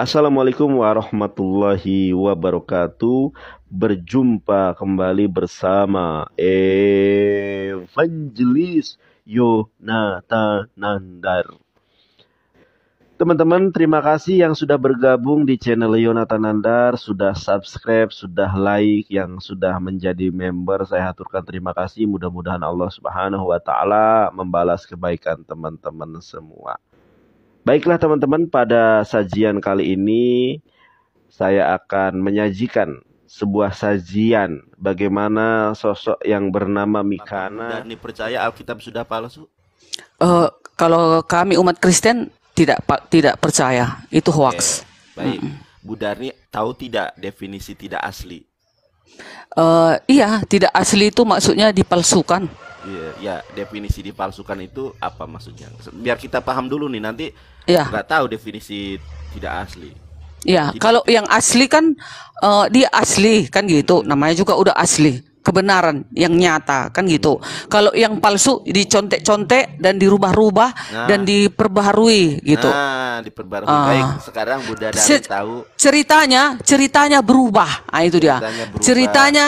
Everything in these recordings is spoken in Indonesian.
Assalamualaikum warahmatullahi wabarakatuh. Berjumpa kembali bersama Evangelis Nandar. Teman-teman, terima kasih yang sudah bergabung di channel Nandar, sudah subscribe, sudah like, yang sudah menjadi member. Saya haturkan terima kasih. Mudah-mudahan Allah Subhanahu wa taala membalas kebaikan teman-teman semua. Baiklah teman-teman, pada sajian kali ini saya akan menyajikan sebuah sajian bagaimana sosok yang bernama Mikana. Dan dipercaya Alkitab sudah palsu? Uh, kalau kami umat Kristen tidak tidak percaya, itu hoax. Okay. Baik, hmm. Bu Darni tahu tidak definisi tidak asli? Uh, iya, tidak asli itu maksudnya dipalsukan. Iya, ya definisi dipalsukan itu apa maksudnya? Biar kita paham dulu nih nanti ya. nggak tahu definisi tidak asli. Ya, kalau yang asli kan uh, dia asli kan gitu, namanya juga udah asli kebenaran yang nyata kan gitu. Kalau yang palsu dicontek-contek dan dirubah-rubah nah. dan diperbaharui gitu. Nah, diperbaharui uh, baik sekarang Bunda dari tahu. Ceritanya, ceritanya berubah. Ah itu dia. Ceritanya, ceritanya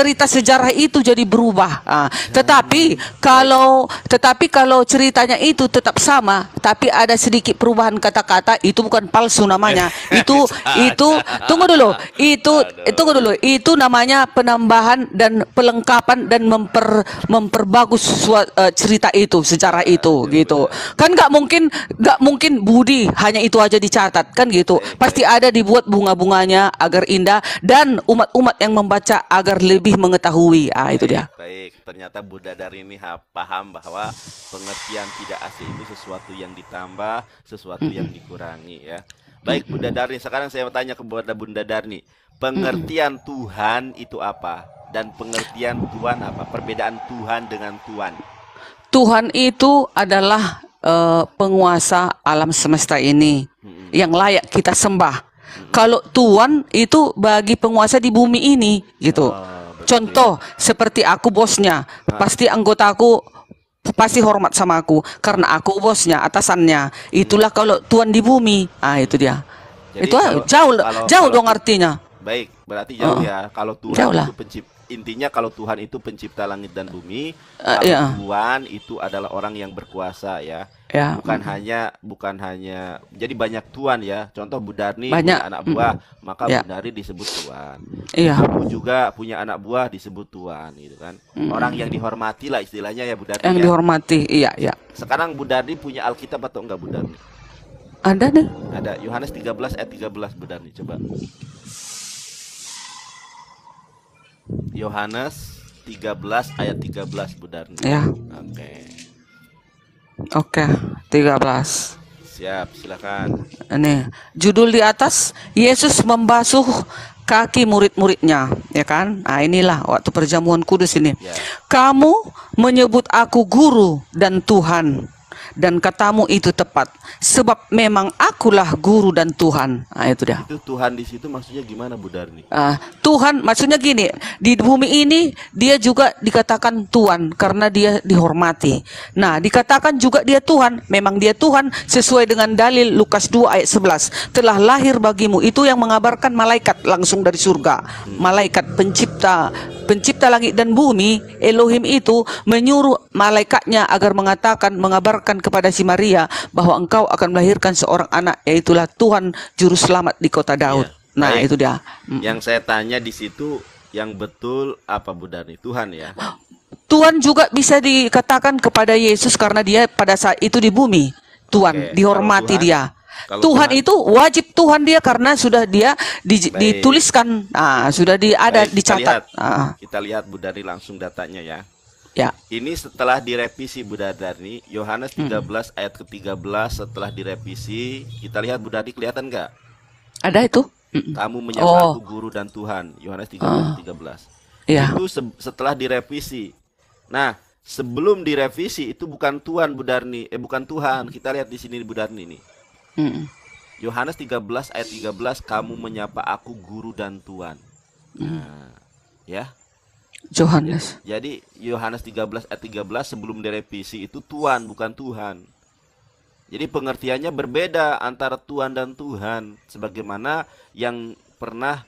cerita sejarah itu jadi berubah. Ah, tetapi hmm, kalau tetapi kalau ceritanya itu tetap sama tapi ada sedikit perubahan kata-kata itu bukan palsu namanya. itu itu tunggu dulu. Itu Aduh. tunggu dulu. Itu namanya penambahan dan dan pelengkapan dan memper memperbagus uh, cerita itu secara itu iya, gitu iya, iya. kan nggak mungkin nggak mungkin Budi hanya itu aja dicatat kan gitu pasti ada dibuat bunga-bunganya agar indah dan umat-umat yang membaca agar lebih mengetahui ah itu dia baik ternyata Bunda dari ini paham bahwa pengertian tidak asli itu sesuatu yang ditambah sesuatu yang dikurangi ya baik Bunda Darni sekarang saya tanya kepada Bunda Darni pengertian Tuhan itu apa dan pengertian Tuhan apa perbedaan Tuhan dengan Tuhan? Tuhan itu adalah uh, penguasa alam semesta ini hmm. yang layak kita sembah. Hmm. Kalau Tuhan itu bagi penguasa di bumi ini gitu. Oh, Contoh seperti aku bosnya, pasti anggota aku pasti hormat sama aku karena aku bosnya, atasannya. Itulah hmm. kalau Tuhan di bumi. Ah itu dia. Jadi itu kalau, jauh kalau, jauh kalau, dong artinya. Baik, berarti jauh uh, ya kalau Tuhan itu pencipta intinya kalau Tuhan itu pencipta langit dan bumi, uh, iya. Tuhan itu adalah orang yang berkuasa ya. ya Bukan mm -hmm. hanya bukan hanya jadi banyak Tuhan ya. Contoh Budarni punya anak buah, mm -hmm. maka yeah. Budarni disebut Tuhan. Yeah. Kamu juga punya anak buah disebut Tuhan gitu kan. Mm -hmm. Orang yang dihormati lah istilahnya ya Budarni. Yang ya. dihormati, iya ya. Sekarang Budarni punya Alkitab atau enggak Budarni? Ada deh. Ada Yohanes 13 ayat 13 Budarni coba. Yohanes 13 ayat 13 belas Ya. Oke. Okay. Oke, okay, 13. Siap, silakan. Ini judul di atas Yesus membasuh kaki murid-muridnya, ya kan? Nah, inilah waktu perjamuan kudus ini. Ya. Kamu menyebut aku guru dan Tuhan dan katamu itu tepat sebab memang akulah guru dan Tuhan nah, itu dia itu Tuhan di situ maksudnya gimana Bu Darni uh, Tuhan maksudnya gini di bumi ini dia juga dikatakan Tuhan karena dia dihormati nah dikatakan juga dia Tuhan memang dia Tuhan sesuai dengan dalil Lukas 2 ayat 11 telah lahir bagimu itu yang mengabarkan malaikat langsung dari surga malaikat pencipta pencipta langit dan bumi Elohim itu menyuruh malaikatnya agar mengatakan mengabarkan ke kepada si Maria bahwa engkau akan melahirkan seorang anak yaitulah Tuhan juru selamat di kota Daud. Ya. Nah, Baik. itu dia. Mm. Yang saya tanya di situ yang betul apa budari Tuhan ya? Tuhan juga bisa dikatakan kepada Yesus karena dia pada saat itu di bumi. Tuhan Oke, dihormati Tuhan, dia. Tuhan, Tuhan itu wajib Tuhan dia karena sudah dia di, dituliskan, nah, sudah di, ada Baik, dicatat. Ah. Kita lihat, nah. lihat Bu langsung datanya ya. Ya. Ini setelah direvisi Bu Dardani Yohanes 13 hmm. ayat ke-13 setelah direvisi, kita lihat Bu Darni kelihatan enggak? Ada itu? Hmm. Kamu menyapa oh. guru dan Tuhan, Yohanes 13 oh. 13. Ya. Itu se setelah direvisi. Nah, sebelum direvisi itu bukan Tuhan Bu Darni, eh bukan Tuhan. Kita lihat di sini Bu Darni ini hmm. Yohanes hmm. 13 ayat 13 kamu menyapa aku guru dan Tuhan. Hmm. Nah, ya. Yohanes. Jadi Yohanes 13 ayat 13 sebelum direvisi itu Tuhan bukan Tuhan. Jadi pengertiannya berbeda antara Tuhan dan Tuhan sebagaimana yang pernah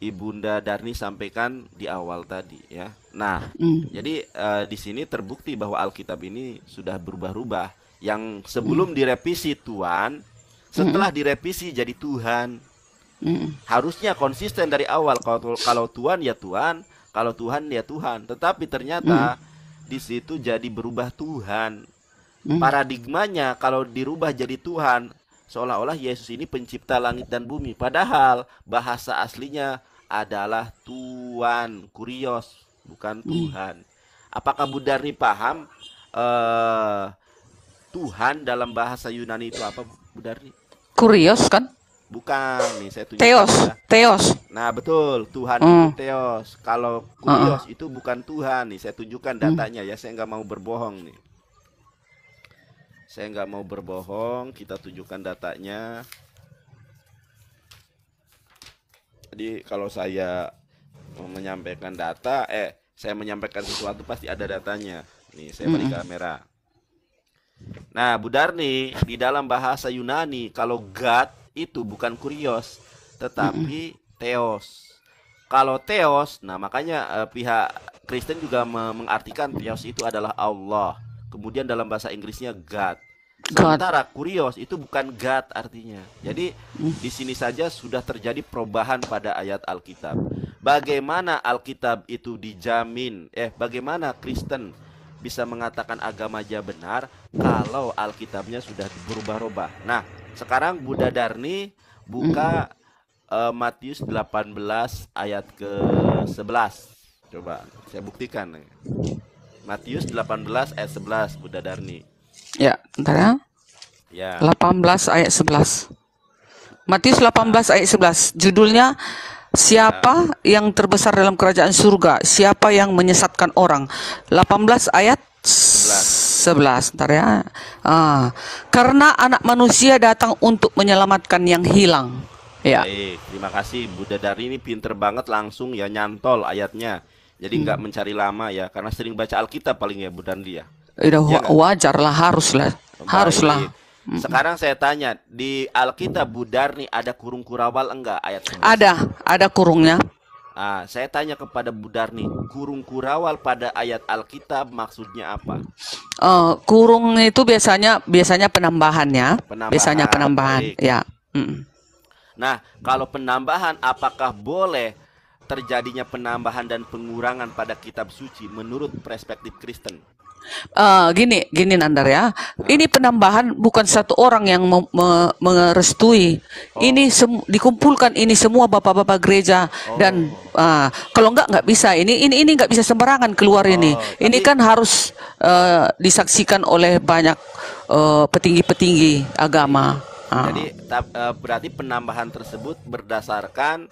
Ibunda Darni sampaikan di awal tadi ya. Nah, mm. jadi uh, di sini terbukti bahwa Alkitab ini sudah berubah-ubah. Yang sebelum mm. direvisi Tuhan, setelah hmm. direvisi jadi Tuhan. Hmm. Harusnya konsisten dari awal kalau kalau Tuhan ya Tuhan, kalau Tuhan ya Tuhan tetapi ternyata mm. di situ jadi berubah Tuhan mm. paradigmanya kalau dirubah jadi Tuhan seolah-olah Yesus ini pencipta langit dan bumi padahal bahasa aslinya adalah Tuhan kurios bukan hmm. Tuhan mm. apakah Budari paham eh Tuhan dalam bahasa Yunani itu apa Budari kurios kan Bukan, nih saya tunjukkan. Teos, ya. teos. Nah, betul. Tuhan mm. itu teos. Kalau kurios mm. itu bukan Tuhan nih. Saya tunjukkan hmm. datanya mm. ya. Saya nggak mau berbohong nih. Saya nggak mau berbohong. Kita tunjukkan datanya. Jadi kalau saya menyampaikan data, eh saya menyampaikan sesuatu pasti ada datanya. Nih, saya beri hmm. kamera. Nah, Budarni di dalam bahasa Yunani kalau God itu bukan kurios tetapi teos kalau teos nah makanya uh, pihak Kristen juga mengartikan teos itu adalah Allah kemudian dalam bahasa Inggrisnya God Sementara kurios itu bukan God artinya. Jadi mm. di sini saja sudah terjadi perubahan pada ayat Alkitab. Bagaimana Alkitab itu dijamin? Eh, bagaimana Kristen bisa mengatakan agama aja benar kalau Alkitabnya sudah berubah-ubah? Nah, sekarang Buddha Darni buka uh, Matius 18 ayat ke-11. Coba saya buktikan. Matius 18 ayat 11 Buddha Darni. Ya, bentar ya. Ya. 18 ayat 11. Matius 18 ayat 11. Judulnya Siapa ya. yang terbesar dalam kerajaan surga? Siapa yang menyesatkan orang? 18 ayat 11. 11 ntar ya. Ah, karena anak manusia datang untuk menyelamatkan yang hilang. Ya. Baik, terima kasih Buddha Dari ini pinter banget langsung ya nyantol ayatnya. Jadi nggak hmm. mencari lama ya, karena sering baca Alkitab paling ya Buddha dia ya. Udah ya, wajar lah, haruslah, Baik. haruslah. Hmm. Sekarang saya tanya, di Alkitab Budarni ada kurung kurawal enggak ayat? 11? Ada, ada kurungnya. Ah, saya tanya kepada Budarni, kurung kurawal pada ayat Alkitab maksudnya apa? Uh, kurung itu biasanya biasanya penambahannya, penambahan, biasanya penambahan, baik. ya. Mm. Nah, kalau penambahan, apakah boleh terjadinya penambahan dan pengurangan pada kitab suci menurut perspektif Kristen? Uh, gini, gini Nandar ya. Ini penambahan bukan satu orang yang me me merestui. Oh. Ini dikumpulkan ini semua bapak-bapak gereja oh. dan uh, kalau enggak enggak bisa. Ini ini ini enggak bisa sembarangan keluar oh. ini. Tapi... Ini kan harus uh, disaksikan oleh banyak petinggi-petinggi uh, agama. Ah. Jadi uh, berarti penambahan tersebut berdasarkan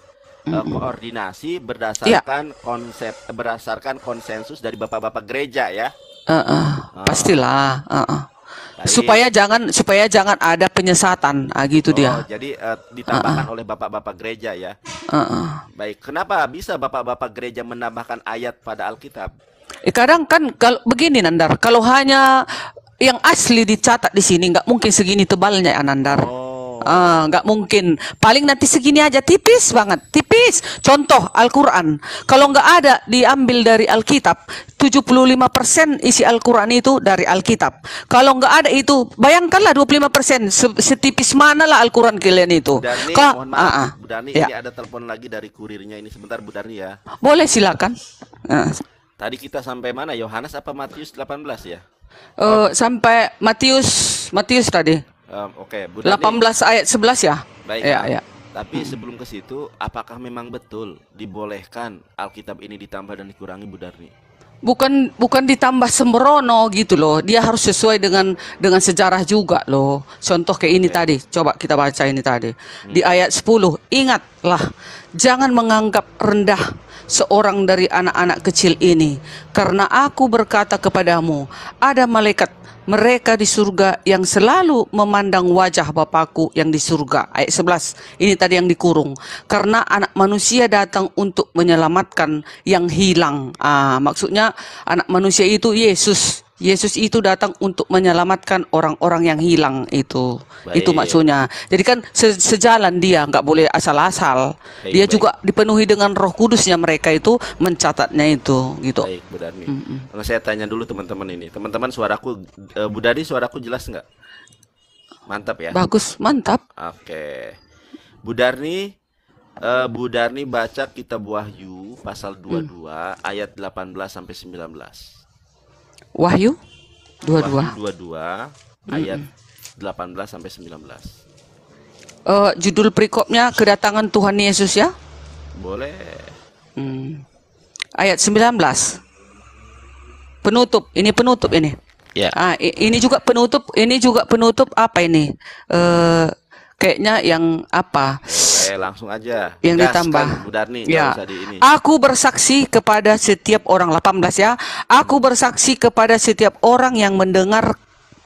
koordinasi iya. berdasarkan ya. konsep berdasarkan konsensus dari bapak-bapak gereja ya uh, uh, pastilah uh, uh. Jadi, supaya jangan supaya jangan ada penyesatan ah, gitu oh, dia jadi uh, ditambahkan uh, uh. oleh bapak-bapak gereja ya uh, uh. baik kenapa bisa bapak-bapak gereja menambahkan ayat pada Alkitab eh, kadang kan kalau begini Nandar kalau hanya yang asli dicatat di sini nggak mungkin segini tebalnya ya oh. Ah, nggak uh, mungkin. Paling nanti segini aja tipis banget, tipis. Contoh Al-Qur'an. Kalau nggak ada diambil dari Alkitab, 75% isi Al-Qur'an itu dari Alkitab. Kalau nggak ada itu, bayangkanlah 25% setipis manalah Al-Qur'an kalian itu. Dani, Kalo, mohon maaf, uh, uh, Bu Dani ya. ini ada telepon lagi dari kurirnya ini sebentar Bu Dani ya. Boleh silakan. Uh. Tadi kita sampai mana? Yohanes apa Matius 18 ya? Uh, sampai Matius Matius tadi um, oke okay, Bu 18 ayat 11 ya baik ya, ya. tapi sebelum ke situ apakah memang betul dibolehkan Alkitab ini ditambah dan dikurangi Bu Darni bukan bukan ditambah sembrono gitu loh dia harus sesuai dengan dengan sejarah juga loh contoh kayak ini okay. tadi coba kita baca ini tadi hmm. di ayat 10 ingatlah jangan menganggap rendah seorang dari anak-anak kecil ini, karena aku berkata kepadamu, ada malaikat mereka di surga yang selalu memandang wajah Bapakku yang di surga. Ayat 11, ini tadi yang dikurung. Karena anak manusia datang untuk menyelamatkan yang hilang. Ah, maksudnya anak manusia itu Yesus. Yesus itu datang untuk menyelamatkan orang-orang yang hilang itu. Baik. Itu maksudnya. Jadi kan se sejalan dia nggak boleh asal-asal. Dia baik. juga dipenuhi dengan Roh Kudusnya mereka itu mencatatnya itu gitu. Baik, Bu Dani. Mm -mm. saya tanya dulu teman-teman ini, teman-teman suaraku uh, Bu suaraku jelas nggak? Mantap ya. Bagus, mantap. Oke. Bu Darni uh, eh, Bu Darni baca kitab Wahyu pasal 22 hmm. ayat 18 sampai 19. Wahyu 22. Wahyu 22 ayat mm 18 sampai 19. Uh, eh, judul perikopnya kedatangan Tuhan Yesus ya? Boleh. Hmm. Ayat 19. Penutup, ini penutup ini. Ya. Yeah. Ah, ini juga penutup, ini juga penutup apa ini? Eh Uh, kayaknya yang apa? Eh langsung aja. Yang Gaskan, ditambah. Kan, BUDARNI. ya. Di ini. Aku bersaksi kepada setiap orang 18 ya. Aku bersaksi kepada setiap orang yang mendengar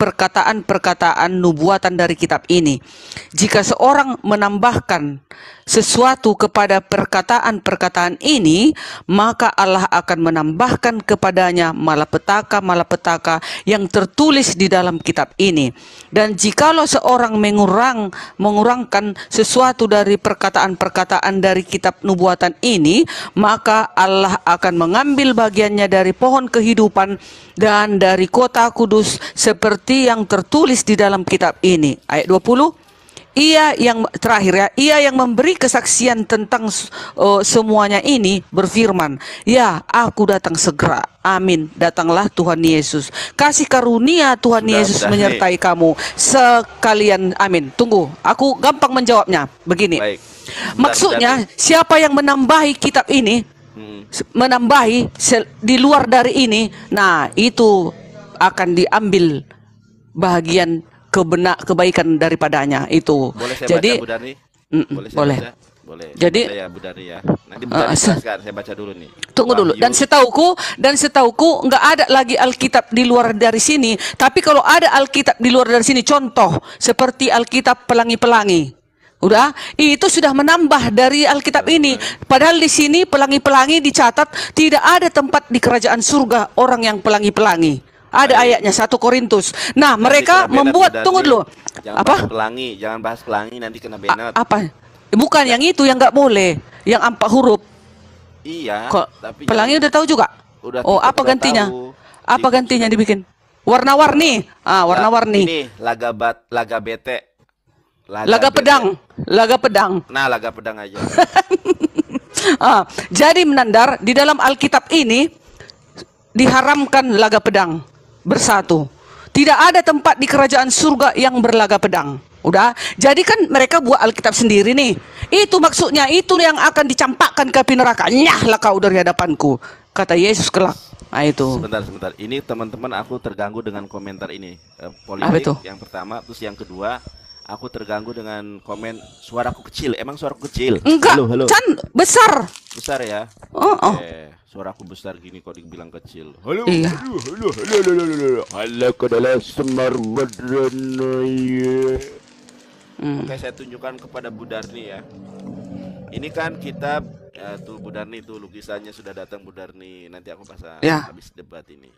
perkataan-perkataan nubuatan dari kitab ini. Jika seorang menambahkan sesuatu kepada perkataan-perkataan ini, maka Allah akan menambahkan kepadanya malapetaka-malapetaka yang tertulis di dalam kitab ini. Dan jikalau seorang mengurang mengurangkan sesuatu dari perkataan-perkataan dari kitab nubuatan ini, maka Allah akan mengambil bagiannya dari pohon kehidupan dan dari kota kudus seperti seperti yang tertulis di dalam kitab ini. Ayat 20. Ia yang terakhir ya, ia yang memberi kesaksian tentang uh, semuanya ini berfirman, "Ya, aku datang segera." Amin. Datanglah Tuhan Yesus. Kasih karunia Tuhan Sudah, Yesus menyertai kamu sekalian. Amin. Tunggu, aku gampang menjawabnya. Begini. Baik. Sudah, Maksudnya, sudah. siapa yang menambahi kitab ini, hmm. menambahi di luar dari ini, nah itu akan diambil bahagian kebenak kebaikan daripadanya itu. Boleh saya Jadi baca, Bu Dari? Mm, boleh. Saya boleh. Baca? Boleh. Jadi saya Bu Dari ya. Nanti Bu Dari uh, ah, ah, saya baca dulu nih. Tunggu Wahyu. dulu. Dan setauku dan setauku nggak ada lagi Alkitab di luar dari sini, tapi kalau ada Alkitab di luar dari sini contoh seperti Alkitab pelangi-pelangi. Udah, itu sudah menambah dari Alkitab ini. Padahal di sini pelangi-pelangi dicatat tidak ada tempat di kerajaan surga orang yang pelangi-pelangi. Ada ayatnya satu Korintus. Nah, mereka membuat tunggu dulu. Jangan apa? Bahas pelangi, jangan bahas pelangi nanti kena benar. Apa? Bukan yang itu yang nggak boleh, yang empat huruf. Iya. Kok tapi pelangi udah tahu juga? Udah. Oh, apa gantinya? Tahu. Apa gantinya dibikin? Warna-warni. Ah, warna-warni. Ini laga bat, laga bete. Laga, laga bete. pedang, laga pedang. Nah, laga pedang aja. ah, jadi menandar di dalam Alkitab ini diharamkan laga pedang bersatu. Tidak ada tempat di kerajaan surga yang berlaga pedang. Udah, jadi kan mereka buat Alkitab sendiri nih. Itu maksudnya, itu yang akan dicampakkan ke api neraka. Nyahlah kau dari hadapanku, kata Yesus kelak. Nah, itu. Sebentar, sebentar. Ini teman-teman aku terganggu dengan komentar ini. Eh, politik Apa itu? yang pertama, terus yang kedua, aku terganggu dengan komen suaraku kecil. Emang suaraku kecil? Enggak. Halo, halo. Can besar. Besar ya. Oh, oh. Eh. Suara aku besar gini kok dibilang kecil. Halo, iya. halo, halo, halo, halo, halo, halo. Halo, Halo. Halo. Semar Halo. Halo. Hmm. Oke, saya tunjukkan kepada Halo. Halo. ya. Ini kan kita ya, tuh Halo. Halo. tuh lukisannya sudah datang Halo. Halo. Nanti aku pasang ya. habis debat ini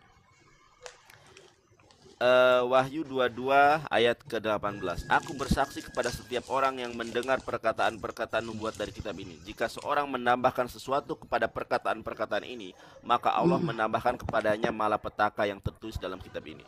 uh, Wahyu 22 ayat ke-18. Aku bersaksi kepada setiap orang yang mendengar perkataan-perkataan nubuat dari kitab ini. Jika seorang menambahkan sesuatu kepada perkataan-perkataan ini, maka Allah hmm. menambahkan kepadanya malapetaka yang tertulis dalam kitab ini.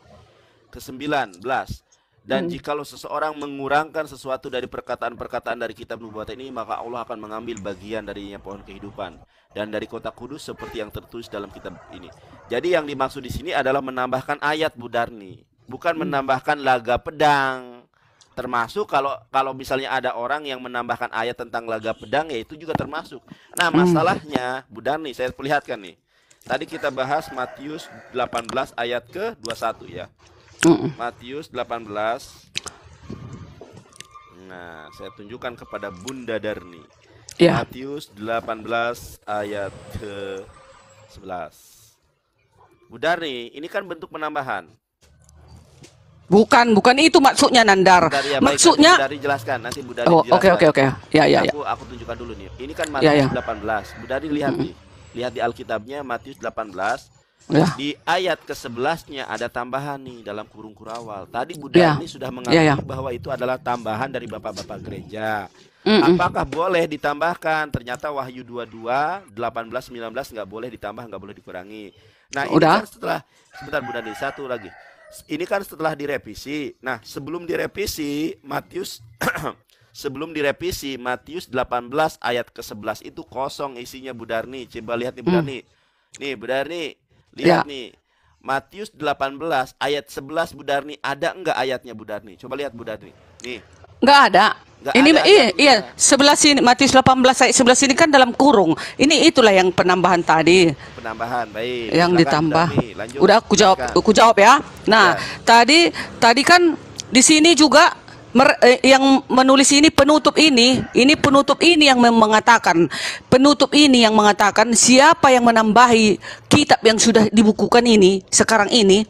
Kesembilan belas, dan hmm. jikalau seseorang mengurangkan sesuatu dari perkataan-perkataan dari kitab nubuat ini, maka Allah akan mengambil bagian darinya pohon kehidupan dan dari kota kudus seperti yang tertulis dalam kitab ini. Jadi yang dimaksud di sini adalah menambahkan ayat Budarni, bukan hmm. menambahkan laga pedang. Termasuk kalau kalau misalnya ada orang yang menambahkan ayat tentang laga pedang, ya itu juga termasuk. Nah hmm. masalahnya Budarni, saya perlihatkan nih. Tadi kita bahas Matius 18 ayat ke 21 ya. Matius 18. Nah, saya tunjukkan kepada Bunda Darni. Ya. Matius 18 ayat ke 11. Bu Darni, ini kan bentuk penambahan. Bukan, bukan itu maksudnya Nandar. Bentar, ya, maksudnya Dari jelaskan nanti Budari Oh, oke oke oke. Ya ya ya. Aku aku tunjukkan dulu nih. Ini kan Matius ya, ya. 18. Budari lihat mm -hmm. nih. Lihat di Alkitabnya Matius 18 Ya. Di ayat ke sebelasnya ada tambahan nih dalam kurung kurawal. Tadi Buddha ya. sudah ya, mengakui ya, ya. bahwa itu adalah tambahan dari bapak-bapak gereja. Mm-mm. Apakah boleh ditambahkan? Ternyata Wahyu dua dua delapan belas sembilan belas nggak boleh ditambah, nggak boleh dikurangi. Nah, ini kan setelah sebentar Bunda nih, satu lagi. Ini kan setelah direvisi. Nah, sebelum direvisi Matius sebelum direvisi Matius 18 ayat ke-11 itu kosong isinya Budarni. Coba lihat nih Budarni. Hmm. Mm. Nih Budarni, Ya. Lihat ya. nih. Matius 18 ayat 11 Budarni ada enggak ayatnya Budarni? Coba lihat Budarni. Nih. Enggak ada. Enggak ini ada, iya, iya, sebelah sini Matius 18 ayat 11 ini kan dalam kurung. Ini itulah yang penambahan tadi. Penambahan, baik. Yang Silakan, ditambah. Udah aku jawab, aku jawab ya. Nah, ya. tadi tadi kan di sini juga Mer, eh, yang menulis ini penutup ini, ini penutup ini yang mengatakan, penutup ini yang mengatakan siapa yang menambahi kitab yang sudah dibukukan ini sekarang ini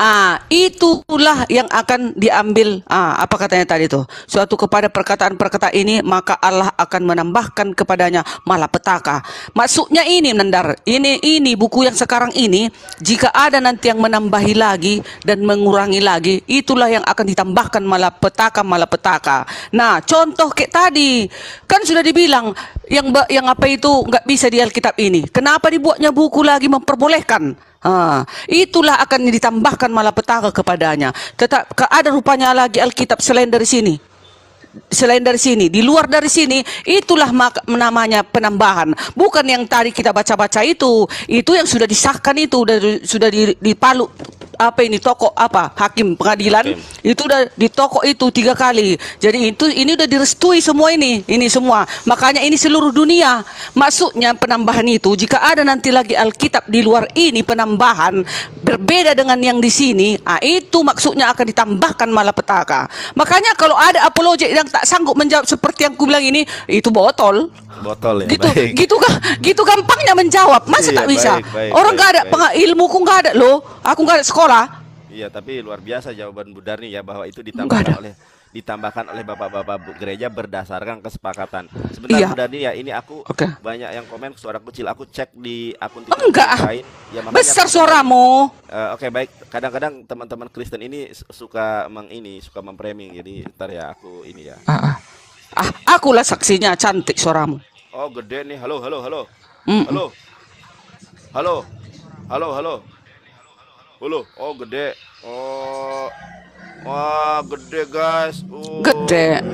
Ah, itulah yang akan diambil. Ah, apa katanya tadi itu? Suatu kepada perkataan-perkataan ini maka Allah akan menambahkan kepadanya malapetaka. Maksudnya ini nendar. Ini ini buku yang sekarang ini jika ada nanti yang menambahi lagi dan mengurangi lagi, itulah yang akan ditambahkan malapetaka-malapetaka. Nah, contoh kayak tadi kan sudah dibilang yang yang apa itu nggak bisa di Alkitab ini. Kenapa dibuatnya buku lagi memperbolehkan? Ha, itulah akan ditambahkan malapetaka kepadanya. Tetap ada rupanya lagi Alkitab selain dari sini selain dari sini, di luar dari sini, itulah namanya penambahan. Bukan yang tadi kita baca-baca itu, itu yang sudah disahkan itu sudah sudah dipalu apa ini toko apa hakim pengadilan okay. itu udah di toko itu tiga kali jadi itu ini udah direstui semua ini ini semua makanya ini seluruh dunia maksudnya penambahan itu jika ada nanti lagi Alkitab di luar ini penambahan berbeda dengan yang di sini ah, itu maksudnya akan ditambahkan malapetaka makanya kalau ada apologi yang tak sanggup menjawab seperti yang ku bilang ini itu botol botol ya gitu baik. gitu kan gitu gampangnya menjawab masa iya, tak bisa baik, baik, orang gak ada ilmu ku gak ada loh aku gak ada sekolah iya tapi luar biasa jawaban Budarni ya bahwa itu ditambah oleh ditambahkan oleh bapak-bapak gereja berdasarkan kesepakatan. Sebentar iya. Bunda Nia, ya, ini aku okay. banyak yang komen suara kecil. Aku cek di akun TikTok Enggak. lain. Ya, Besar suaramu. Uh, Oke okay, baik. Kadang-kadang teman-teman Kristen ini suka meng ini, suka mempreming. Jadi ntar ya aku ini ya. Ah, ah. ah lah saksinya cantik suaramu. Oh gede nih. Halo, halo, halo. Mm -mm. Halo. Halo. Halo, halo. Halo. Oh gede. Oh Wah, gede guys. Uh, gede.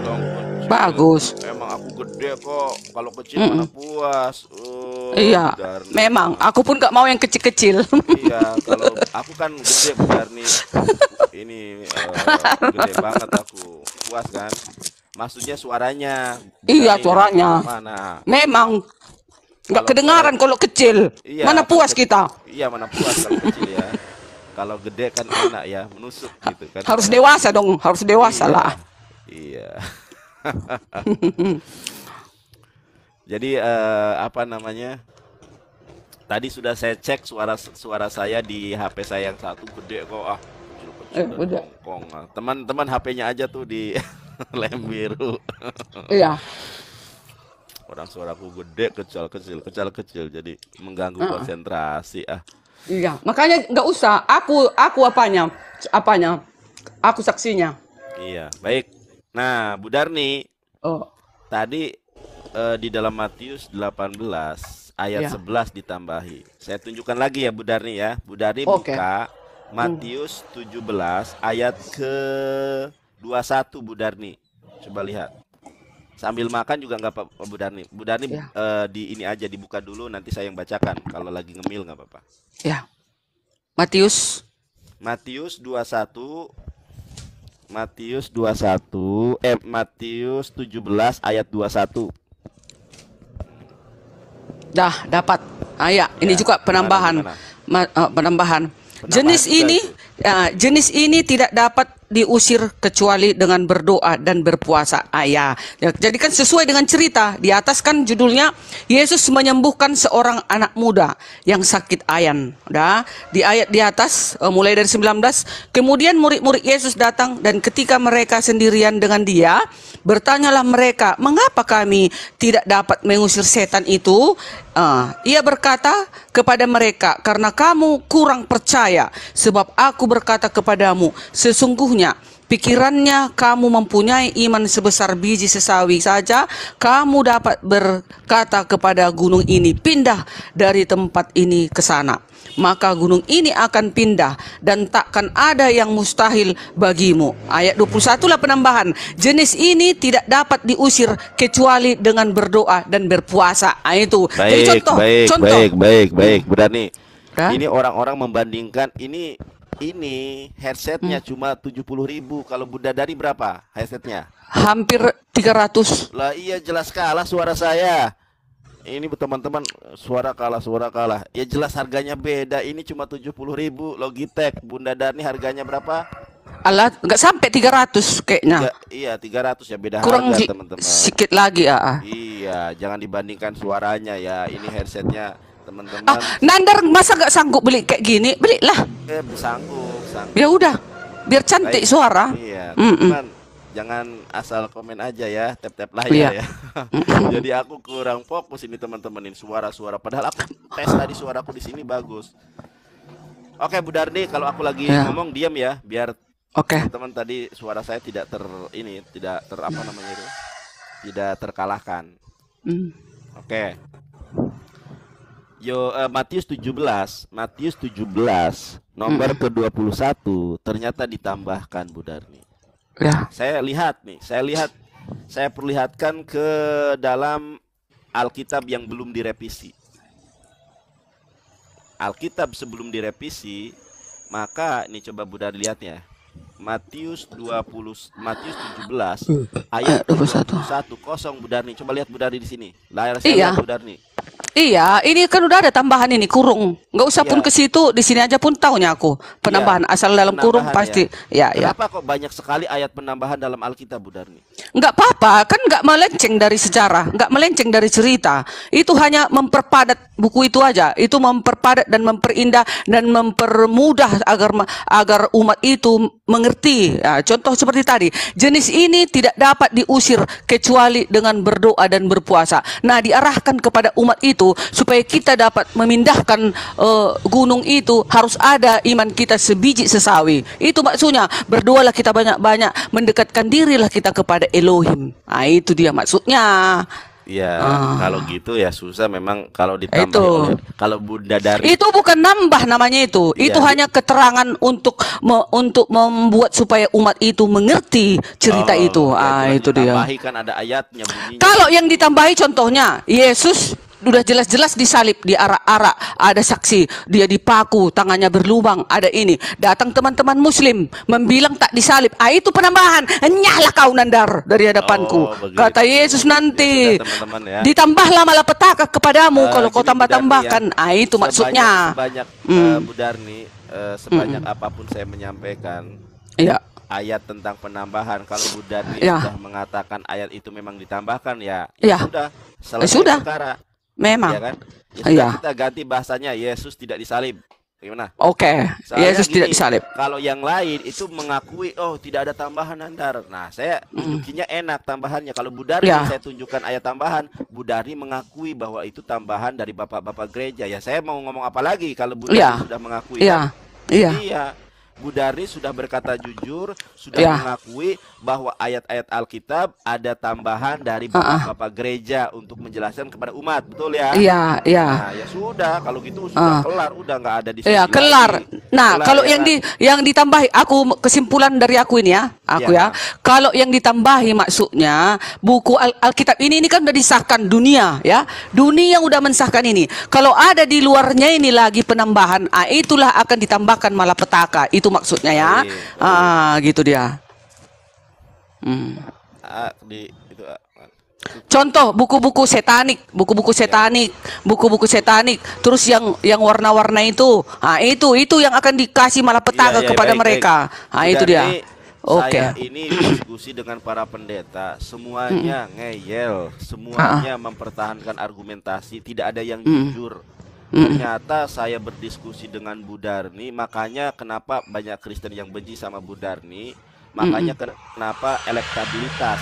Bagus. Emang aku gede kok. Kalau kecil mm -mm. mana puas. Uh, iya. Darni. Memang. Aku pun gak mau yang kecil-kecil. iya. Kalau aku kan gede benar nih. Ini uh, gede banget aku. Puas kan? Maksudnya suaranya. Iya suaranya. Mana? Memang. Gak kedengaran kalau kecil. Iya, mana puas kita? Iya mana puas kalau kecil ya kalau gede kan enak ya menusuk gitu kan harus dewasa dong harus dewasa iya. lah iya jadi uh, apa namanya tadi sudah saya cek suara suara saya di HP saya yang satu gede kok ah, eh, ah teman teman-teman HP-nya aja tuh di lem biru iya orang suaraku gede kecil kecil kecil kecil jadi mengganggu uh -uh. konsentrasi ah Iya, makanya nggak usah. Aku aku apanya? Apanya? Aku saksinya. Iya, baik. Nah, Bu Darni. Oh. Tadi uh, di dalam Matius 18 ayat ya. 11 ditambahi. Saya tunjukkan lagi ya Bu Darni ya. Bu Darni okay. buka Matius 17 ayat ke 21 Bu Darni. Coba lihat sambil makan juga nggak apa-apa Bu Dani. Bu Dani ya. uh, eh, di ini aja dibuka dulu nanti saya yang bacakan kalau lagi ngemil nggak apa-apa. Ya. Matius Matius 21 Matius 21 eh Matius 17 ayat 21. Dah dapat. Ah ya, ini ya, juga penambahan mana, mana? Ma, uh, penambahan. penambahan. Jenis ini uh, jenis ini tidak dapat diusir kecuali dengan berdoa dan berpuasa. ayah ya. Jadi kan sesuai dengan cerita di atas kan judulnya Yesus menyembuhkan seorang anak muda yang sakit ayan. Dah di ayat di atas eh, mulai dari 19 kemudian murid-murid Yesus datang dan ketika mereka sendirian dengan dia bertanyalah mereka mengapa kami tidak dapat mengusir setan itu Uh, ia berkata kepada mereka, "Karena kamu kurang percaya, sebab Aku berkata kepadamu, sesungguhnya..." tubuhnya pikirannya kamu mempunyai iman sebesar biji sesawi saja, kamu dapat berkata kepada gunung ini, pindah dari tempat ini ke sana. Maka gunung ini akan pindah dan takkan ada yang mustahil bagimu. Ayat 21 lah penambahan. Jenis ini tidak dapat diusir kecuali dengan berdoa dan berpuasa. Nah, itu. Baik, Jadi contoh, baik, contoh. Baik, baik, baik, berani. Ini orang-orang membandingkan ini ini headsetnya hmm. cuma tujuh puluh ribu. Kalau Bunda Dari berapa headsetnya? Hampir tiga Lah iya jelas kalah suara saya. Ini teman-teman suara kalah suara kalah. Ya jelas harganya beda. Ini cuma tujuh puluh ribu Logitech. Bunda Dari harganya berapa? alat nggak sampai ratus kayaknya. Ya, iya, tiga, iya, 300 ya beda Kurang harga, teman-teman. Sikit lagi, ya. Iya, jangan dibandingkan suaranya ya. Ini headsetnya teman-teman ah, Nandar masa gak sanggup beli kayak gini belilah eh, sanggup, sanggup. ya udah biar cantik Baik, suara iya mm -mm. jangan asal komen aja ya tap-tap lah ya, iya. ya jadi aku kurang fokus ini teman-temanin suara-suara padahal aku tes tadi suaraku di sini bagus Oke Bu Darni, kalau aku lagi yeah. ngomong diam ya, biar Oke. Okay. Teman tadi suara saya tidak ter ini, tidak ter apa namanya itu, tidak terkalahkan. Mm. Oke. Okay. Yo, uh, eh, Matius 17, Matius 17, nomor hmm. ke-21 ternyata ditambahkan Bu Ya. Saya lihat nih, saya lihat saya perlihatkan ke dalam Alkitab yang belum direvisi. Alkitab sebelum direvisi, maka ini coba Bu Matius lihat ya. Matius 20 Matius 17 hmm. ayat 21. Eh, 21 kosong Bu Coba lihat Bu di sini. Layar saya iya. Bu Iya, ini kan udah ada tambahan ini kurung. Nggak usah iya. pun ke situ, di sini aja pun tahunya aku. Penambahan iya, asal dalam penambahan kurung pasti. Ya, Kenapa ya. kok banyak sekali ayat penambahan dalam Alkitab, Budarni? Darni? Nggak apa-apa, kan nggak melenceng dari sejarah, nggak melenceng dari cerita. Itu hanya memperpadat buku itu aja. Itu memperpadat dan memperindah dan mempermudah agar agar umat itu mengerti. Ya, contoh seperti tadi, jenis ini tidak dapat diusir kecuali dengan berdoa dan berpuasa. Nah, diarahkan kepada umat itu itu supaya kita dapat memindahkan uh, gunung itu harus ada iman kita sebiji sesawi itu maksudnya berdualah kita banyak-banyak mendekatkan dirilah kita kepada Elohim nah itu dia maksudnya Ya, ah. kalau gitu ya susah memang kalau ditambah itu. Ya, kalau Bunda dari Itu bukan nambah namanya itu. Ya. Itu hanya keterangan untuk me, untuk membuat supaya umat itu mengerti cerita oh, itu. Ya, ah, itu dia. kan ada ayatnya bunyinya. Kalau yang ditambahi contohnya Yesus udah jelas-jelas disalib, di arah-arah ada saksi, dia dipaku, tangannya berlubang, ada ini. Datang teman-teman muslim, membilang tak disalib. Ah itu penambahan, nyahlah kau nandar dari hadapanku. Oh, Kata Yesus nanti, ya, teman -teman, ditambahlah malapetaka kepadamu uh, kalau kau tambah-tambahkan. Ya, ah itu sebanyak, maksudnya. Banyak eh, hmm. uh, Budarni, uh, eh, sebanyak hmm. apapun saya menyampaikan. Iya. ayat tentang penambahan. Kalau Budani ya. sudah mengatakan ayat itu memang ditambahkan ya, iya. ya. sudah selesai eh, sudah. perkara. Memang. Ya kan? Ya, iya. Kita ganti bahasanya Yesus tidak disalib. Gimana? Oke. Okay. Yesus gini, tidak disalib. Kalau yang lain itu mengakui oh tidak ada tambahan antar. Nah, saya tunjukinya mm. enak tambahannya. Kalau Budari yeah. saya tunjukkan ayat tambahan, Budari mengakui bahwa itu tambahan dari bapak-bapak gereja. Ya saya mau ngomong apa lagi kalau Budari yeah. sudah mengakui. Iya. Yeah. Iya. Iya. Gudari sudah berkata jujur, sudah ya. mengakui bahwa ayat-ayat Alkitab ada tambahan dari bapak-bapak gereja untuk menjelaskan kepada umat, betul ya? Iya, iya. Nah, ya sudah, kalau gitu sudah uh. kelar, udah nggak ada di Iya, kelar. Nah, kelar, kalau ya. yang kan? di yang ditambah aku kesimpulan dari aku ini ya, aku ya. ya. Kalau yang ditambahi maksudnya buku Al Alkitab ini ini kan sudah disahkan dunia ya. Dunia yang udah mensahkan ini. Kalau ada di luarnya ini lagi penambahan, ah, itulah akan ditambahkan malapetaka. Itu itu maksudnya ya. Oh, iya. Ah, gitu dia. Hmm. Ah, di itu ah. Contoh buku-buku setanik, buku-buku iya. setanik, buku-buku setanik, terus yang yang warna-warna itu, ah itu itu yang akan dikasih malapetaka ya, ya, kepada baik, mereka. Baik. Ah, itu dia. Oke. Okay. ini diskusi dengan para pendeta, semuanya mm. ngeyel, ah, ah. semuanya mempertahankan argumentasi, tidak ada yang mm. jujur. Ternyata saya berdiskusi dengan Budarni makanya kenapa banyak Kristen yang benci sama Budarni makanya mm. kenapa elektabilitas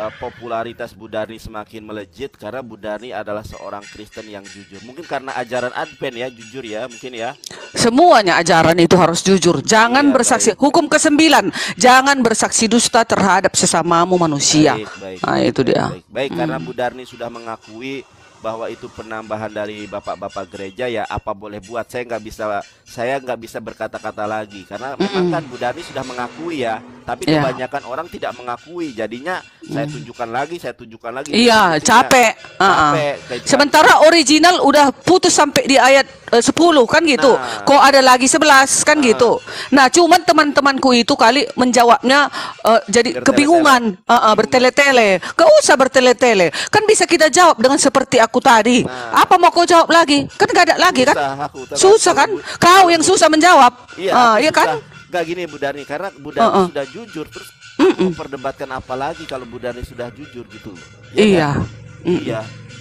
uh, popularitas Budarni semakin melejit karena Budarni adalah seorang Kristen yang jujur. Mungkin karena ajaran Advent ya, jujur ya, mungkin ya. Semuanya ajaran itu harus jujur. Jangan ya, bersaksi baik. hukum kesembilan, jangan bersaksi dusta terhadap sesamamu manusia. Baik, baik, nah, itu baik, dia. Baik, baik mm. karena Budarni sudah mengakui bahwa itu penambahan dari bapak-bapak gereja ya apa boleh buat saya nggak bisa saya nggak bisa berkata-kata lagi karena memang kan Bu Dani sudah mengakui ya tapi yeah. kebanyakan orang tidak mengakui jadinya mm. saya tunjukkan lagi saya tunjukkan lagi iya capek capek uh -uh. sementara original udah putus sampai di ayat eh, uh, 10 kan gitu nah. kok ada lagi 11 kan uh. gitu nah cuman teman-temanku itu kali menjawabnya uh, jadi kebingungan uh -uh, bertele-tele gak usah bertele-tele kan bisa kita jawab dengan seperti aku tadi nah. apa mau kau jawab lagi kan gak ada lagi kan? susah, kan susah kan tahu yang susah menjawab. Iya, uh, iya kan? Gak gini Bu Darni, karena Bu Darni uh -uh. sudah jujur terus Mm-mm. apa lagi kalau Bu Darni sudah jujur gitu. Ya iya. Kan? Mm -mm. Iya.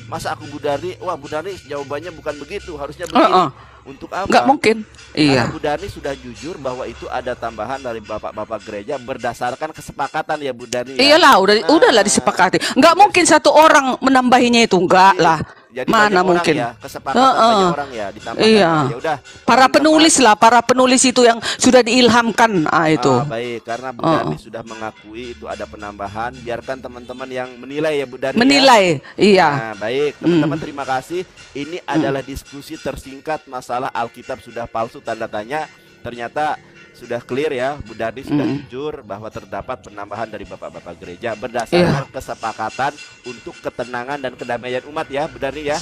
Masa aku Bu Darni, wah Bu Darni jawabannya bukan begitu, harusnya begini. Uh -uh. Untuk apa? Enggak mungkin. Iya. Karena Bu Darni sudah jujur bahwa itu ada tambahan dari bapak-bapak gereja berdasarkan kesepakatan ya Bu Darni. Ya? Iyalah, udah nah, udahlah disepakati. Enggak mungkin satu orang menambahinya itu, enggak iya. lah jadi mana mungkin ya, kesepakatan uh, uh. orang ya ditampilkan. Iya. Ya udah. Para penulis lah, para penulis itu yang sudah diilhamkan ah itu. Ah, baik, karena Bu uh. sudah mengakui itu ada penambahan, biarkan teman-teman yang menilai ya Bu Dhani. Ya. Menilai, ya. iya. Nah, baik, hmm. teman-teman terima kasih. Ini hmm. adalah diskusi tersingkat masalah Alkitab sudah palsu tanda tanya. Ternyata sudah clear ya, Bu sudah jujur bahwa terdapat penambahan dari bapak-bapak gereja berdasarkan yeah. kesepakatan untuk ketenangan dan kedamaian umat ya, Bu Dani ya.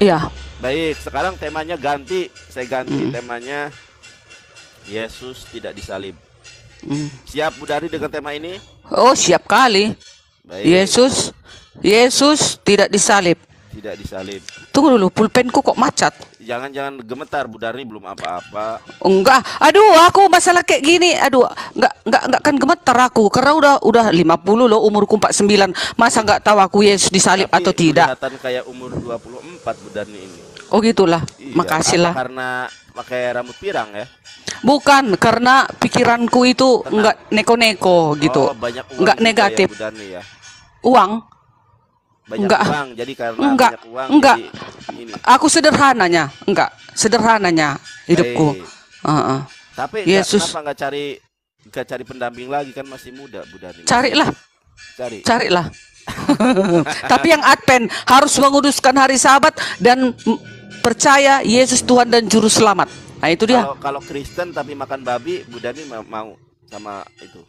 Iya. Yeah. Baik, sekarang temanya ganti. Saya ganti mm. temanya Yesus tidak disalib. Mm. Siap Bu Dani dengan tema ini? Oh, siap kali. Baik. Yesus Yesus tidak disalib. Tidak disalib. Tunggu dulu, pulpenku kok macet jangan-jangan gemetar Bu Darni belum apa-apa. Enggak, aduh aku masalah kayak gini, aduh enggak enggak enggak kan gemetar aku karena udah udah 50 loh umurku 49. Masa enggak tahu aku Yesus disalib Tapi atau tidak? kelihatan kayak umur 24 Bu Darni ini. Oh gitulah. Iya, Makasih lah. Karena pakai rambut pirang ya? Bukan, karena pikiranku itu Tenang. enggak neko-neko gitu. Oh, banyak enggak ya, negatif. Ya, Bu Darni, ya? Uang? banyak enggak. uang jadi karena enggak. banyak uang enggak jadi ini. aku sederhananya enggak sederhananya hidupku hey. uh -uh. tapi Yesus enggak, enggak cari enggak cari pendamping lagi kan masih muda budari carilah cari carilah tapi yang Advent harus menguduskan hari Sabat dan percaya Yesus Tuhan dan Juru Selamat. Nah itu dia. Kalau, kalau Kristen tapi makan babi, budari mau sama itu.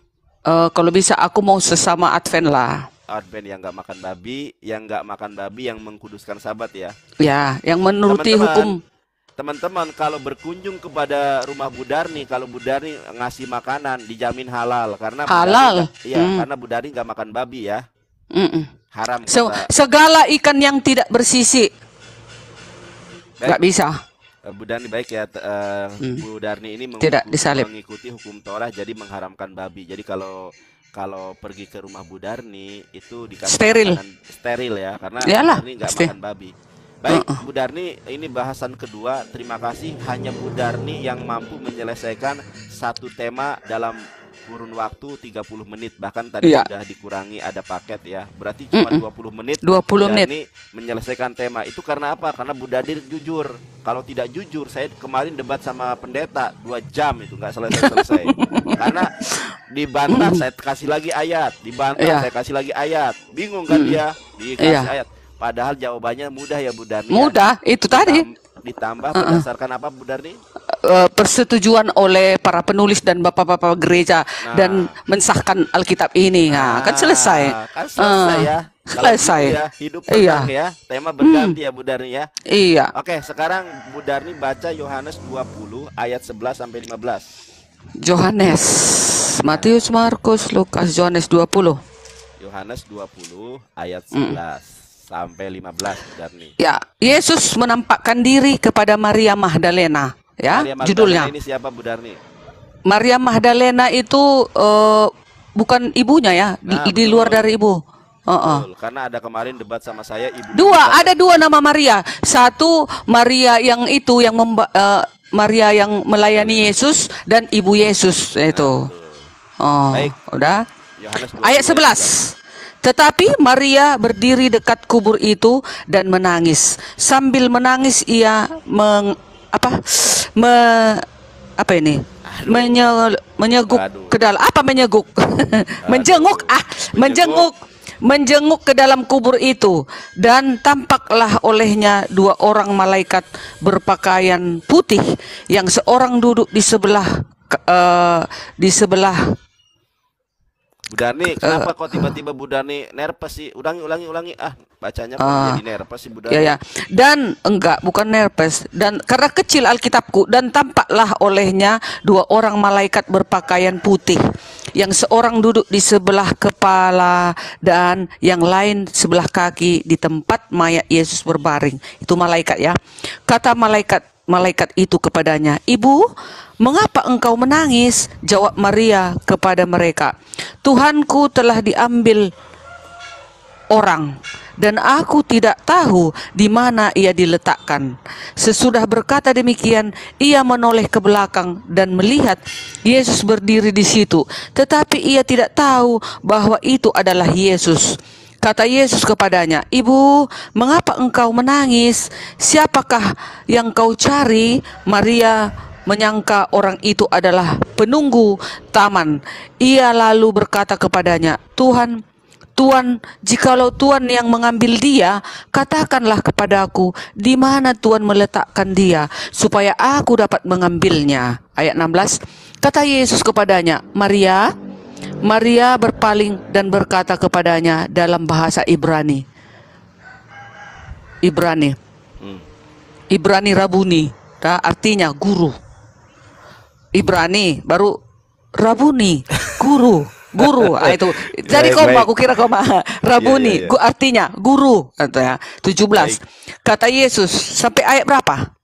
Uh, kalau bisa aku mau sesama Advent lah. Advent yang nggak makan babi, yang nggak makan babi, yang mengkuduskan sahabat ya. Ya, yang menuruti teman -teman, hukum. Teman-teman kalau berkunjung kepada rumah Budari, kalau Budari ngasih makanan dijamin halal karena halal. Iya, hmm. karena Budari nggak makan babi ya. Mm -mm. Haram. So, segala ikan yang tidak bersisi nggak bisa. Eh, Bu Darni baik ya uh, hmm. Bu Darni ini meng tidak disalib. mengikuti hukum Torah jadi mengharamkan babi. Jadi kalau kalau pergi ke rumah Bu Darni itu dikasih steril steril ya karena Yalah, Bu nggak makan babi. Baik, uh -uh. Bu Darni, ini bahasan kedua. Terima kasih hanya Bu Darni yang mampu menyelesaikan satu tema dalam kurun waktu 30 menit bahkan tadi ya. sudah dikurangi ada paket ya berarti cuma mm -mm. 20 menit 20 menit ini menyelesaikan tema itu karena apa karena Dadir jujur kalau tidak jujur saya kemarin debat sama pendeta dua jam itu nggak selesai selesai karena dibantah saya kasih lagi ayat dibantah ya. saya kasih lagi ayat bingung kan mm. dia dikasih ya. ayat Padahal jawabannya mudah ya Bu Dadir Mudah, itu tadi ditambah uh berdasarkan apa Bu Darni? Eh, persetujuan oleh para penulis dan bapak-bapak gereja nah. dan mensahkan Alkitab ini. Nah, nah kan selesai. Kan selesai uh. ya. Kalau selesai. Gitu ya, hidup tenang iya. ya. Tema hmm. berganti hmm. ya Bu Darni ya. Iya. Oke, sekarang Bu Darni baca Yohanes 20 ayat 11 sampai 15. Yohanes, Matius, Markus, Lukas, Yohanes 20. Yohanes 20 ayat 11. hmm sampai 15 benar nih. Ya, Yesus menampakkan diri kepada Maria Magdalena, ya. Maria Magdalena judulnya. Ini siapa Bu Darni? Maria Magdalena itu uh, bukan ibunya ya, di, nah, di luar dari ibu. Uh -uh. Betul, karena ada kemarin debat sama saya ibu. Dua, kita. ada dua nama Maria. Satu Maria yang itu yang memba, uh, Maria yang melayani Yesus dan ibu Yesus itu. Nah, oh, Baik. udah. Ayat 11. Tetapi Maria berdiri dekat kubur itu dan menangis. Sambil menangis ia meng, apa me, apa ini? Menyel, menyeguk ke dalam apa menyeguk? menjenguk ah, menjenguk menjenguk ke dalam kubur itu dan tampaklah olehnya dua orang malaikat berpakaian putih yang seorang duduk di sebelah uh, di sebelah Bu kenapa uh, kok tiba-tiba Bu nerpes sih? Ulangi, ulangi, ulangi. Ah, bacanya kok ah. jadi nervous sih Bu Iya, Ya, ya. Dan enggak, bukan nervous. Dan karena kecil Alkitabku dan tampaklah olehnya dua orang malaikat berpakaian putih yang seorang duduk di sebelah kepala dan yang lain sebelah kaki di tempat mayat Yesus berbaring. Itu malaikat ya. Kata malaikat malaikat itu kepadanya, "Ibu, mengapa engkau menangis?" Jawab Maria kepada mereka, "Tuhanku telah diambil orang dan aku tidak tahu di mana ia diletakkan." Sesudah berkata demikian, ia menoleh ke belakang dan melihat Yesus berdiri di situ, tetapi ia tidak tahu bahwa itu adalah Yesus. Kata Yesus kepadanya, "Ibu, mengapa engkau menangis? Siapakah yang kau cari?" Maria menyangka orang itu adalah penunggu taman. Ia lalu berkata kepadanya, "Tuhan, Tuhan, jikalau Tuhan yang mengambil dia, katakanlah kepadaku di mana Tuhan meletakkan dia, supaya aku dapat mengambilnya." Ayat 16. Kata Yesus kepadanya, "Maria." Maria berpaling dan berkata kepadanya dalam bahasa Ibrani. Ibrani. Hmm. Ibrani Rabuni, artinya guru. Ibrani baru Rabuni, guru. Guru, ah, itu. Jadi baik, koma, baik. kukira koma. Iya, iya, Rabuni, ya, ya, ya. artinya guru, kata ya. 17. Baik. Kata Yesus, sampai ayat berapa?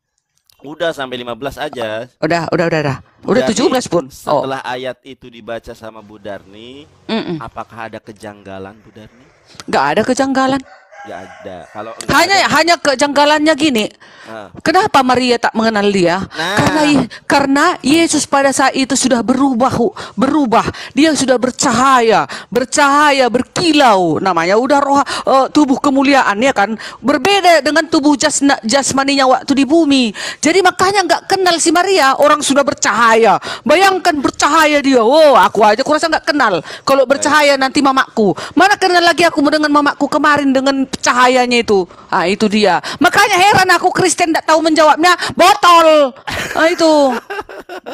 Udah sampai 15 aja. Udah, udah, udah, udah. Udah tujuh 17 pun. Setelah oh. ayat itu dibaca sama Bu Darni, mm -mm. apakah ada kejanggalan Bu Darni? Enggak ada kejanggalan. Ya ada. Kalau hanya ada. Ya, hanya kejanggalannya gini. Uh. Kenapa Maria tak mengenal dia? Nah. Karena karena Yesus pada saat itu sudah berubah, berubah. Dia sudah bercahaya, bercahaya, berkilau. Namanya udah roh uh, tubuh kemuliaan ya kan. Berbeda dengan tubuh jasna, jasmaninya waktu di bumi. Jadi makanya nggak kenal si Maria, orang sudah bercahaya. Bayangkan bercahaya dia. Oh, aku aja kurasa nggak kenal. Kalau bercahaya nanti mamaku. Mana kenal lagi aku dengan mamaku kemarin dengan cahayanya itu. Ah itu dia. Makanya heran aku Kristen tidak tahu menjawabnya. Botol. Ah, itu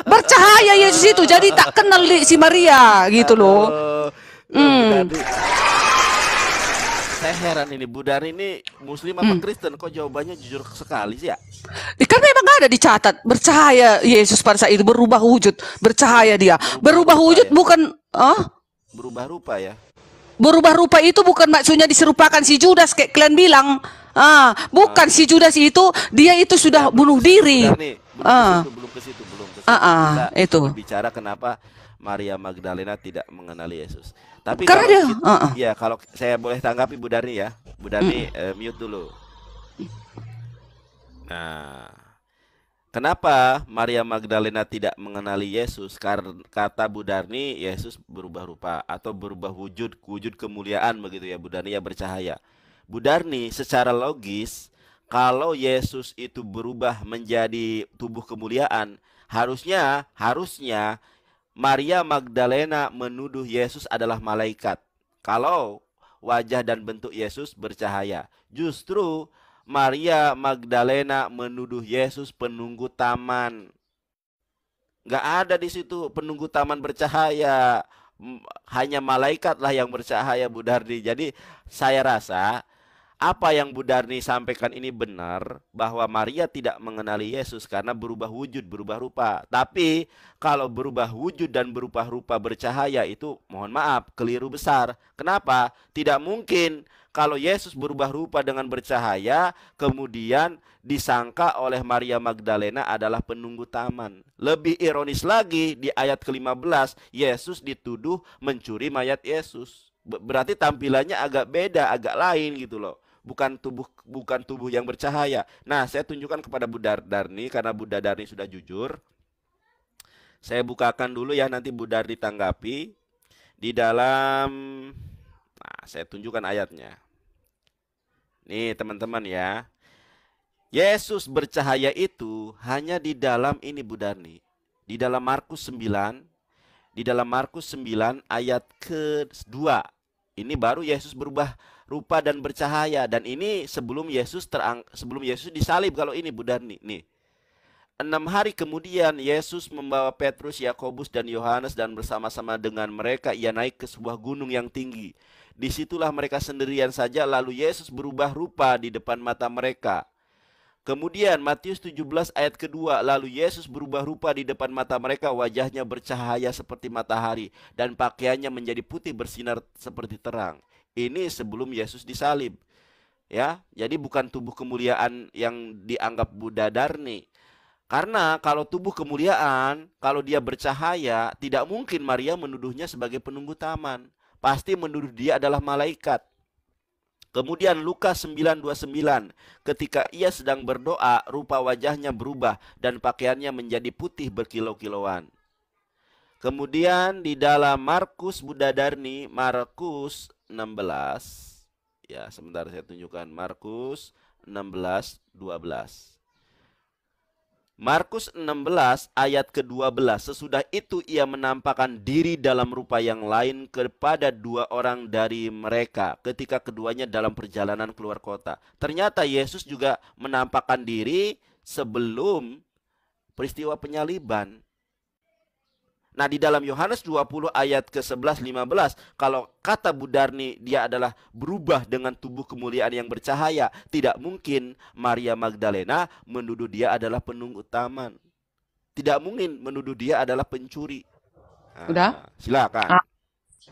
bercahaya Yesus ya itu. Jadi tak kenal si Maria gitu loh. Hmm. Saya heran ini Budari ini Muslim apa hmm. Kristen? Kok jawabannya jujur sekali sih ya? Eh, Karena memang ada dicatat bercahaya Yesus pada saat itu berubah wujud bercahaya dia berubah, berubah wujud ya? bukan ah berubah rupa ya Berubah rupa itu bukan maksudnya diserupakan si Judas kayak kalian bilang. Ah, bukan ah. si Judas itu dia itu sudah ya, bunuh diri. Nih, belum ah. ke situ, belum ke situ, Ah, ah itu. Bicara kenapa Maria Magdalena tidak mengenali Yesus. Tapi Karena kalau dia, kita, uh, ya kalau saya boleh tanggapi Bu Dani ya. Bu Dani mm. uh, eh, mute dulu. Nah, Kenapa Maria Magdalena tidak mengenali Yesus? Karena kata Budarni, Yesus berubah rupa atau berubah wujud, wujud kemuliaan begitu ya. Budarni ya bercahaya. Budarni secara logis, kalau Yesus itu berubah menjadi tubuh kemuliaan, harusnya harusnya Maria Magdalena menuduh Yesus adalah malaikat. Kalau wajah dan bentuk Yesus bercahaya. Justru Maria Magdalena menuduh Yesus penunggu taman. Gak ada di situ penunggu taman bercahaya. Hanya malaikatlah yang bercahaya Bu Dardi. Jadi saya rasa apa yang Bu Darni sampaikan ini benar bahwa Maria tidak mengenali Yesus karena berubah wujud, berubah rupa. Tapi kalau berubah wujud dan berubah rupa bercahaya itu mohon maaf keliru besar. Kenapa? Tidak mungkin kalau Yesus berubah rupa dengan bercahaya, kemudian disangka oleh Maria Magdalena adalah penunggu taman. Lebih ironis lagi di ayat ke-15, Yesus dituduh mencuri mayat Yesus. Berarti tampilannya agak beda, agak lain gitu loh. Bukan tubuh bukan tubuh yang bercahaya. Nah, saya tunjukkan kepada Bu Darni karena Bu Darni sudah jujur. Saya bukakan dulu ya nanti Bu Darni tanggapi di dalam Nah, saya tunjukkan ayatnya. Nih teman-teman ya. Yesus bercahaya itu hanya di dalam ini Budarni, Di dalam Markus 9. Di dalam Markus 9 ayat ke-2. Ini baru Yesus berubah rupa dan bercahaya. Dan ini sebelum Yesus terang, sebelum Yesus disalib kalau ini Budarni Nih. Enam hari kemudian Yesus membawa Petrus, Yakobus, dan Yohanes dan bersama-sama dengan mereka ia naik ke sebuah gunung yang tinggi. Disitulah mereka sendirian saja lalu Yesus berubah rupa di depan mata mereka. Kemudian Matius 17 ayat kedua Lalu Yesus berubah rupa di depan mata mereka Wajahnya bercahaya seperti matahari Dan pakaiannya menjadi putih bersinar seperti terang Ini sebelum Yesus disalib Ya, jadi bukan tubuh kemuliaan yang dianggap Buddha Darni karena kalau tubuh kemuliaan, kalau dia bercahaya, tidak mungkin Maria menuduhnya sebagai penunggu taman. Pasti menuduh dia adalah malaikat. Kemudian Lukas 9:29, ketika ia sedang berdoa, rupa wajahnya berubah dan pakaiannya menjadi putih berkilau-kilauan. Kemudian di dalam Markus Budadarni, Markus 16. Ya, sebentar saya tunjukkan Markus 16, 12. Markus 16 ayat ke-12 sesudah itu ia menampakkan diri dalam rupa yang lain kepada dua orang dari mereka ketika keduanya dalam perjalanan keluar kota. Ternyata Yesus juga menampakkan diri sebelum peristiwa penyaliban. Nah, di dalam Yohanes 20 ayat ke-11 15, kalau kata Budarni dia adalah berubah dengan tubuh kemuliaan yang bercahaya, tidak mungkin Maria Magdalena menuduh dia adalah penunggu taman. Tidak mungkin menuduh dia adalah pencuri. Nah, Udah? Silakan. Ah.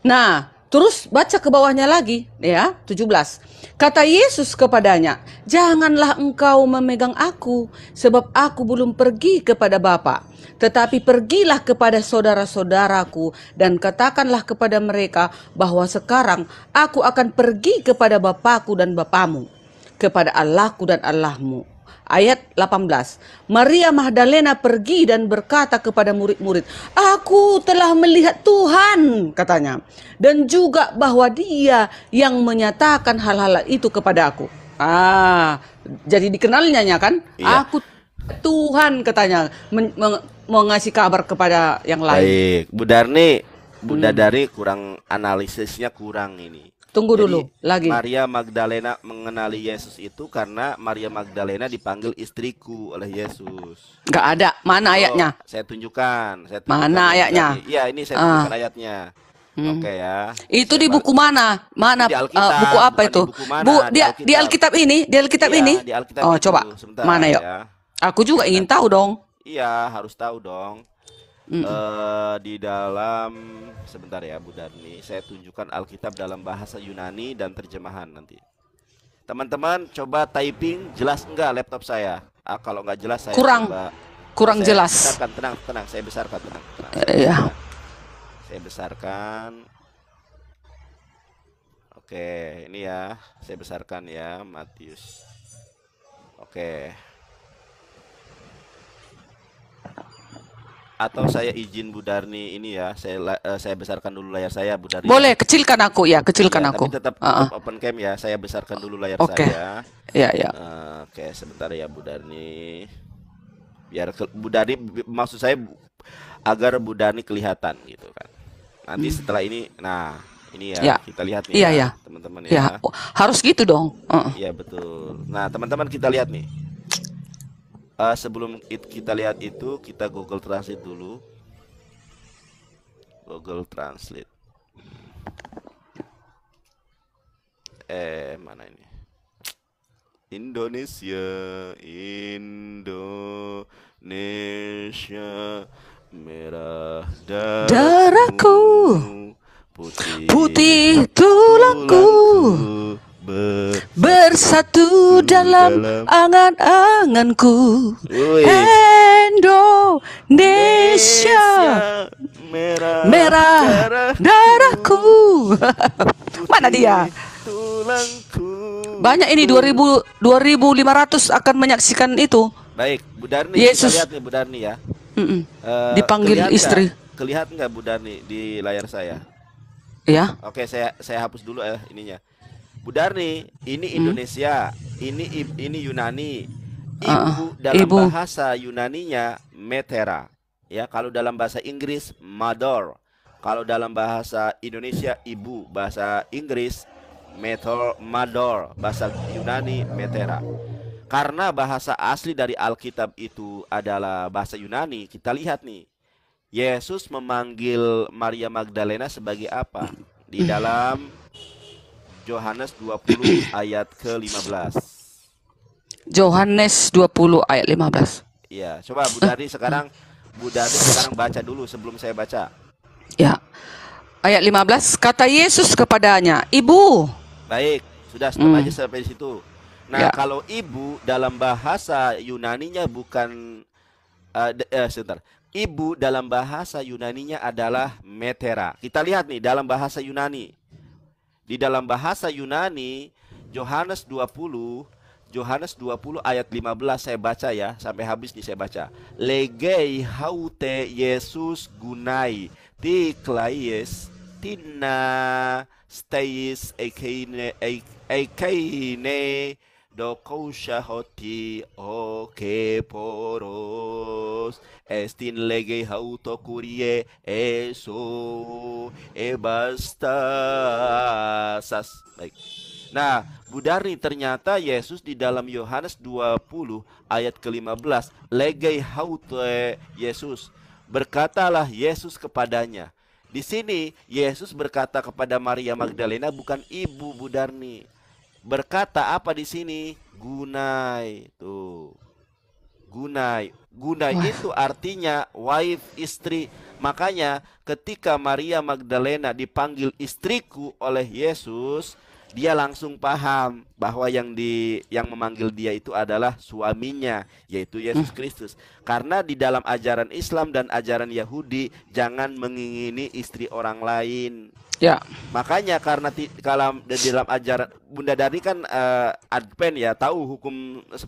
Nah, terus baca ke bawahnya lagi ya, 17. Kata Yesus kepadanya, "Janganlah engkau memegang aku, sebab aku belum pergi kepada Bapa, tetapi pergilah kepada saudara-saudaraku dan katakanlah kepada mereka bahwa sekarang aku akan pergi kepada Bapakku dan Bapamu, kepada Allahku dan Allahmu." ayat 18. Maria Magdalena pergi dan berkata kepada murid-murid, "Aku telah melihat Tuhan," katanya, "dan juga bahwa Dia yang menyatakan hal-hal itu kepada aku." Ah, jadi dikenalnya ya kan? Iya. Aku Tuhan katanya men ngasih mengasih kabar kepada yang lain. Baik, Bu Darni, Bunda hmm. Dari kurang analisisnya kurang ini. Tunggu Jadi, dulu lagi. Maria Magdalena mengenali Yesus itu karena Maria Magdalena dipanggil istriku oleh Yesus. Enggak ada. Mana oh, ayatnya? Saya tunjukkan. Saya tunjukkan mana ayatnya? Iya, ini saya tunjukkan uh. ayatnya. Hmm. Oke okay, ya. Itu saya di buku mana? Mana di eh, Alkitab, uh, buku apa itu? Di buku mana? Bu, di, di Alkitab di Alkitab ini, di Alkitab iya, ini. Di Alkitab oh, itu. coba. Sebentar, Mana yuk? Ya. Aku juga ingin tahu dong. Iya, harus tahu dong mm Uh, di dalam sebentar ya Bu Darni, saya tunjukkan Alkitab dalam bahasa Yunani dan terjemahan nanti. Teman-teman coba typing jelas enggak laptop saya? Ah, kalau enggak jelas saya kurang coba, kurang saya jelas. Besarkan tenang tenang, saya besarkan tenang. tenang uh, ya. saya besarkan. Oke, ini ya, saya besarkan ya Matius. Oke. atau saya izin Bu Darni ini ya, saya uh, saya besarkan dulu layar saya Bu Darni. Boleh, kecilkan aku ya, kecilkan ya, aku. Tapi tetap uh -uh. open cam ya, saya besarkan dulu layar okay. saya. Ya, ya. Uh, Oke, okay, sebentar ya Bu Darni. Biar ke, Bu Darni maksud saya agar Bu Darni kelihatan gitu kan. Nanti hmm. setelah ini nah, ini ya, ya. kita lihat nih iya, ya, ya. teman-teman ya. ya. Harus gitu dong. Iya, -uh. betul. Nah, teman-teman kita lihat nih uh, sebelum it, kita lihat itu kita Google Translate dulu Google Translate eh mana ini Indonesia Indonesia merah darahku, darahku putih, putih tulangku, tulangku Ber bersatu hmm, dalam, dalam angan-anganku Indonesia merah, merah darahku mana dia tulangku banyak ini 2000 2500 akan menyaksikan itu baik Bu Darni Yesus lihat nih Bu Darni ya mm -mm. Uh, dipanggil kelihatan istri kelihatan nggak Bu Darni di layar saya ya oke saya saya hapus dulu eh ininya Budarni, ini hmm? Indonesia, hmm? ini ini Yunani. Ah, ibu uh, dalam ibu. bahasa Yunaninya Metera. Ya, kalau dalam bahasa Inggris Mother. Kalau dalam bahasa Indonesia ibu, bahasa Inggris metor mador, bahasa Yunani metera. Karena bahasa asli dari Alkitab itu adalah bahasa Yunani, kita lihat nih. Yesus memanggil Maria Magdalena sebagai apa? Di hmm. dalam Yohanes 20 ayat ke-15. Yohanes 20 ayat 15. Iya, coba Bu Dari sekarang Bu Dari sekarang baca dulu sebelum saya baca. Ya. Ayat 15 kata Yesus kepadanya, "Ibu." Baik, sudah stop hmm. aja sampai situ. Nah, ya. kalau ibu dalam bahasa Yunani-nya bukan uh, uh, sebentar. Ibu dalam bahasa Yunani-nya adalah metera. Kita lihat nih dalam bahasa Yunani. Di dalam bahasa Yunani, Yohanes 20, Yohanes 20 ayat 15 saya baca ya, sampai habis nih saya baca. Legei haute Yesus gunai ti klaies tina steis ekeine ekeine hoti syahoti oke poros estin lege hauto kurie eso e basta sas baik Nah, Budari ternyata Yesus di dalam Yohanes 20 ayat ke-15 lege haute eh, Yesus berkatalah Yesus kepadanya. Di sini Yesus berkata kepada Maria Magdalena bukan ibu Budarni, berkata apa di sini? Gunai. Tuh. Gunai. Gunai Wah. itu artinya wife, istri. Makanya ketika Maria Magdalena dipanggil istriku oleh Yesus, dia langsung paham bahwa yang di yang memanggil dia itu adalah suaminya yaitu hmm. Yesus Kristus. Karena di dalam ajaran Islam dan ajaran Yahudi jangan mengingini istri orang lain. Ya. Makanya karena dalam di dalam ajaran Bunda Dari kan uh, eh, Advent ya tahu hukum 10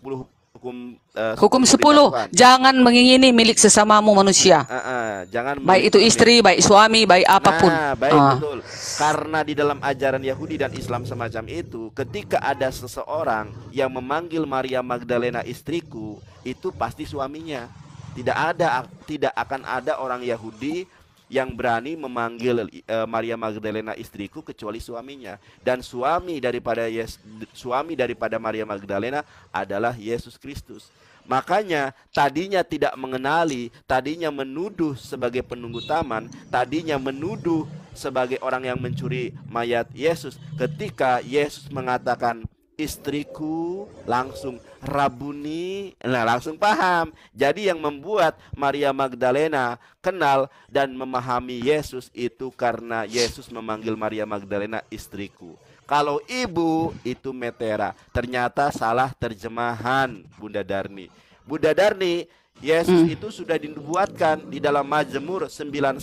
hukum uh, hukum 10 dilakukan. jangan mengingini milik sesamamu manusia. Uh, uh, jangan baik itu istri, baik suami, baik nah, apapun. Nah, baik uh. betul. Karena di dalam ajaran Yahudi dan Islam semacam itu, ketika ada seseorang yang memanggil Maria Magdalena istriku, itu pasti suaminya. Tidak ada tidak akan ada orang Yahudi yang berani memanggil uh, Maria Magdalena istriku kecuali suaminya dan suami daripada yes, suami daripada Maria Magdalena adalah Yesus Kristus. Makanya tadinya tidak mengenali, tadinya menuduh sebagai penunggu taman, tadinya menuduh sebagai orang yang mencuri mayat Yesus. Ketika Yesus mengatakan istriku langsung Rabuni. Nah, langsung paham. Jadi yang membuat Maria Magdalena kenal dan memahami Yesus itu karena Yesus memanggil Maria Magdalena istriku. Kalau ibu itu metera, ternyata salah terjemahan Bunda Darni. Bunda Darni, Yesus hmm. itu sudah dibuatkan di dalam Mazmur 91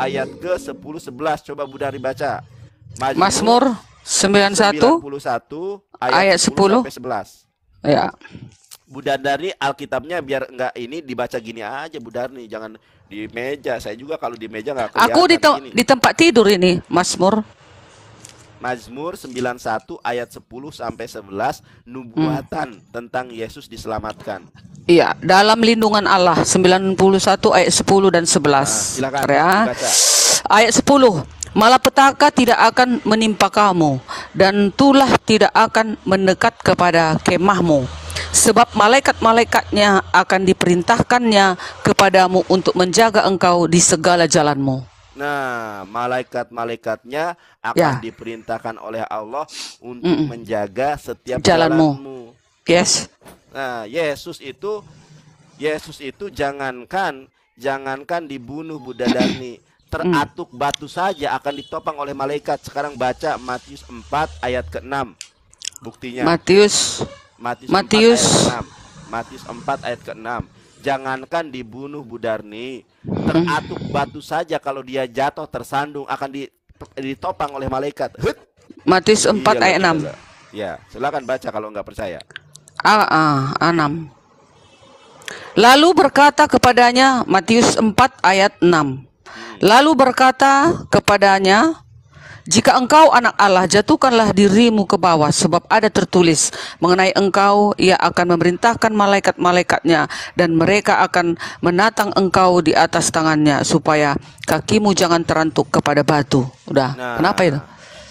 ayat ke 10 11. Coba Bunda Darni baca. Mazmur 91 91 ayat, ayat 10, 10 sampai 11. Ya. budarni Alkitabnya biar enggak ini dibaca gini aja budarni jangan di meja. Saya juga kalau di meja nggak Aku di, te ini. di tempat tidur ini, Mazmur. Mazmur 91 ayat 10 sampai 11 nubuatan hmm. tentang Yesus diselamatkan. Iya, dalam lindungan Allah 91 ayat 10 dan 11. Nah, silakan ya. Dibaca. Ayat 10. Malapetaka tidak akan menimpa kamu dan tulah tidak akan mendekat kepada kemahmu sebab malaikat-malaikatnya akan diperintahkannya kepadamu untuk menjaga engkau di segala jalanmu. Nah, malaikat-malaikatnya akan ya. diperintahkan oleh Allah untuk mm -mm. menjaga setiap jalanmu. jalanmu. Yes. Nah, Yesus itu Yesus itu jangankan jangankan dibunuh Buddha Dani Hmm. teratuk batu saja akan ditopang oleh malaikat. Sekarang baca Matius 4 ayat ke-6. Buktinya. Matius Matius, Matius. 4 ayat ke-6. Matius 4 ayat ke-6. Jangankan dibunuh Budarni, hmm. teratuk batu saja kalau dia jatuh tersandung akan ditopang oleh malaikat. Hut. Matius 4 iya, ayat 6. Ya, silakan baca kalau nggak percaya. a a ah 6. Lalu berkata kepadanya Matius 4 ayat 6. Lalu berkata kepadanya, jika engkau anak Allah, jatuhkanlah dirimu ke bawah, sebab ada tertulis mengenai engkau, ia akan memerintahkan malaikat-malaikatnya, dan mereka akan menatang engkau di atas tangannya, supaya kakimu jangan terantuk kepada batu. Udah, nah, kenapa itu?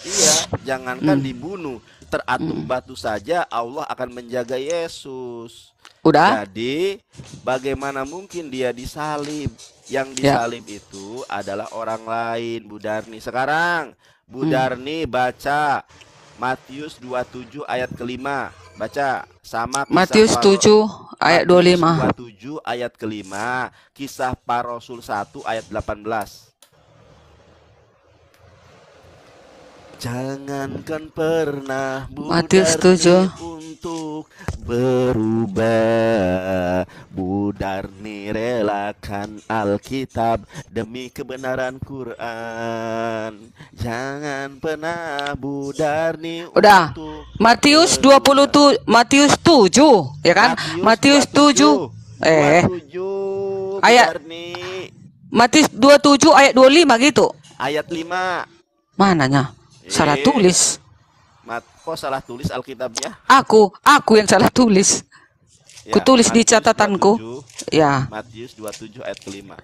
Iya, jangankan hmm. dibunuh, teratuk hmm. batu saja Allah akan menjaga Yesus. Udah. Jadi, bagaimana mungkin dia disalib? yang disalib ya. itu adalah orang lain Bu Darni sekarang Bu hmm. Darni baca Matius 27 ayat kelima baca sama Matius 7 ayat 25 Matius 27 ayat kelima kisah Parosul 1 ayat 18 Jangankan pernah Matius setuju untuk berubah Budarni relakan Alkitab demi kebenaran Quran Jangan pernah budar nih Udah Matius 27 Matius 7 ya kan Matius, 7, eh ayat Matius 27 ayat 25 gitu ayat 5 mananya salah eh, tulis. Mat, kok salah tulis Alkitabnya? Aku, aku yang salah tulis. Ya, Kutulis Matius di catatanku. 27, ya. Matius 27 ayat kelima.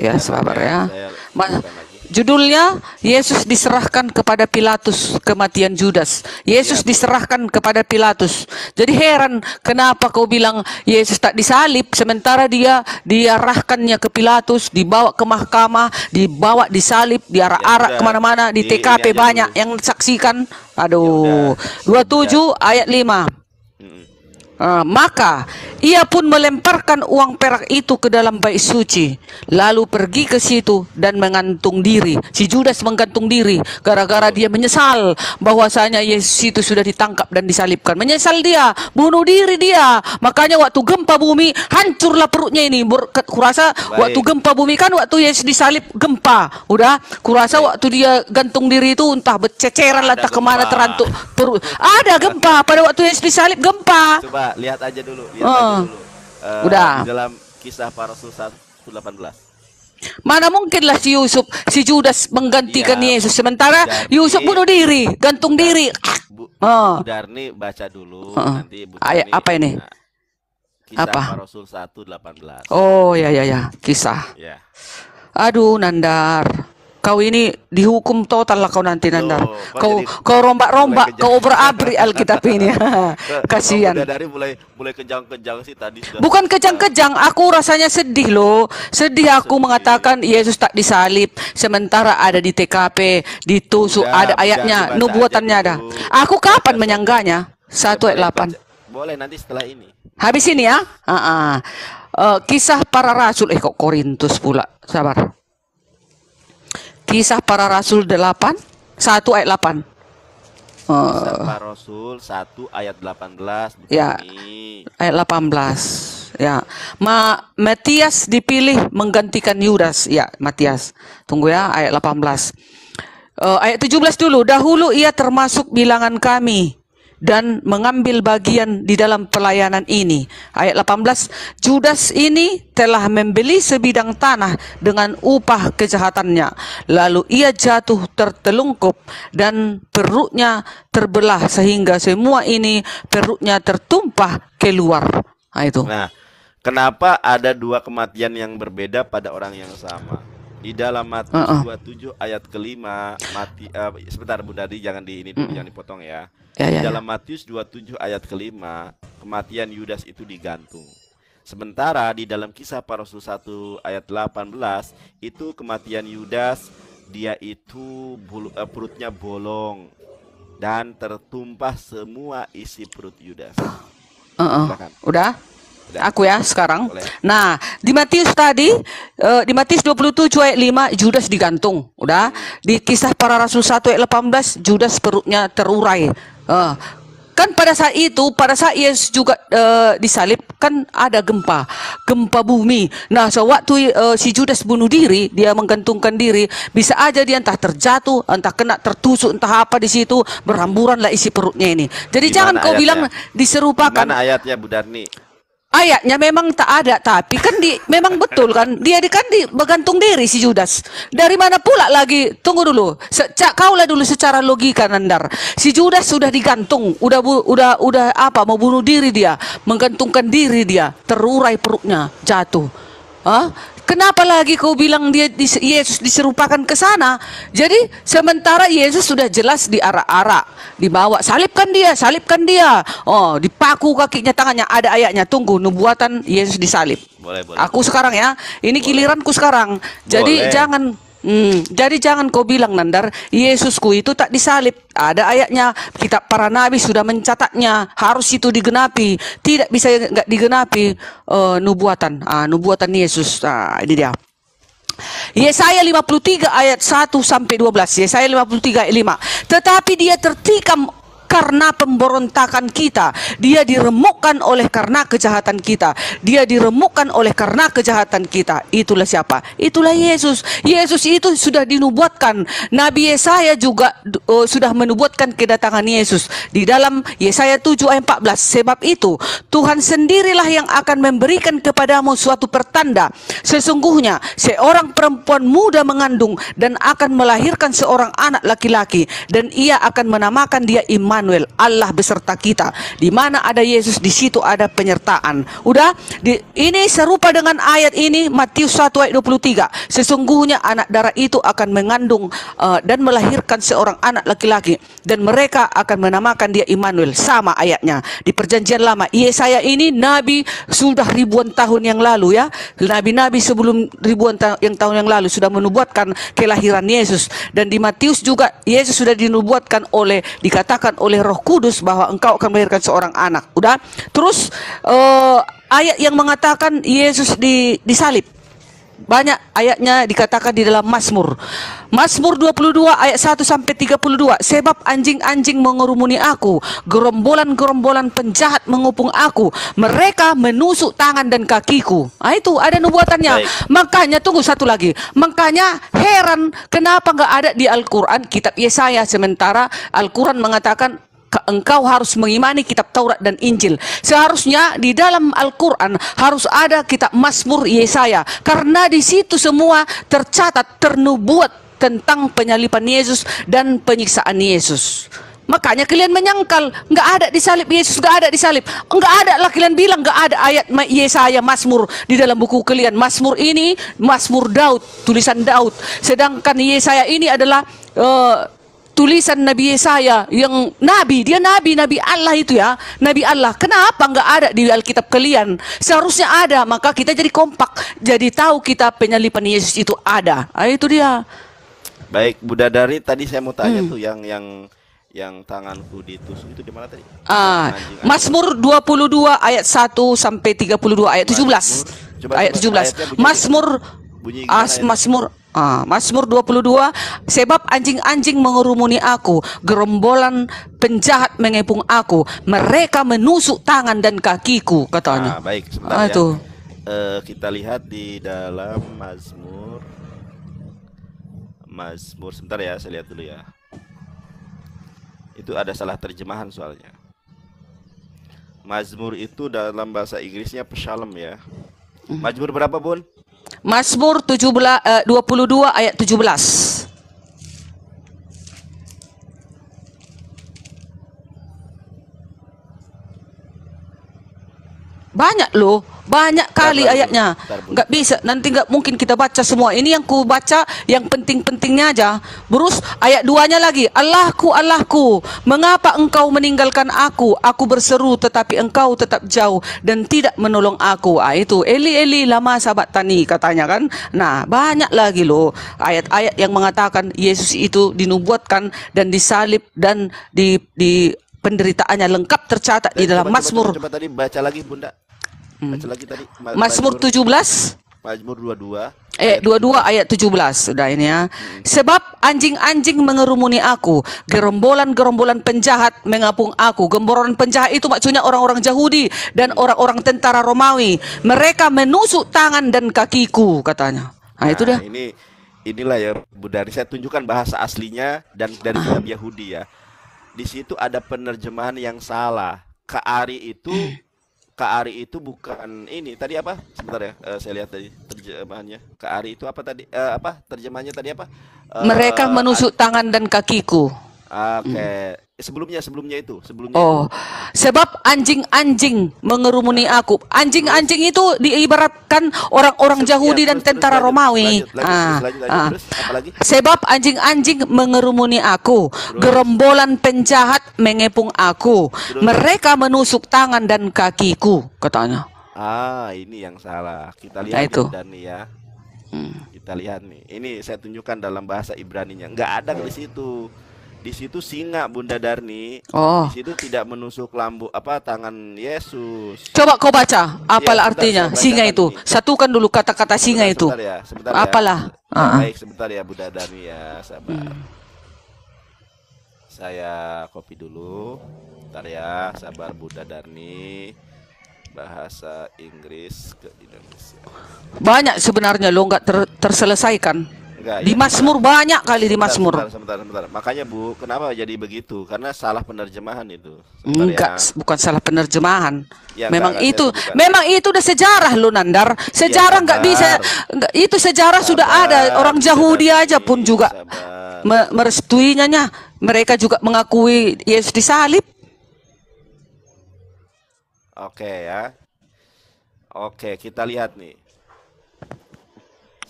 Ya, sabar ya. Ma judulnya Yesus diserahkan kepada Pilatus kematian Judas. Yesus iya, diserahkan kepada Pilatus. Jadi heran kenapa kau bilang Yesus tak disalib sementara dia diarahkannya ke Pilatus, dibawa ke mahkamah, dibawa disalib, diarak-arak ya, kemana-mana, di iya, TKP iya, banyak yang saksikan. Aduh, 27 ya ayat 5. Uh, maka ia pun melemparkan uang perak itu ke dalam bait suci, lalu pergi ke situ dan mengantung diri. Si Judas menggantung diri gara-gara dia menyesal bahwasanya Yesus itu sudah ditangkap dan disalibkan. Menyesal dia, bunuh diri dia. Makanya waktu gempa bumi hancurlah perutnya ini. Kurasa Baik. waktu gempa bumi kan waktu Yesus disalib gempa, udah. Kurasa Baik. waktu dia gantung diri itu entah bececeran lah entah kemana terantuk perut. Ada gempa pada waktu Yesus disalib gempa. Coba enggak, lihat aja dulu, lihat oh. aja dulu. Uh, Udah. dalam kisah para rasul 18. Mana mungkinlah si Yusuf, si Judas menggantikan ya, Yesus sementara iya, Darni, Yusuf bunuh diri, gantung diri. Bu, oh. Bu Darni baca dulu oh. nanti Bu Darni, Ay, apa ini? kisah apa? Para Rasul 18. Oh ya ya ya, kisah. Ya. Aduh Nandar kau ini dihukum total lah kau nanti nandar Oh, kau jadi, kau rombak-rombak, kau over abri Alkitab ini. Nah, Kasihan. dari mulai mulai kejang-kejang sih tadi sudah. Bukan kejang-kejang, aku rasanya sedih loh. Sedih aku sedih. mengatakan Yesus tak disalib sementara ada di TKP, ditusuk ya, ada ayatnya, nubuatannya ada. Aku kapan menyangganya? Satu ayat delapan Boleh nanti setelah ini. Habis ini ya. Uh -uh. Uh, kisah para rasul eh kok Korintus pula. Sabar. Kisah para Rasul 8 1 ayat 8. Kisah oh. para Rasul 1 ayat 18 Ya. Ini. Ayat 18. Ya. Ma Matias dipilih menggantikan Yudas. Ya, Matias. Tunggu ya ayat 18. Uh, eh, ayat 17 dulu. Dahulu ia termasuk bilangan kami dan mengambil bagian di dalam pelayanan ini. Ayat 18, Judas ini telah membeli sebidang tanah dengan upah kejahatannya. Lalu ia jatuh tertelungkup dan perutnya terbelah sehingga semua ini perutnya tertumpah keluar. Nah itu. Nah, kenapa ada dua kematian yang berbeda pada orang yang sama? di dalam Matius uh -uh. 27 ayat kelima mati uh, sebentar Bunda Di jangan di ini dulu, uh -uh. jangan dipotong ya. ya, ya di ya. dalam ya. Matius 27 ayat kelima kematian Yudas itu digantung. Sementara di dalam kisah para rasul 1 ayat 18 itu kematian Yudas dia itu bulu, uh, perutnya bolong dan tertumpah semua isi perut Yudas. Uh -uh. Udah? aku ya sekarang. Nah, di Matius tadi eh, di Matius 27 ayat 5 Judas digantung, udah. Di kisah para rasul 1 ayat 18 Judas perutnya terurai. Eh, kan pada saat itu pada saat Yesus juga eh, disalib kan ada gempa gempa bumi nah sewaktu si Judas bunuh diri dia menggantungkan diri bisa aja dia entah terjatuh entah kena tertusuk entah apa di situ berhamburan lah isi perutnya ini jadi jangan kau bilang diserupakan Mana ayatnya Bu Darni ayatnya memang tak ada tapi kan di memang betul kan dia di, kan di, bergantung diri si Judas dari mana pula lagi tunggu dulu Secak kaulah dulu secara logika Nandar si Judas sudah digantung udah bu, udah udah apa mau bunuh diri dia menggantungkan diri dia terurai perutnya jatuh Hah? Kenapa lagi kau bilang dia Yesus diserupakan ke sana? Jadi sementara Yesus sudah jelas di arah-arah dibawa salibkan dia, salibkan dia. Oh, dipaku kakinya, tangannya, ada ayatnya. Tunggu nubuatan Yesus disalib. Boleh, boleh. Aku sekarang ya. Ini boleh. giliranku sekarang. Jadi boleh. jangan Hmm, jadi jangan kau bilang Nandar, Yesusku itu tak disalib. Ada ayatnya, kitab para nabi sudah mencatatnya, harus itu digenapi. Tidak bisa nggak digenapi uh, nubuatan, uh, nubuatan Yesus. Uh, ini dia. Yesaya 53 ayat 1 sampai 12. Yesaya 53 ayat 5. Tetapi dia tertikam karena pemberontakan kita. Dia diremukkan oleh karena kejahatan kita. Dia diremukkan oleh karena kejahatan kita. Itulah siapa? Itulah Yesus. Yesus itu sudah dinubuatkan. Nabi Yesaya juga uh, sudah menubuatkan kedatangan Yesus. Di dalam Yesaya 7 ayat 14. Sebab itu Tuhan sendirilah yang akan memberikan kepadamu suatu pertanda. Sesungguhnya seorang perempuan muda mengandung dan akan melahirkan seorang anak laki-laki. Dan ia akan menamakan dia Iman Immanuel, Allah beserta kita. Di mana ada Yesus, di situ ada penyertaan. Udah, di, ini serupa dengan ayat ini Matius 1 ayat 23. Sesungguhnya anak darah itu akan mengandung uh, dan melahirkan seorang anak laki-laki dan mereka akan menamakan dia Immanuel. Sama ayatnya. Di perjanjian lama Yesaya ini nabi sudah ribuan tahun yang lalu ya. Nabi-nabi sebelum ribuan ta yang tahun yang lalu sudah menubuatkan kelahiran Yesus dan di Matius juga Yesus sudah dinubuatkan oleh dikatakan oleh Roh Kudus bahwa engkau akan melahirkan seorang anak. Udah. Terus uh, ayat yang mengatakan Yesus di disalib banyak ayatnya dikatakan di dalam Mazmur. Mazmur 22 ayat 1 sampai 32. Sebab anjing-anjing mengerumuni aku, gerombolan-gerombolan penjahat mengupung aku, mereka menusuk tangan dan kakiku. Nah, itu ada nubuatannya. Baik. Makanya tunggu satu lagi. Makanya heran kenapa nggak ada di Al-Qur'an kitab Yesaya sementara Al-Qur'an mengatakan engkau harus mengimani kitab Taurat dan Injil. Seharusnya di dalam Al-Quran harus ada kitab Mazmur Yesaya. Karena di situ semua tercatat, ternubuat tentang penyalipan Yesus dan penyiksaan Yesus. Makanya kalian menyangkal, nggak ada disalib Yesus, nggak ada disalib, Enggak ada lah kalian bilang nggak ada ayat Yesaya Mazmur di dalam buku kalian. Mazmur ini Mazmur Daud, tulisan Daud. Sedangkan Yesaya ini adalah uh, tulisan Nabi Yesaya yang Nabi, dia Nabi, Nabi Allah itu ya, Nabi Allah. Kenapa nggak ada di Alkitab kalian? Seharusnya ada, maka kita jadi kompak, jadi tahu kita penyalipan Yesus itu ada. Nah, itu dia. Baik, Dari, tadi saya mau tanya hmm. tuh yang yang yang tanganku ditusuk itu di mana tadi? Ah, Mazmur 22 ayat 1 sampai 32 ayat 17. Masmur, coba, ayat 17. Masmur Bunyi As Mazmur ah, Masmur 22 sebab anjing-anjing mengerumuni aku, gerombolan penjahat mengepung aku, mereka menusuk tangan dan kakiku katanya. Nah, baik, ah, ya. itu. Eh, kita lihat di dalam Masmur. Masmur, sebentar ya, saya lihat dulu ya. Itu ada salah terjemahan soalnya. Mazmur itu dalam bahasa Inggrisnya pesalem ya. Hmm. Mazmur berapa, Bun? Mazmur 17, 22 eh, ayat 17. Banyak loh banyak kali ayatnya. Nggak bisa, nanti nggak mungkin kita baca semua. Ini yang ku baca yang penting-pentingnya aja. berus ayat duanya lagi. Allahku, Allahku, mengapa engkau meninggalkan aku? Aku berseru tetapi engkau tetap jauh dan tidak menolong aku. Ah, itu Eli Eli lama sahabat tani katanya kan. Nah, banyak lagi loh ayat-ayat yang mengatakan Yesus itu dinubuatkan dan disalib dan di di penderitaannya lengkap tercatat dan di eh, dalam Mazmur. coba tadi baca lagi Bunda. Hmm. Baca lagi tadi. Mazmur 17. Mazmur 22. Eh, 22 ayat 17 sudah ini ya. Hmm. Sebab anjing-anjing mengerumuni aku, gerombolan-gerombolan penjahat mengapung aku. Gemboran penjahat itu maksudnya orang-orang Yahudi dan hmm. orang-orang tentara Romawi. Mereka menusuk tangan dan kakiku katanya. Nah, itu nah, dia. Ini inilah ya Bu Dari saya tunjukkan bahasa aslinya dan dari ah. kitab Yahudi ya. Di situ ada penerjemahan yang salah. Keari itu Kak Ari itu bukan ini tadi apa? Sebentar ya, uh, saya lihat tadi terjemahannya. Kak Ari itu apa tadi? Uh, apa terjemahannya tadi apa? Uh, Mereka eh, menusuk tangan dan kakiku. Oke. Okay. Mm sebelumnya sebelumnya itu sebelumnya oh sebab anjing-anjing mengerumuni aku anjing-anjing itu diibaratkan orang-orang Yahudi ya, dan terus, tentara terus, Romawi lanjut, lanjut, ah, lanjut, lanjut, ah. terus, sebab anjing-anjing mengerumuni aku terus. gerombolan penjahat mengepung aku terus. mereka menusuk tangan dan kakiku katanya ah ini yang salah kita nah, lihat nah, itu. dan ya hmm. kita lihat nih ini saya tunjukkan dalam bahasa Ibrani-nya. nggak ada di situ di situ singa Bunda Darni. Oh. Di situ tidak menusuk lambu apa tangan Yesus. Coba kau baca, apalah ya, artinya sebentar, singa itu. Ini. Satukan dulu kata-kata singa sebentar, itu. Ya, sebentar ya, sebentar apalah. Ya. Uh-huh. Baik, sebentar ya Bunda Darni ya, sabar. Hmm. Saya kopi dulu. sebentar ya, sabar Bunda Darni. Bahasa Inggris ke Indonesia. Banyak sebenarnya lo nggak ter- terselesaikan di ya, Mazmur banyak kali di Mazmur. Sebentar, sebentar, Makanya Bu, kenapa jadi begitu? Karena salah penerjemahan itu. Ya. enggak, bukan salah penerjemahan. Ya, memang itu, memang itu udah sejarah lu Nandar. Ya, sejarah ya, bisa itu sejarah sudah ada. Orang Yahudi aja pun iya, juga me merestuinya Mereka juga mengakui Yesus disalib. Oke ya. Oke, kita lihat nih.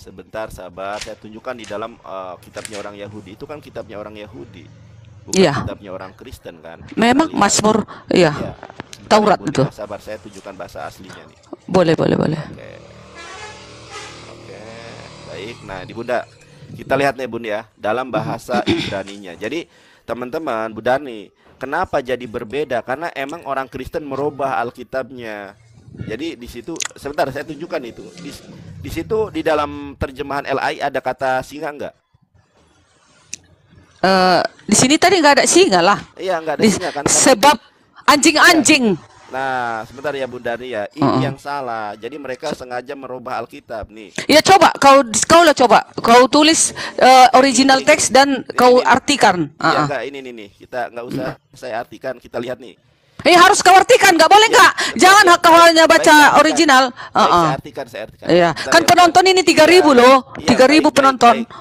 Sebentar sahabat, saya tunjukkan di dalam uh, kitabnya orang Yahudi itu kan kitabnya orang Yahudi. Bukan ya. kitabnya orang Kristen kan. Memang Mazmur ya, Ya. Taurat boleh, itu. Sabar, saya tunjukkan bahasa aslinya nih. Boleh, boleh, boleh. Oke. Oke, baik. Nah, di Bunda kita lihat nih bunda, ya, dalam bahasa Ibrani-nya. Jadi, teman-teman, Bunda nih, kenapa jadi berbeda? Karena emang orang Kristen merubah Alkitabnya. Jadi di situ sebentar saya tunjukkan itu. Di, di situ di dalam terjemahan LI ada kata singa enggak? Uh, eh, di sini tadi nggak ada singa lah. Iya nggak ada di, singa kan. Sebab anjing-anjing. Ya. Nah, sebentar ya Bunda Ria, ya. ini uh -uh. yang salah. Jadi mereka sengaja merubah Alkitab nih. Iya coba kau kau lah coba. Kau tulis uh, original ini, teks dan ini, kau ini, artikan. Iya, uh -uh. enggak ini nih nih. Kita nggak usah saya artikan, kita lihat nih. Eh harus kau artikan, nggak boleh nggak? Ya, Jangan ya, kau hanya baca baik, original. Baik, uh -uh. Saya Iya. kan ya, penonton ini tiga ribu iya. loh, iya, tiga ribu baik, penonton. Baik,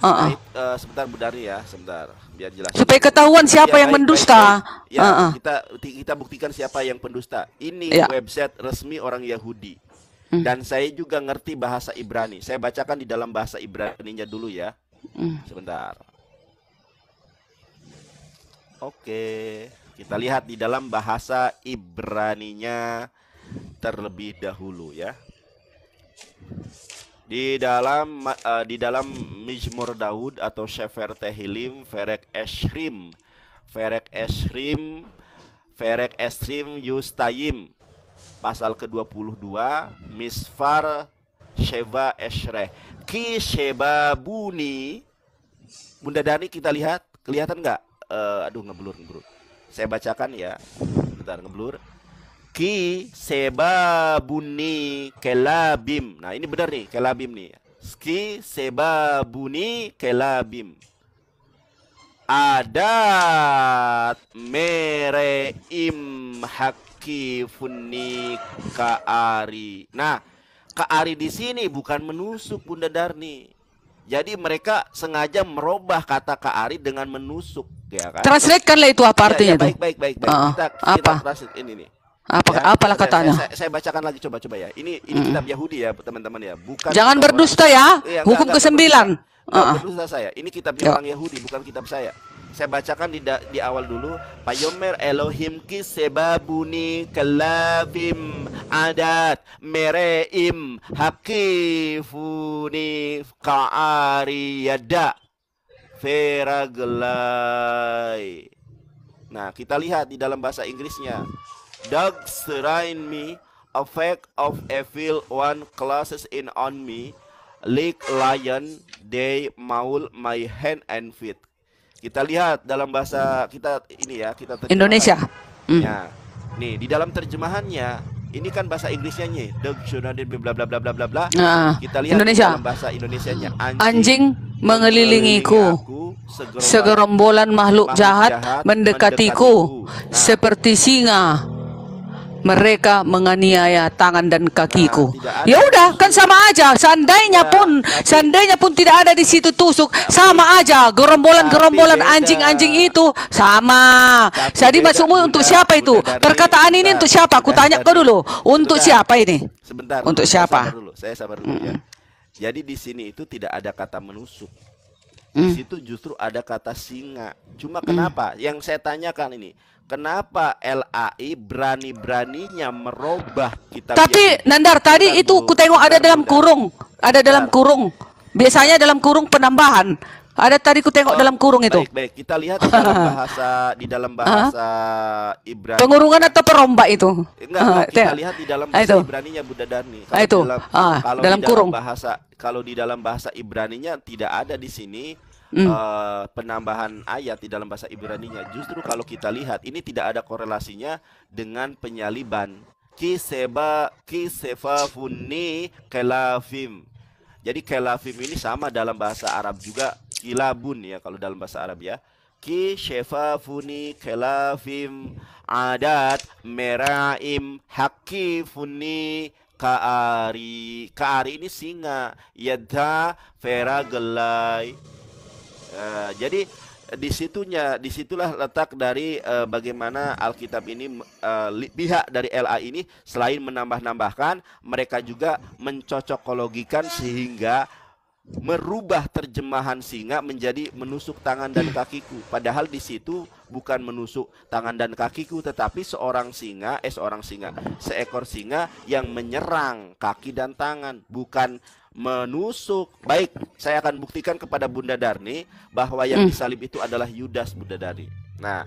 baik. Uh eh, -uh. Baik, uh, sebentar budari ya, sebentar biar jelas. Supaya ketahuan siapa ya, yang baik, mendusta. Ya, uh -uh. kita kita buktikan siapa yang pendusta. Ini ya. website resmi orang Yahudi. Hmm. Dan saya juga ngerti bahasa Ibrani. Saya bacakan di dalam bahasa Ibrani Ibraninya dulu ya. Hmm. Sebentar. Oke. Okay. Kita lihat di dalam bahasa Ibraninya terlebih dahulu ya. Di dalam uh, di dalam Mizmur Daud atau Sefer Tehilim, Ferek Eshrim, Ferek Eshrim, Ferek Eshrim Yustayim. Pasal ke-22, Misfar Sheba Eshreh. Ki Sheba Buni. Bunda Dani kita lihat, kelihatan nggak? Uh, aduh ngeblur ngeblur. Saya bacakan ya. Bentar ngeblur. Ki seba sebabuni kelabim. Nah, ini benar nih, kelabim nih. Ki sebabuni kelabim. Adat mere im hakifuni kaari. Nah, kaari di sini bukan menusuk Bunda Darni. Jadi mereka sengaja merubah kata Kak Ari dengan menusuk ya kan. Translate kan itu apa iya, iya, artinya ya, ya, baik, baik, baik, baik. Uh, kita, kita apa? translate ini nih. Apa ya, apalah katanya? Saya, saya, bacakan lagi coba coba ya. Ini ini kitab kitab Yahudi ya teman-teman ya. Bukan Jangan berdusta ya. ya Hukum ke-9. Heeh. Uh -uh. Berdusta saya. Ini kitab iya. orang Yahudi bukan kitab saya saya bacakan di, di awal dulu payomer Elohim ki sebabuni kelabim adat mereim hakifuni kaariyada feragelai nah kita lihat di dalam bahasa Inggrisnya Doug serain me effect of evil one classes in on me Lick lion they maul my hand and feet kita lihat dalam bahasa kita ini ya, kita terjemahkan. Indonesia. Mm. Ya. Nih, di dalam terjemahannya ini kan bahasa Inggrisnya nih, the journalist bla bla bla bla bla bla. Ah, ah. kita lihat Indonesia. dalam bahasa Indonesianya anjing, anjing mengelilingiku. segerombolan, segerombolan makhluk, makhluk jahat, jahat mendekatiku, mendekatiku. Nah, seperti singa mereka menganiaya tangan dan kakiku. Ya udah, kan sama aja. Seandainya pun, seandainya pun tidak ada di situ tusuk, sama aja. Gerombolan-gerombolan anjing-anjing itu sama. Jadi maksudmu untuk siapa itu? Perkataan ini untuk siapa? Aku tanya kau dulu. Untuk siapa ini? Sebentar. Untuk siapa? Saya sabar dulu ya. Jadi di sini itu tidak ada kata menusuk. Di mm. situ justru ada kata singa. Cuma mm. kenapa? Yang saya tanyakan ini, Kenapa LAI berani-beraninya merubah kita? Tapi Nandar tadi itu kutengok ada dalam kurung, ada dalam kurung. Biasanya dalam kurung penambahan. Ada tadi kutengok oh, dalam kurung itu. Baik, baik. Kita lihat di dalam bahasa di dalam bahasa Ibrani. Pengurungan atau perombak itu? Enggak, enggak. kita lihat di dalam ah, bahasa ibrani Ibraninya Bunda Dani. Ah, itu. Dalam, ah, kalau dalam di dalam kurung. bahasa kalau di dalam bahasa Ibraninya tidak ada di sini mm. uh, penambahan ayat di dalam bahasa Ibrani nya Justru kalau kita lihat ini tidak ada korelasinya dengan penyaliban. Kiseba funi kelafim. Jadi kelafim ini sama dalam bahasa Arab juga kilabun ya kalau dalam bahasa Arab ya. Ki funi kelafim adat meraim hakifuni kaari. Kaari ini singa. Yadha vera gelai Eh, jadi eh, disitunya disitulah letak dari uh, bagaimana Alkitab ini uh, pihak dari LA ini selain menambah-nambahkan mereka juga mencocokologikan sehingga merubah terjemahan singa menjadi menusuk tangan dan kakiku. Padahal di situ bukan menusuk tangan dan kakiku, tetapi seorang singa, eh seorang singa, seekor singa yang menyerang kaki dan tangan, bukan menusuk. Baik, saya akan buktikan kepada Bunda Darni bahwa yang hmm. disalib itu adalah Yudas Bunda Darni. Nah,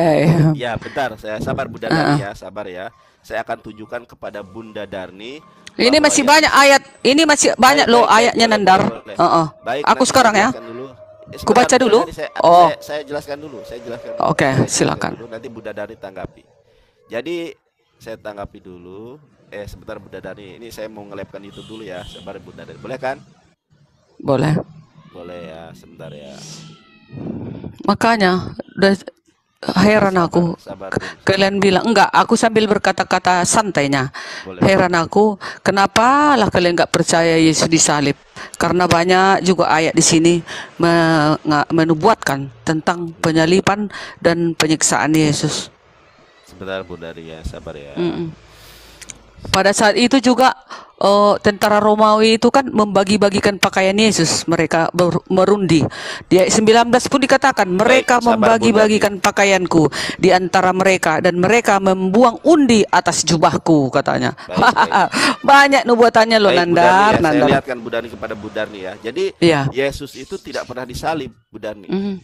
ya bentar, saya sabar Bunda Darni uh-uh. ya, sabar ya. Saya akan tunjukkan kepada Bunda Darni. Ini masih banyak ayat, ini masih banyak loh ayatnya boleh, Nandar. Boleh. Uh -uh. Baik, aku sekarang ya. Dulu. Eh, dulu. Saya, oh, saya, saya jelaskan dulu. Saya jelaskan. Oke, okay, silakan. Dulu, nanti Bunda Darni tanggapi. Jadi saya tanggapi dulu eh sebentar Bunda Dani ini saya mau ngelepkan itu dulu ya sebentar Bunda Dani boleh kan boleh boleh ya sebentar ya makanya udah heran aku sabar, sabar. kalian bilang enggak aku sambil berkata-kata santainya boleh, heran aku kenapa lah kalian enggak percaya Yesus disalib karena banyak juga ayat di sini menubuatkan tentang penyalipan dan penyiksaan Yesus sebentar Bunda ya sabar ya mm -mm. Pada saat itu juga uh, tentara Romawi itu kan membagi-bagikan pakaian Yesus, mereka merundi. Di ayat 19 pun dikatakan mereka membagi-bagikan pakaianku di antara mereka dan mereka membuang undi atas jubahku katanya. baik. Banyak nubuatannya loh Nandar, ya, Nandar. Saya lihatkan Budani kepada Budani ya. Jadi ya. Yesus itu tidak pernah disalib Budani. Mm. Mm-hmm.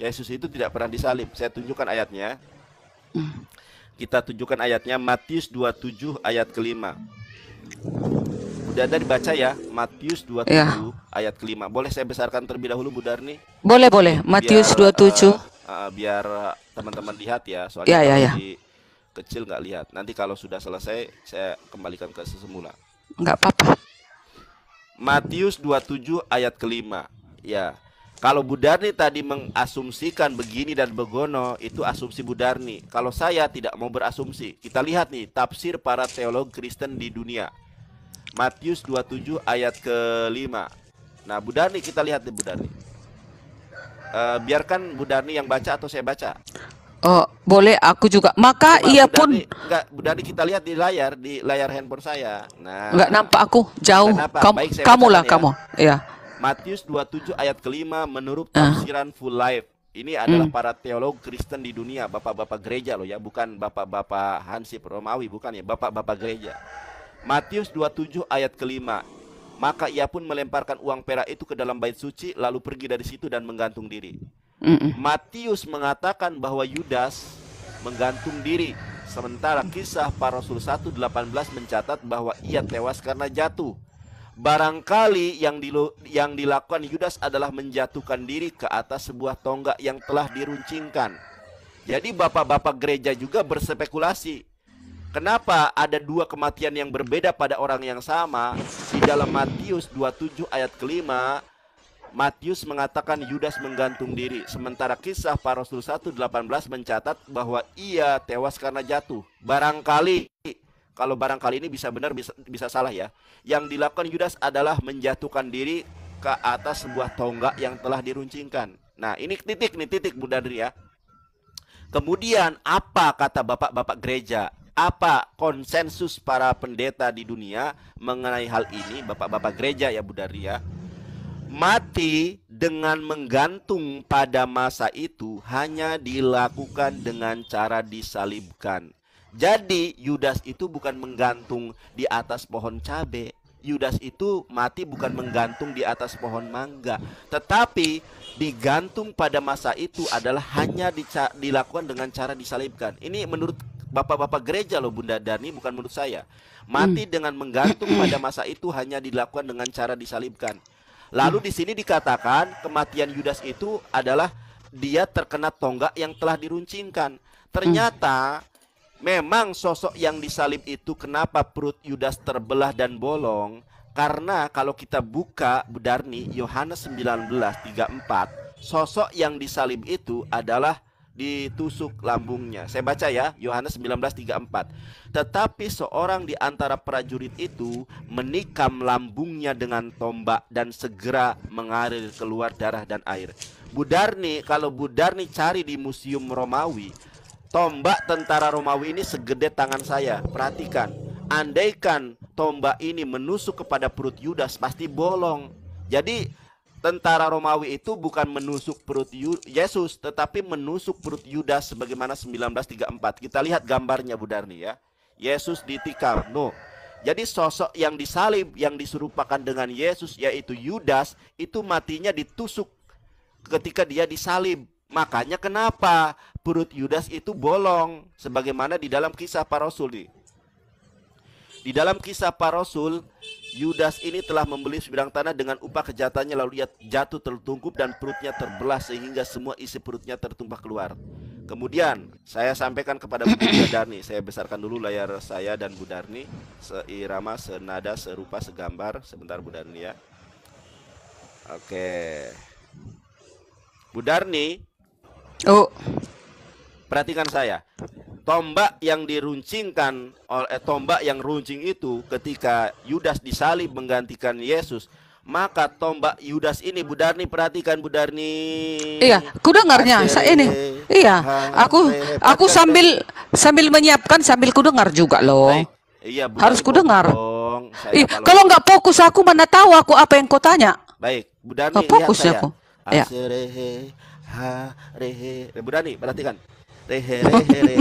Yesus itu tidak pernah disalib. Saya tunjukkan ayatnya. Mm. Kita tunjukkan ayatnya Matius 27 ayat kelima. Udah ada dibaca ya Matius 27 ya. ayat kelima. Boleh saya besarkan terlebih dahulu Bu Darni? Boleh boleh. Matius biar, 27. Uh, uh, biar eh, teman-teman lihat ya soalnya ya, ya, ya. kecil nggak lihat. Nanti kalau sudah selesai saya kembalikan ke semula. Nggak apa-apa. Matius 27 ayat kelima. Ya. Kalau Budarni tadi mengasumsikan begini dan begono, itu asumsi Budarni. Kalau saya tidak mau berasumsi, kita lihat nih tafsir para teolog Kristen di dunia. Matius 27 ayat ke kelima. Nah, Budarni kita lihat nih Budarni. E, eh, biarkan Budarni yang baca atau saya baca. Oh, boleh aku juga. Maka Cuma ia Budani, pun enggak Budarni kita lihat di layar di layar handphone saya. Nah. Enggak nampak aku jauh. Kamu kamulah ya. kamu. Iya. Matius 27 ayat kelima menurut tafsiran ah. Full Life. Ini adalah mm. para teolog Kristen di dunia, bapak-bapak gereja loh ya, bukan bapak-bapak Hansip Romawi, bukan ya, bapak-bapak gereja. Matius 27 ayat kelima. Maka ia pun melemparkan uang perak itu ke dalam bait suci, lalu pergi dari situ dan menggantung diri. Mm -mm. Matius mengatakan bahwa Yudas menggantung diri. Sementara kisah para Rasul 1:18 mencatat bahwa ia tewas karena jatuh. Barangkali yang, dilu, yang dilakukan Yudas adalah menjatuhkan diri ke atas sebuah tonggak yang telah diruncingkan. Jadi bapak-bapak gereja juga berspekulasi. Kenapa ada dua kematian yang berbeda pada orang yang sama? Di dalam Matius 27 ayat kelima, Matius mengatakan Yudas menggantung diri. Sementara kisah para rasul 1.18 mencatat bahwa ia tewas karena jatuh. Barangkali kalau barangkali ini bisa benar bisa bisa salah ya. Yang dilakukan Yudas adalah menjatuhkan diri ke atas sebuah tonggak yang telah diruncingkan. Nah, ini titik nih titik Bunda Dri ya. Kemudian apa kata bapak-bapak gereja? Apa konsensus para pendeta di dunia mengenai hal ini bapak-bapak gereja ya Bunda Dri ya? Mati dengan menggantung pada masa itu hanya dilakukan dengan cara disalibkan. Jadi Yudas itu bukan menggantung di atas pohon cabe. Yudas itu mati bukan menggantung di atas pohon mangga, tetapi digantung pada masa itu adalah hanya dilakukan dengan cara disalibkan. Ini menurut bapak-bapak gereja loh Bunda Dani, bukan menurut saya. Mati dengan menggantung pada masa itu hanya dilakukan dengan cara disalibkan. Lalu di sini dikatakan kematian Yudas itu adalah dia terkena tonggak yang telah diruncingkan. Ternyata Memang sosok yang disalib itu kenapa perut Yudas terbelah dan bolong? Karena kalau kita buka Budarni Yohanes 19:34, sosok yang disalib itu adalah ditusuk lambungnya. Saya baca ya, Yohanes 19:34. Tetapi seorang di antara prajurit itu menikam lambungnya dengan tombak dan segera mengalir keluar darah dan air. Budarni, kalau Budarni cari di Museum Romawi, Tombak tentara Romawi ini segede tangan saya. Perhatikan, andaikan tombak ini menusuk kepada perut Yudas pasti bolong. Jadi tentara Romawi itu bukan menusuk perut Yesus tetapi menusuk perut Yudas sebagaimana 1934. Kita lihat gambarnya Bu Darni ya. Yesus ditikam. No. Jadi sosok yang disalib yang diserupakan dengan Yesus yaitu Yudas itu matinya ditusuk ketika dia disalib Makanya kenapa perut Yudas itu bolong sebagaimana di dalam kisah para rasul Di dalam kisah para rasul, Yudas ini telah membeli sebidang tanah dengan upah kejahatannya lalu ia jatuh tertungkup dan perutnya terbelah sehingga semua isi perutnya tertumpah keluar. Kemudian saya sampaikan kepada Bu Darni, saya besarkan dulu layar saya dan Bu Darni seirama, senada, serupa, segambar. Sebentar Bu Darni ya. Oke. Bu Darni, Oh. Perhatikan saya. Tombak yang diruncingkan oleh tombak yang runcing itu ketika Yudas disalib menggantikan Yesus, maka tombak Yudas ini Budarni perhatikan Budarni. Iya, ku dengarnya saya ini. Iya, aku aku sambil sambil menyiapkan sambil ku dengar juga loh. Baik. Iya, Budarni, harus ku dengar. Iya, kalau nggak fokus aku mana tahu aku apa yang kau tanya. Baik, Budarni. Darni. Fokus ya aku. Ya ha re he re Budani perhatikan re re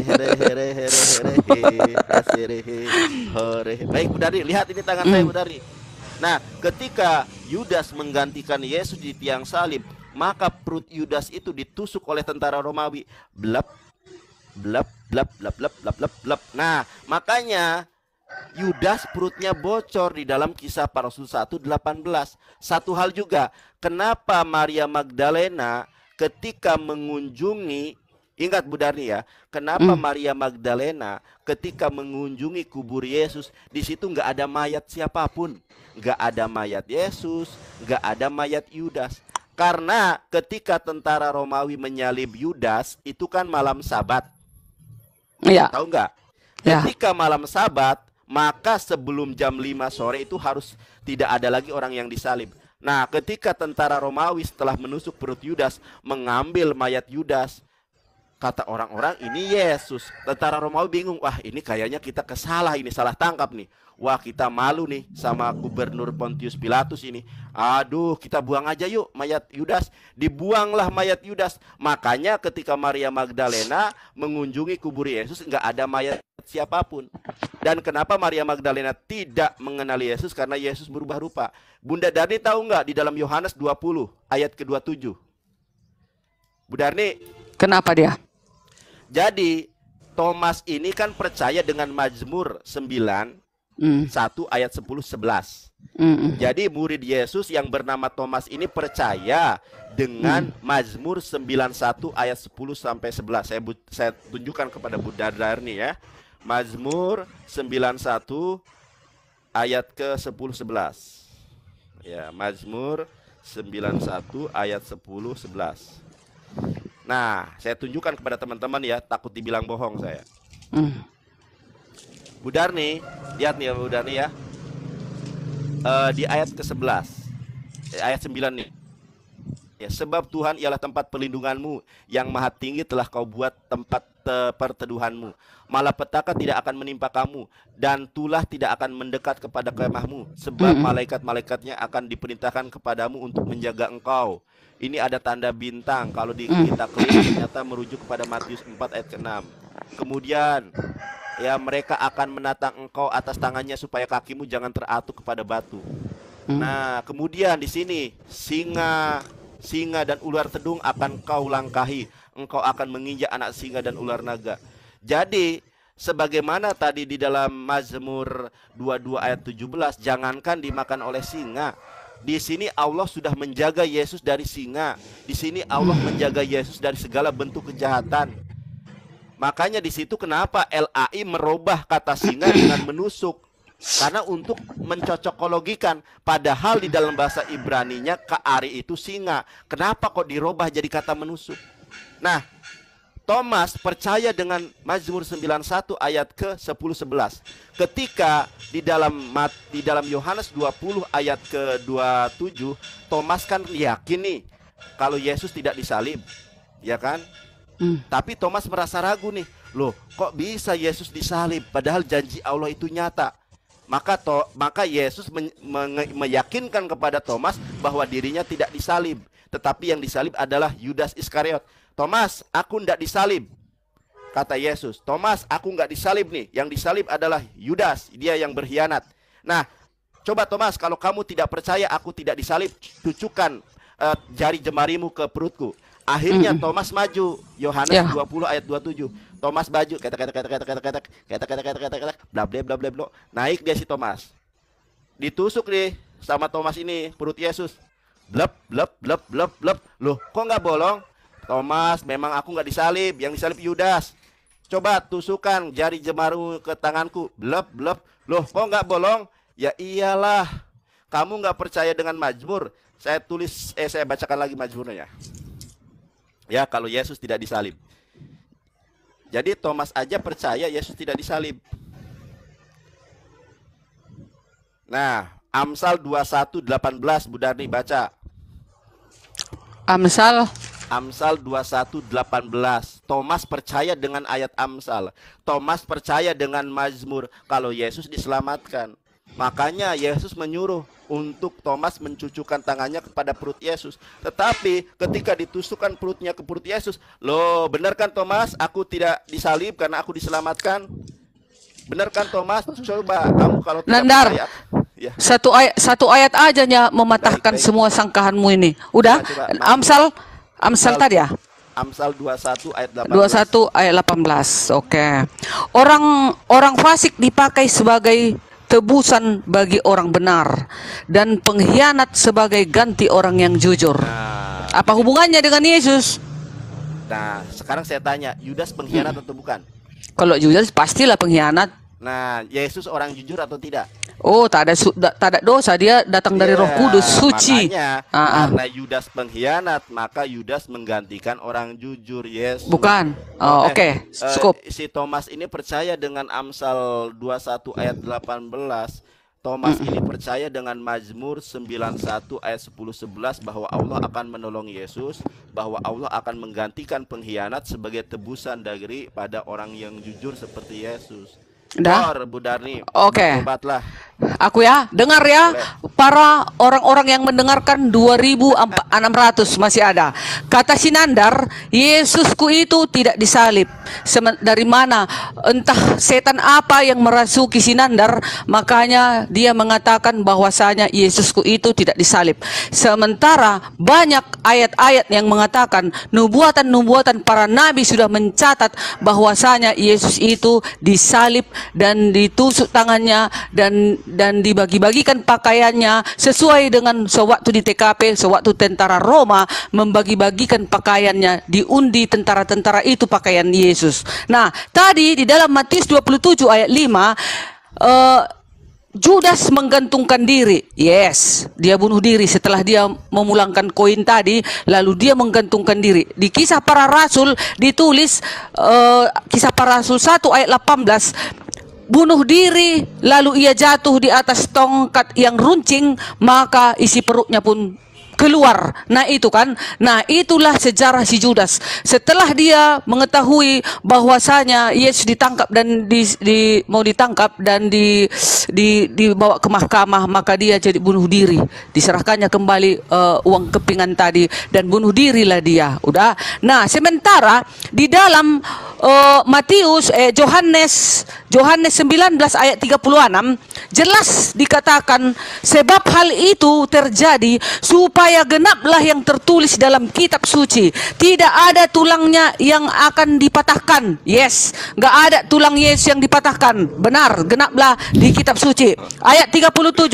re re re he he he he he re he rehe re he ho re he baik Budani lihat ini tangan saya Budani nah ketika Yudas menggantikan Yesus di tiang salib maka perut Yudas itu ditusuk oleh tentara Romawi blab blab blab blab blab blab blab blab nah makanya Yudas perutnya bocor di dalam kisah para rasul 1.18. Satu hal juga, kenapa Maria Magdalena ketika mengunjungi Ingat Bu Darni ya, kenapa hmm. Maria Magdalena ketika mengunjungi kubur Yesus di situ nggak ada mayat siapapun, nggak ada mayat Yesus, nggak ada mayat Yudas. Karena ketika tentara Romawi menyalib Yudas itu kan malam Sabat. ya. Tahu nggak? Ya. Ketika malam Sabat maka sebelum jam 5 sore itu harus tidak ada lagi orang yang disalib. Nah, ketika tentara Romawi setelah menusuk perut Yudas, mengambil mayat Yudas, kata orang-orang ini Yesus. Tentara Romawi bingung, wah ini kayaknya kita kesalah ini, salah tangkap nih. Wah kita malu nih sama gubernur Pontius Pilatus ini. Aduh kita buang aja yuk mayat Yudas. Dibuanglah mayat Yudas. Makanya ketika Maria Magdalena mengunjungi kubur Yesus nggak ada mayat siapapun. Dan kenapa Maria Magdalena tidak mengenali Yesus? Karena Yesus berubah rupa. Bunda Dani tahu nggak di dalam Yohanes 20 ayat ke-27? Bunda Darni. Kenapa dia? Jadi Thomas ini kan percaya dengan Mazmur 9 Mm. 1 ayat 10 11. Mm. Jadi murid Yesus yang bernama Thomas ini percaya dengan mm. Mazmur 91 ayat 10 sampai 11. Saya saya tunjukkan kepada Bunda Darni ya. Mazmur 91 ayat ke 10 11. Ya, Mazmur 91 ayat 10 11. Nah, saya tunjukkan kepada teman-teman ya, takut dibilang bohong saya. Hmm. Bu Darni, lihat nih ya Bu Darni ya. Uh, di ayat ke-11. Eh, ayat 9 nih. Ya, sebab Tuhan ialah tempat perlindunganmu yang maha tinggi telah kau buat tempat te perteduhanmu. Malapetaka tidak akan menimpa kamu dan tulah tidak akan mendekat kepada kemahmu sebab hmm. malaikat-malaikatnya akan diperintahkan kepadamu untuk menjaga engkau ini ada tanda bintang kalau di, hmm. kita klik ternyata merujuk kepada Matius 4 ayat 6 kemudian ya mereka akan menatang engkau atas tangannya supaya kakimu jangan teratuk kepada batu hmm. nah kemudian di sini singa singa dan ular tedung akan kau langkahi engkau akan menginjak anak singa dan ular naga jadi sebagaimana tadi di dalam Mazmur 22 ayat 17 jangankan dimakan oleh singa di sini Allah sudah menjaga Yesus dari singa. Di sini Allah menjaga Yesus dari segala bentuk kejahatan. Makanya di situ kenapa LAI merubah kata singa dengan menusuk karena untuk mencocokologikan padahal di dalam bahasa Ibraninya kaari itu singa. Kenapa kok dirubah jadi kata menusuk? Nah, Thomas percaya dengan Mazmur 91 ayat ke 10 11. Ketika di dalam di dalam Yohanes 20 ayat ke 27, Thomas kan yakin nih kalau Yesus tidak disalib, ya kan? Hmm. Tapi Thomas merasa ragu nih. Loh, kok bisa Yesus disalib padahal janji Allah itu nyata? Maka to, maka Yesus men, me, meyakinkan kepada Thomas bahwa dirinya tidak disalib, tetapi yang disalib adalah Yudas Iskariot. Thomas, aku tidak disalib. Kata Yesus, Thomas, aku nggak disalib nih. Yang disalib adalah Yudas, dia yang berkhianat. Nah, coba Thomas, kalau kamu tidak percaya aku tidak disalib, cucukan uh, jari jemarimu ke perutku. Akhirnya hmm. Thomas maju. Yohanes yeah. 20 ayat 27. Thomas maju, kata kata kata kata kata kata kata kata kata kata kata bla bla bla bla bla. Naik dia si Thomas. Ditusuk nih sama Thomas ini perut Yesus. Blep blep blep blep blep. Loh, kok nggak bolong? Thomas, memang aku nggak disalib, yang disalib Yudas. Coba tusukan jari jemaru ke tanganku. Blep, blep. Loh, kok nggak bolong? Ya iyalah. Kamu nggak percaya dengan Mazmur. Saya tulis, eh saya bacakan lagi Mazmurnya ya. Ya, kalau Yesus tidak disalib. Jadi Thomas aja percaya Yesus tidak disalib. Nah, Amsal 21:18 Budarni baca. Amsal Amsal 21:18. Thomas percaya dengan ayat Amsal. Thomas percaya dengan Mazmur kalau Yesus diselamatkan. Makanya Yesus menyuruh untuk Thomas mencucukkan tangannya kepada perut Yesus. Tetapi ketika ditusukkan perutnya ke perut Yesus, "Loh, benar kan Thomas, aku tidak disalib karena aku diselamatkan?" Benar kan Thomas? Coba kamu kalau tidak percaya ya. Satu ayat satu ayat aja ya mematahkan baik, baik. semua sangkahanmu ini. Udah? Nah, Amsal Amsal, tadi ya? Amsal 21 ayat 18. 21 ayat 18. Oke. Okay. Orang orang fasik dipakai sebagai tebusan bagi orang benar dan pengkhianat sebagai ganti orang yang jujur. Nah, Apa hubungannya dengan Yesus? Nah, sekarang saya tanya, Yudas pengkhianat hmm. atau bukan? Kalau Yudas pastilah pengkhianat. Nah, Yesus orang jujur atau tidak? Oh, tak ada su tak ada dosa dia datang yeah, dari Roh iya, Kudus suci. Makanya, uh -uh. karena Yudas pengkhianat, maka Yudas menggantikan orang jujur Yesus. Bukan. Oh, eh, oke, okay. okay. cukup. Uh, si Thomas ini percaya dengan Amsal 21 ayat 18 Thomas ini percaya dengan Mazmur 91 ayat 10 11 bahwa Allah akan menolong Yesus, bahwa Allah akan menggantikan pengkhianat sebagai tebusan dari pada orang yang jujur seperti Yesus. Dah. Oke. Okay. Aku ya, dengar ya Boleh. para orang-orang yang mendengarkan 2600 masih ada. Kata Sinandar, Yesusku itu tidak disalib. Dari mana entah setan apa yang merasuki Sinandar, makanya dia mengatakan bahwasanya Yesusku itu tidak disalib. Sementara banyak ayat-ayat yang mengatakan nubuatan-nubuatan para nabi sudah mencatat bahwasanya Yesus itu disalib dan ditusuk tangannya dan dan dibagi-bagikan pakaiannya sesuai dengan sewaktu di TKP, sewaktu tentara Roma membagi-bagikan pakaiannya diundi tentara-tentara itu pakaian Yesus. Nah, tadi di dalam Matius 27 ayat 5 uh, eh, Judas menggantungkan diri. Yes, dia bunuh diri setelah dia memulangkan koin tadi, lalu dia menggantungkan diri. Di kisah para rasul ditulis uh, kisah para rasul 1 ayat 18 bunuh diri lalu ia jatuh di atas tongkat yang runcing maka isi perutnya pun keluar. Nah itu kan. Nah itulah sejarah si Judas. Setelah dia mengetahui bahwasanya Yesus ditangkap dan di, di mau ditangkap dan di, di dibawa ke mahkamah maka dia jadi bunuh diri. Diserahkannya kembali uh, uang kepingan tadi dan bunuh dirilah dia. Udah. Nah sementara di dalam uh, Matius eh Johannes Johannes 19 ayat 36 jelas dikatakan sebab hal itu terjadi supaya Supaya genaplah yang tertulis dalam kitab suci. Tidak ada tulangnya yang akan dipatahkan. Yes. Nggak ada tulang Yesus yang dipatahkan. Benar. Genaplah di kitab suci. Ayat 37.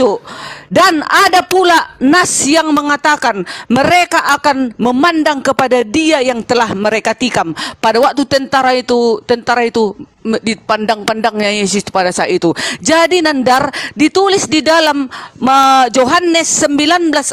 Dan ada pula nas yang mengatakan mereka akan memandang kepada dia yang telah mereka tikam. Pada waktu tentara itu, tentara itu dipandang-pandangnya Yesus pada saat itu. Jadi Nandar ditulis di dalam Yohanes 19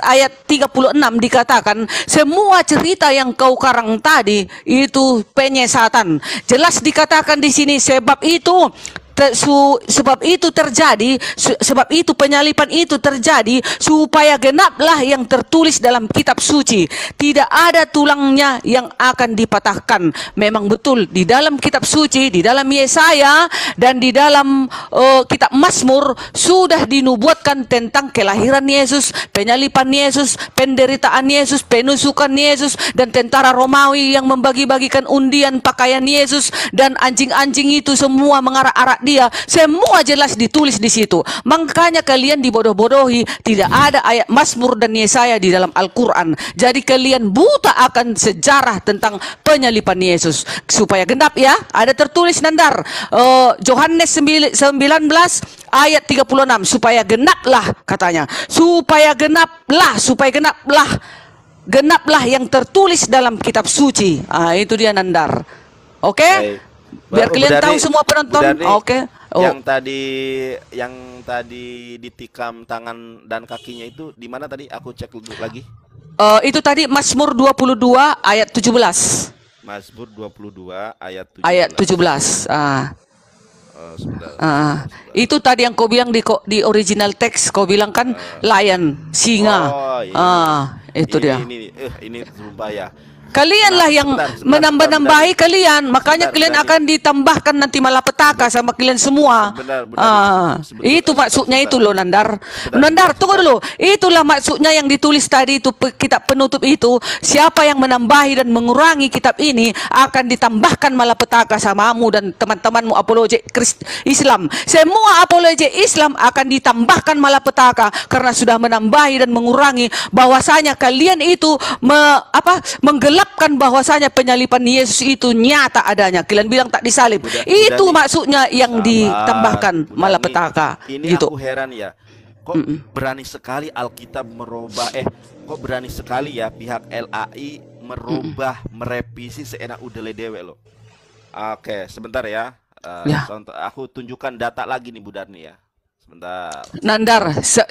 ayat 36 dikatakan semua cerita yang kau karang tadi itu penyesatan. Jelas dikatakan di sini sebab itu Ter, su, sebab itu terjadi, su, sebab itu penyalipan itu terjadi supaya genaplah yang tertulis dalam kitab suci. Tidak ada tulangnya yang akan dipatahkan. Memang betul di dalam kitab suci, di dalam Yesaya dan di dalam uh, kitab Mazmur sudah dinubuatkan tentang kelahiran Yesus, penyalipan Yesus, penderitaan Yesus, penusukan Yesus dan tentara Romawi yang membagi-bagikan undian pakaian Yesus dan anjing-anjing itu semua mengarah-arah dia. Semua jelas ditulis di situ. Makanya kalian dibodoh-bodohi. Tidak ada ayat Mazmur dan Yesaya di dalam Al-Quran. Jadi kalian buta akan sejarah tentang penyalipan Yesus. Supaya genap ya. Ada tertulis nandar. Yohanes uh, 19 ayat 36. Supaya genaplah katanya. Supaya genaplah. Supaya genaplah. Genaplah yang tertulis dalam kitab suci. Ah, itu dia nandar. Oke? Okay? biar kalian Budari, tahu semua penonton oke okay. oh. yang tadi yang tadi ditikam tangan dan kakinya itu di mana tadi aku cek dulu lagi uh, itu tadi Mazmur 22 ayat 17 Mazmur 22 ayat 17 ayat 17 ah Uh, sebentar, uh, ah, sebentar. Ah. itu tadi yang kau bilang di di original teks kau bilang kan uh, lion singa oh, iya. uh, itu ini, dia ini, ini, uh, ini sumpah ya Kalianlah yang menambah-nambahi kalian, makanya kalian akan ditambahkan nanti malapetaka sama kalian semua. ah, itu maksudnya itu loh Nandar. Nandar, tunggu dulu. Itulah maksudnya yang ditulis tadi itu kitab penutup itu, siapa yang menambahi dan mengurangi kitab ini akan ditambahkan malapetaka kamu dan teman-temanmu apologetik Islam. Semua apologetik Islam akan ditambahkan malapetaka karena sudah menambahi dan mengurangi bahwasanya kalian itu me, apa menggelar menetapkan bahwasanya penyalipan Yesus itu nyata adanya. Kalian bilang tak disalib. Udah, itu udah maksudnya nih. yang Sama. ditambahkan udah malapetaka. Ini, ini gitu. aku heran ya. Kok mm -mm. berani sekali Alkitab merubah eh kok berani sekali ya pihak LAI merubah, mm -mm. merevisi seenak udele dewe loh. Oke, sebentar ya. Uh, ya. Aku tunjukkan data lagi nih Bu Darni ya. Bentar. Nandar,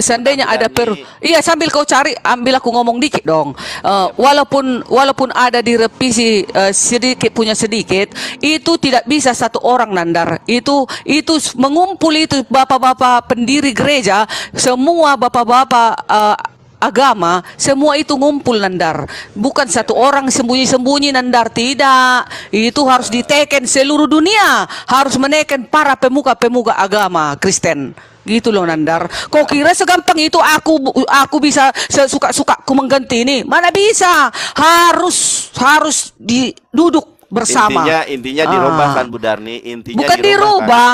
seandainya ada Peru, iya sambil kau cari, ambil aku ngomong dikit dong. Uh, walaupun walaupun ada di revisi uh, eh, sedikit punya sedikit, itu tidak bisa satu orang Nandar. Itu itu mengumpul itu bapak-bapak pendiri gereja, semua bapak-bapak eh, agama, semua itu ngumpul Nandar. Bukan iya. satu orang sembunyi-sembunyi Nandar, tidak. Itu harus diteken seluruh dunia, harus meneken para pemuka-pemuka agama Kristen. Gitu loh Nandar. Kok kira segampang itu aku aku bisa suka-suka ku mengganti ini? Mana bisa? Harus harus diduduk bersama. Intinya intinya dirubah ah. kan Bu Darni, intinya Bukan dirubah.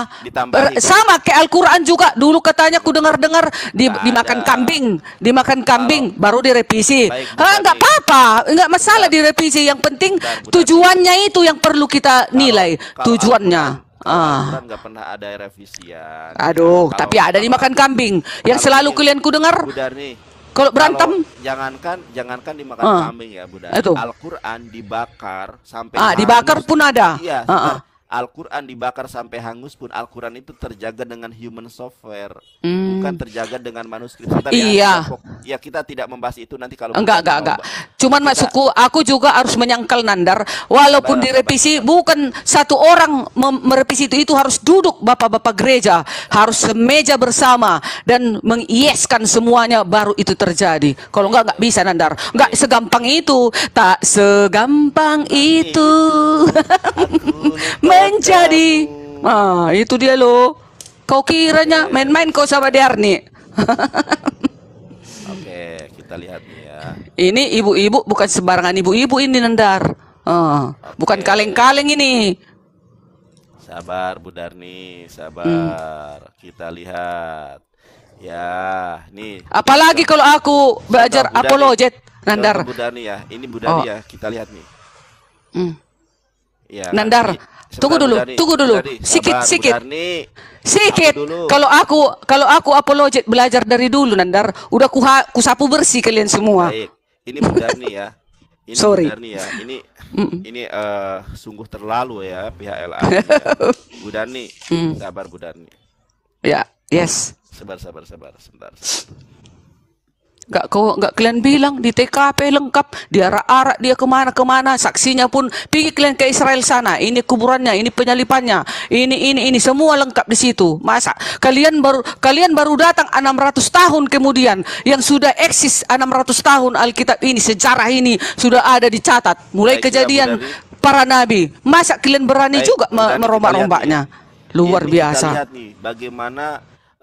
sama kayak Al-Qur'an juga dulu katanya ku dengar-dengar di, dimakan kambing, dimakan kambing Halo. baru direvisi. ah, enggak apa-apa, enggak masalah direvisi. Yang penting tujuannya itu yang perlu kita nilai, tujuannya. Kan peraturan ah. nggak pernah ada revisian. Aduh, ya, tapi ada di makan kambing yang selalu kalian ku dengar. Budar nih. Kalau berantem Kalau jangankan jangankan dimakan uh. Ah. kambing ya budar. Al-Qur'an dibakar sampai Ah, dibakar pun ada. Iya, uh -uh. Al-Quran dibakar sampai hangus pun Al-Quran itu terjaga dengan human software, hmm. bukan terjaga dengan manuskrip. Sebentar, iya. Ya, ya kita tidak membahas itu nanti kalau enggak enggak enggak. Cuman kita, masukku, aku juga harus menyangkal Nandar. Walaupun barang, direvisi, barang. bukan satu orang merevisi itu, itu harus duduk bapak-bapak gereja, harus semeja bersama dan mengieskan semuanya baru itu terjadi. Kalau enggak enggak bisa Nandar, enggak iya. segampang itu, tak segampang iya. itu. Aku menjadi ah itu dia loh kau kiranya main-main kau sama Darni oke kita lihat nih ya ini ibu-ibu bukan sembarangan ibu-ibu ini Nendar ah, bukan kaleng-kaleng ini sabar Bu Darni sabar hmm. kita lihat Ya, nih. Apalagi kalau aku belajar Jet, Nandar. Bu ya, ini Bu oh. ya, kita lihat nih. Hmm. Ya, Nandar, tunggu dulu, Darni, tunggu dulu, Darni, sikit, sabar, sikit, Darni, sikit. Kalau aku, kalau aku apologet belajar dari dulu, Nandar, udah ku sapu bersih kalian semua. Baik. Ini Budarni Darni ya. Ini Sorry. Budarni ya. Ini -mm. ini uh, sungguh terlalu ya pihak LA. Ya. Bu mm. sabar Bu Darni. Ya, yes. Sabar, sabar, sabar, sebentar. sebentar. Nggak kau nggak kalian bilang di TKP lengkap, arah arak dia kemana-kemana, saksinya pun pergi kalian ke Israel sana. Ini kuburannya, ini penyalipannya, ini ini ini semua lengkap di situ. Masa kalian baru kalian baru datang 600 tahun kemudian yang sudah eksis 600 tahun Alkitab ini sejarah ini sudah ada dicatat mulai Baik, ya, kejadian ya, para nabi. Masa kalian berani Baik, juga merombak-rombaknya? Luar ini iya, biasa. Kita lihat nih bagaimana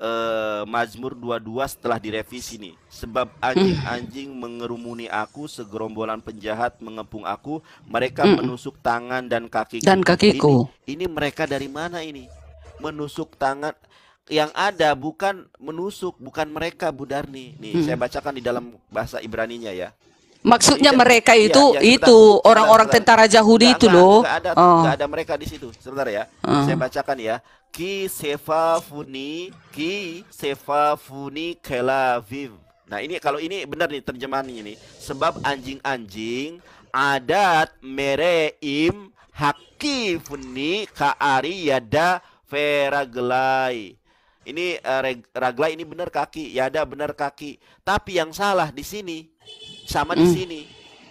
Eh, Mazmur 22 setelah direvisi nih. Sebab anjing-anjing hmm. mengerumuni aku, segerombolan penjahat mengepung aku, mereka mm. menusuk tangan dan kakiku. Dan kakiku. Ini, ini mereka dari mana ini? Menusuk tangan yang ada bukan menusuk, bukan mereka Bu Darni. Nih, hmm. saya bacakan di dalam bahasa Ibraninya ya. Maksudnya iya, mereka iya, itu ya, itu orang-orang tentara Yahudi itu loh. Enggak ada, oh. enggak ada mereka di situ. Sebentar ya. Ah. Saya bacakan ya. Ki funi ki sefafuni kelaviv. Nah, ini kalau ini benar nih terjemahan ini. Sebab anjing-anjing adat mereim hakifuni yada veraglai. Ini uh, raglai ini benar kaki, yada benar kaki. Tapi yang salah di sini sama di hmm. sini.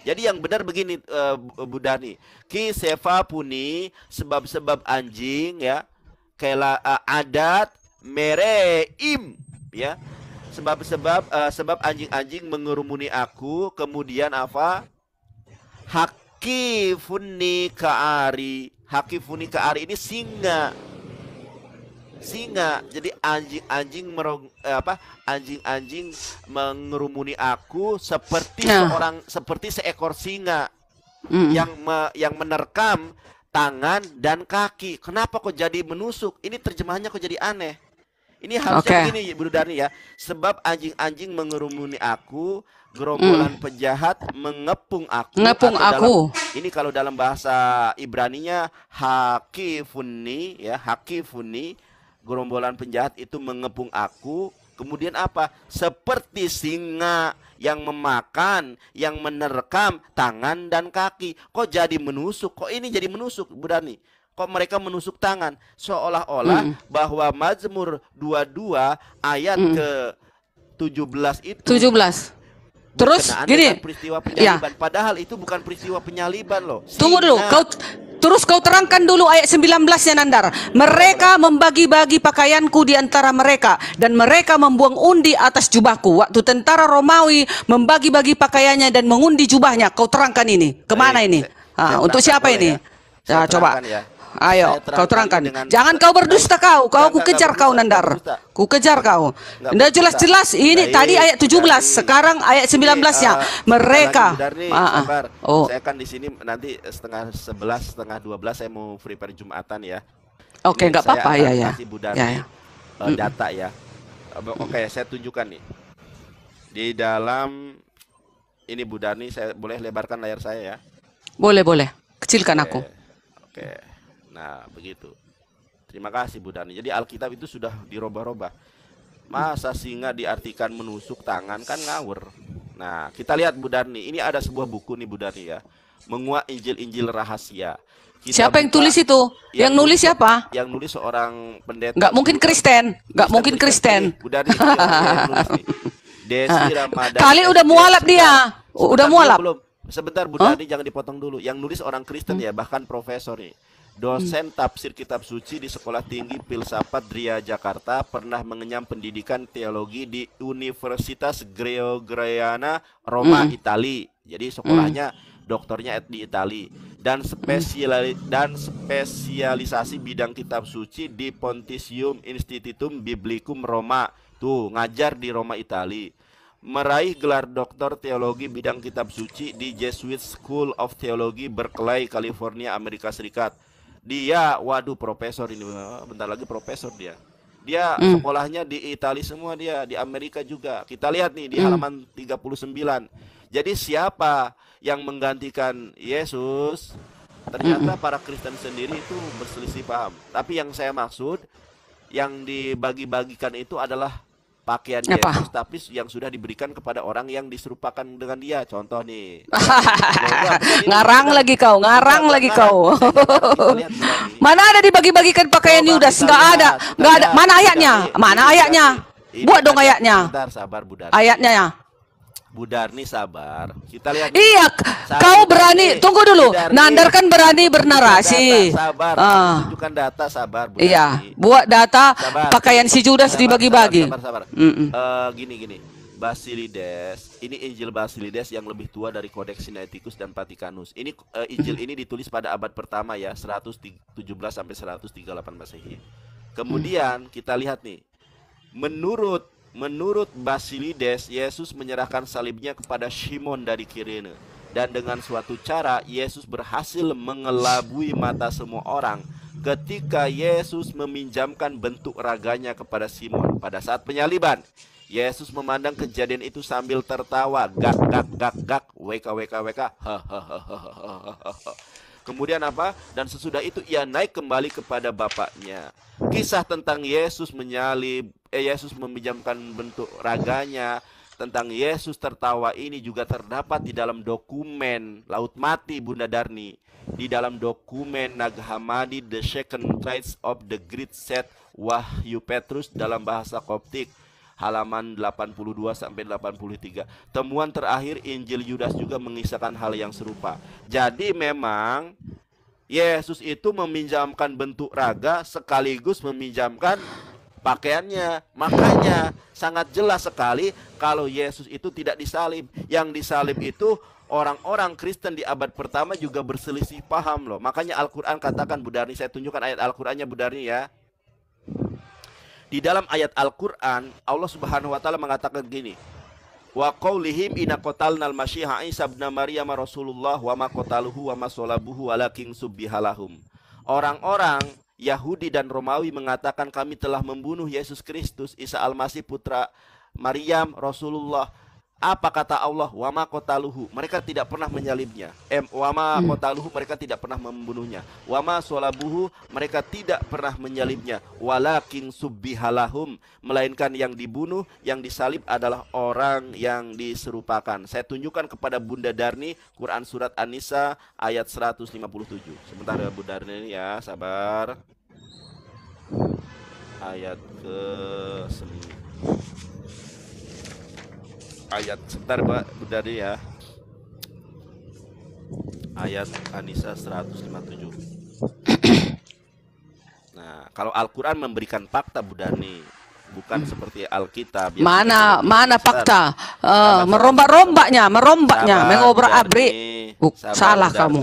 Jadi yang benar begini uh, Bu ki sefa puni sebab-sebab anjing ya, kela uh, adat mereim ya. Sebab-sebab uh, sebab anjing-anjing mengerumuni aku, kemudian apa? Hakifuni kaari. Hakifuni kaari ini singa singa jadi anjing-anjing merong eh, apa anjing-anjing mengerumuni aku seperti nah. seorang seperti seekor singa mm. yang me, yang menerkam tangan dan kaki kenapa kok jadi menusuk ini terjemahannya kok jadi aneh ini harusnya okay. begini Bu Darni ya sebab anjing-anjing mengerumuni aku gerombolan mm. penjahat mengepung aku mengepung aku dalam, ini kalau dalam bahasa ibrani Ibraninya hakifuni ya hakifuni gerombolan penjahat itu mengepung aku Kemudian apa? Seperti singa yang memakan, yang menerkam tangan dan kaki. Kok jadi menusuk? Kok ini jadi menusuk, Budani? Kok mereka menusuk tangan? Seolah-olah mm. bahwa Mazmur 22 ayat mm. ke 17 itu 17 Terus gini, peristiwa penyaliban. Ya. Padahal itu bukan peristiwa penyaliban loh. Singa. Tunggu dulu, kau Terus kau terangkan dulu ayat 19-nya Nandar. Mereka membagi-bagi pakaianku di antara mereka dan mereka membuang undi atas jubahku. Waktu tentara Romawi membagi-bagi pakaiannya dan mengundi jubahnya. Kau terangkan ini. Kemana ini? Saya, ah, untuk siapa ini? Ya. Ah, coba. Ayo, kau terangkan. Jangan kau berdusta kau. Kau ku kejar kau Nandar. Ku kejar kau. ndak jelas-jelas nah, ini Dari, tadi ayat 17, dari, sekarang eh, ayat 19-nya. Uh, eh, mereka nih, uh, uh, oh. Saya kan di sini nanti setengah 11, setengah 12 saya mau free per Jumatan ya. Oke, okay, nggak apa-apa ya ya. Darni, ya, ya. Uh, data ya. Oke, okay, saya tunjukkan nih. Di dalam ini Bu saya boleh lebarkan layar saya ya. Boleh, boleh. Kecilkan okay. aku. Oke. Okay. Nah, begitu. Terima kasih Bu Dani. Jadi Alkitab itu sudah dirobah-robah. Masa singa diartikan menusuk tangan kan ngawur. Nah, kita lihat Bu Dani. Ini ada sebuah buku nih Bu Dani ya. Menguak Injil-Injil Rahasia. Kita siapa yang tulis itu? Yang, yang nulis siapa? Yang nulis seorang pendeta. Gak mungkin Kristen. Gak mungkin Kristen. Iya, Bu Dani. Desi ah. Ramadhan. Kali udah mualap dia. udah mualap Belum. Sebentar Bu Dani huh? jangan dipotong dulu. Yang nulis orang Kristen hmm. ya, bahkan profesor nih dosen tafsir kitab suci di Sekolah Tinggi Filsafat Dria Jakarta pernah mengenyam pendidikan teologi di Universitas Gregoriana Roma, mm. Itali. Jadi sekolahnya mm. doktornya di Itali dan spesial dan spesialisasi bidang kitab suci di Pontisium Institutum Biblicum Roma. Tuh, ngajar di Roma, Itali meraih gelar doktor teologi bidang kitab suci di Jesuit School of Theology Berkeley, California, Amerika Serikat. Dia waduh profesor ini ah, bentar lagi profesor dia. Dia mm. sekolahnya di Italia semua dia, di Amerika juga. Kita lihat nih di mm. halaman 39. Jadi siapa yang menggantikan Yesus? Ternyata mm para Kristen sendiri itu berselisih paham. Tapi yang saya maksud yang dibagi-bagikan itu adalah pakaian Apa? Yesus tapi yang sudah diberikan kepada orang yang diserupakan dengan dia contoh nih ngarang lagi kau ngarang lagi kau mana ada dibagi-bagikan pakaian Yudas nggak ada nggak ada mana ayatnya mana ayatnya buat dong ayatnya ayatnya ya Budarni sabar. Kita lihat. Iya, sabar. kau berani. Tunggu dulu. Darni, Nandar kan berani bernarasi. Data, sabar. Uh. Tunjukkan data sabar. Bu iya, buat data sabar. pakaian si Judas dibagi-bagi. Sabar, sabar. sabar. Mm -mm. Uh, gini gini. Basilides, ini Injil Basilides yang lebih tua dari Codex Sinaiticus dan Vaticanus. Ini uh, Injil ini ditulis pada abad pertama ya, 117 sampai 138 Masehi. Kemudian kita lihat nih. Menurut Menurut Basilides, Yesus menyerahkan salibnya kepada Simon dari Kirene. Dan dengan suatu cara, Yesus berhasil mengelabui mata semua orang ketika Yesus meminjamkan bentuk raganya kepada Simon pada saat penyaliban. Yesus memandang kejadian itu sambil tertawa, gak gak gak gak, wk wk wk, Kemudian apa? Dan sesudah itu ia naik kembali kepada bapaknya. Kisah tentang Yesus menyalib, eh, Yesus meminjamkan bentuk raganya, tentang Yesus tertawa ini juga terdapat di dalam dokumen Laut Mati Bunda Darni di dalam dokumen Nag Hammadi The Second Rites of the Great Set Wahyu Petrus dalam bahasa Koptik halaman 82 sampai 83. Temuan terakhir Injil Yudas juga mengisahkan hal yang serupa. Jadi memang Yesus itu meminjamkan bentuk raga sekaligus meminjamkan pakaiannya. Makanya sangat jelas sekali kalau Yesus itu tidak disalib. Yang disalib itu orang-orang Kristen di abad pertama juga berselisih paham loh. Makanya Al-Quran katakan Budarni, saya tunjukkan ayat Al-Qurannya Budarni ya. Di dalam ayat Al-Qur'an Allah Subhanahu wa taala mengatakan gini. Wa qaulihim inna qatalnal masyiha Isa bin Maryam Rasulullah wa ma qataluhu wa ma salabuhu walakin subbihalahum. Orang-orang Yahudi dan Romawi mengatakan kami telah membunuh Yesus Kristus Isa Al-Masih putra Maryam Rasulullah apa kata Allah wama kotaluhu mereka tidak pernah menyalibnya em wama kotaluhu hmm. mereka tidak pernah membunuhnya wama solabuhu mereka tidak pernah menyalibnya walakin subbihalahum melainkan yang dibunuh yang disalib adalah orang yang diserupakan saya tunjukkan kepada Bunda Darni Quran surat An-Nisa ayat 157 sebentar ya Bunda Darni ya sabar ayat ke 9 ayat sebentar Pak Budari ya ayat Anisa 157 nah kalau Al-Quran memberikan fakta Budani bukan hmm. seperti Alkitab mana mana fakta uh, merombak-rombaknya merombaknya mengobrak-abrik salah Budani. kamu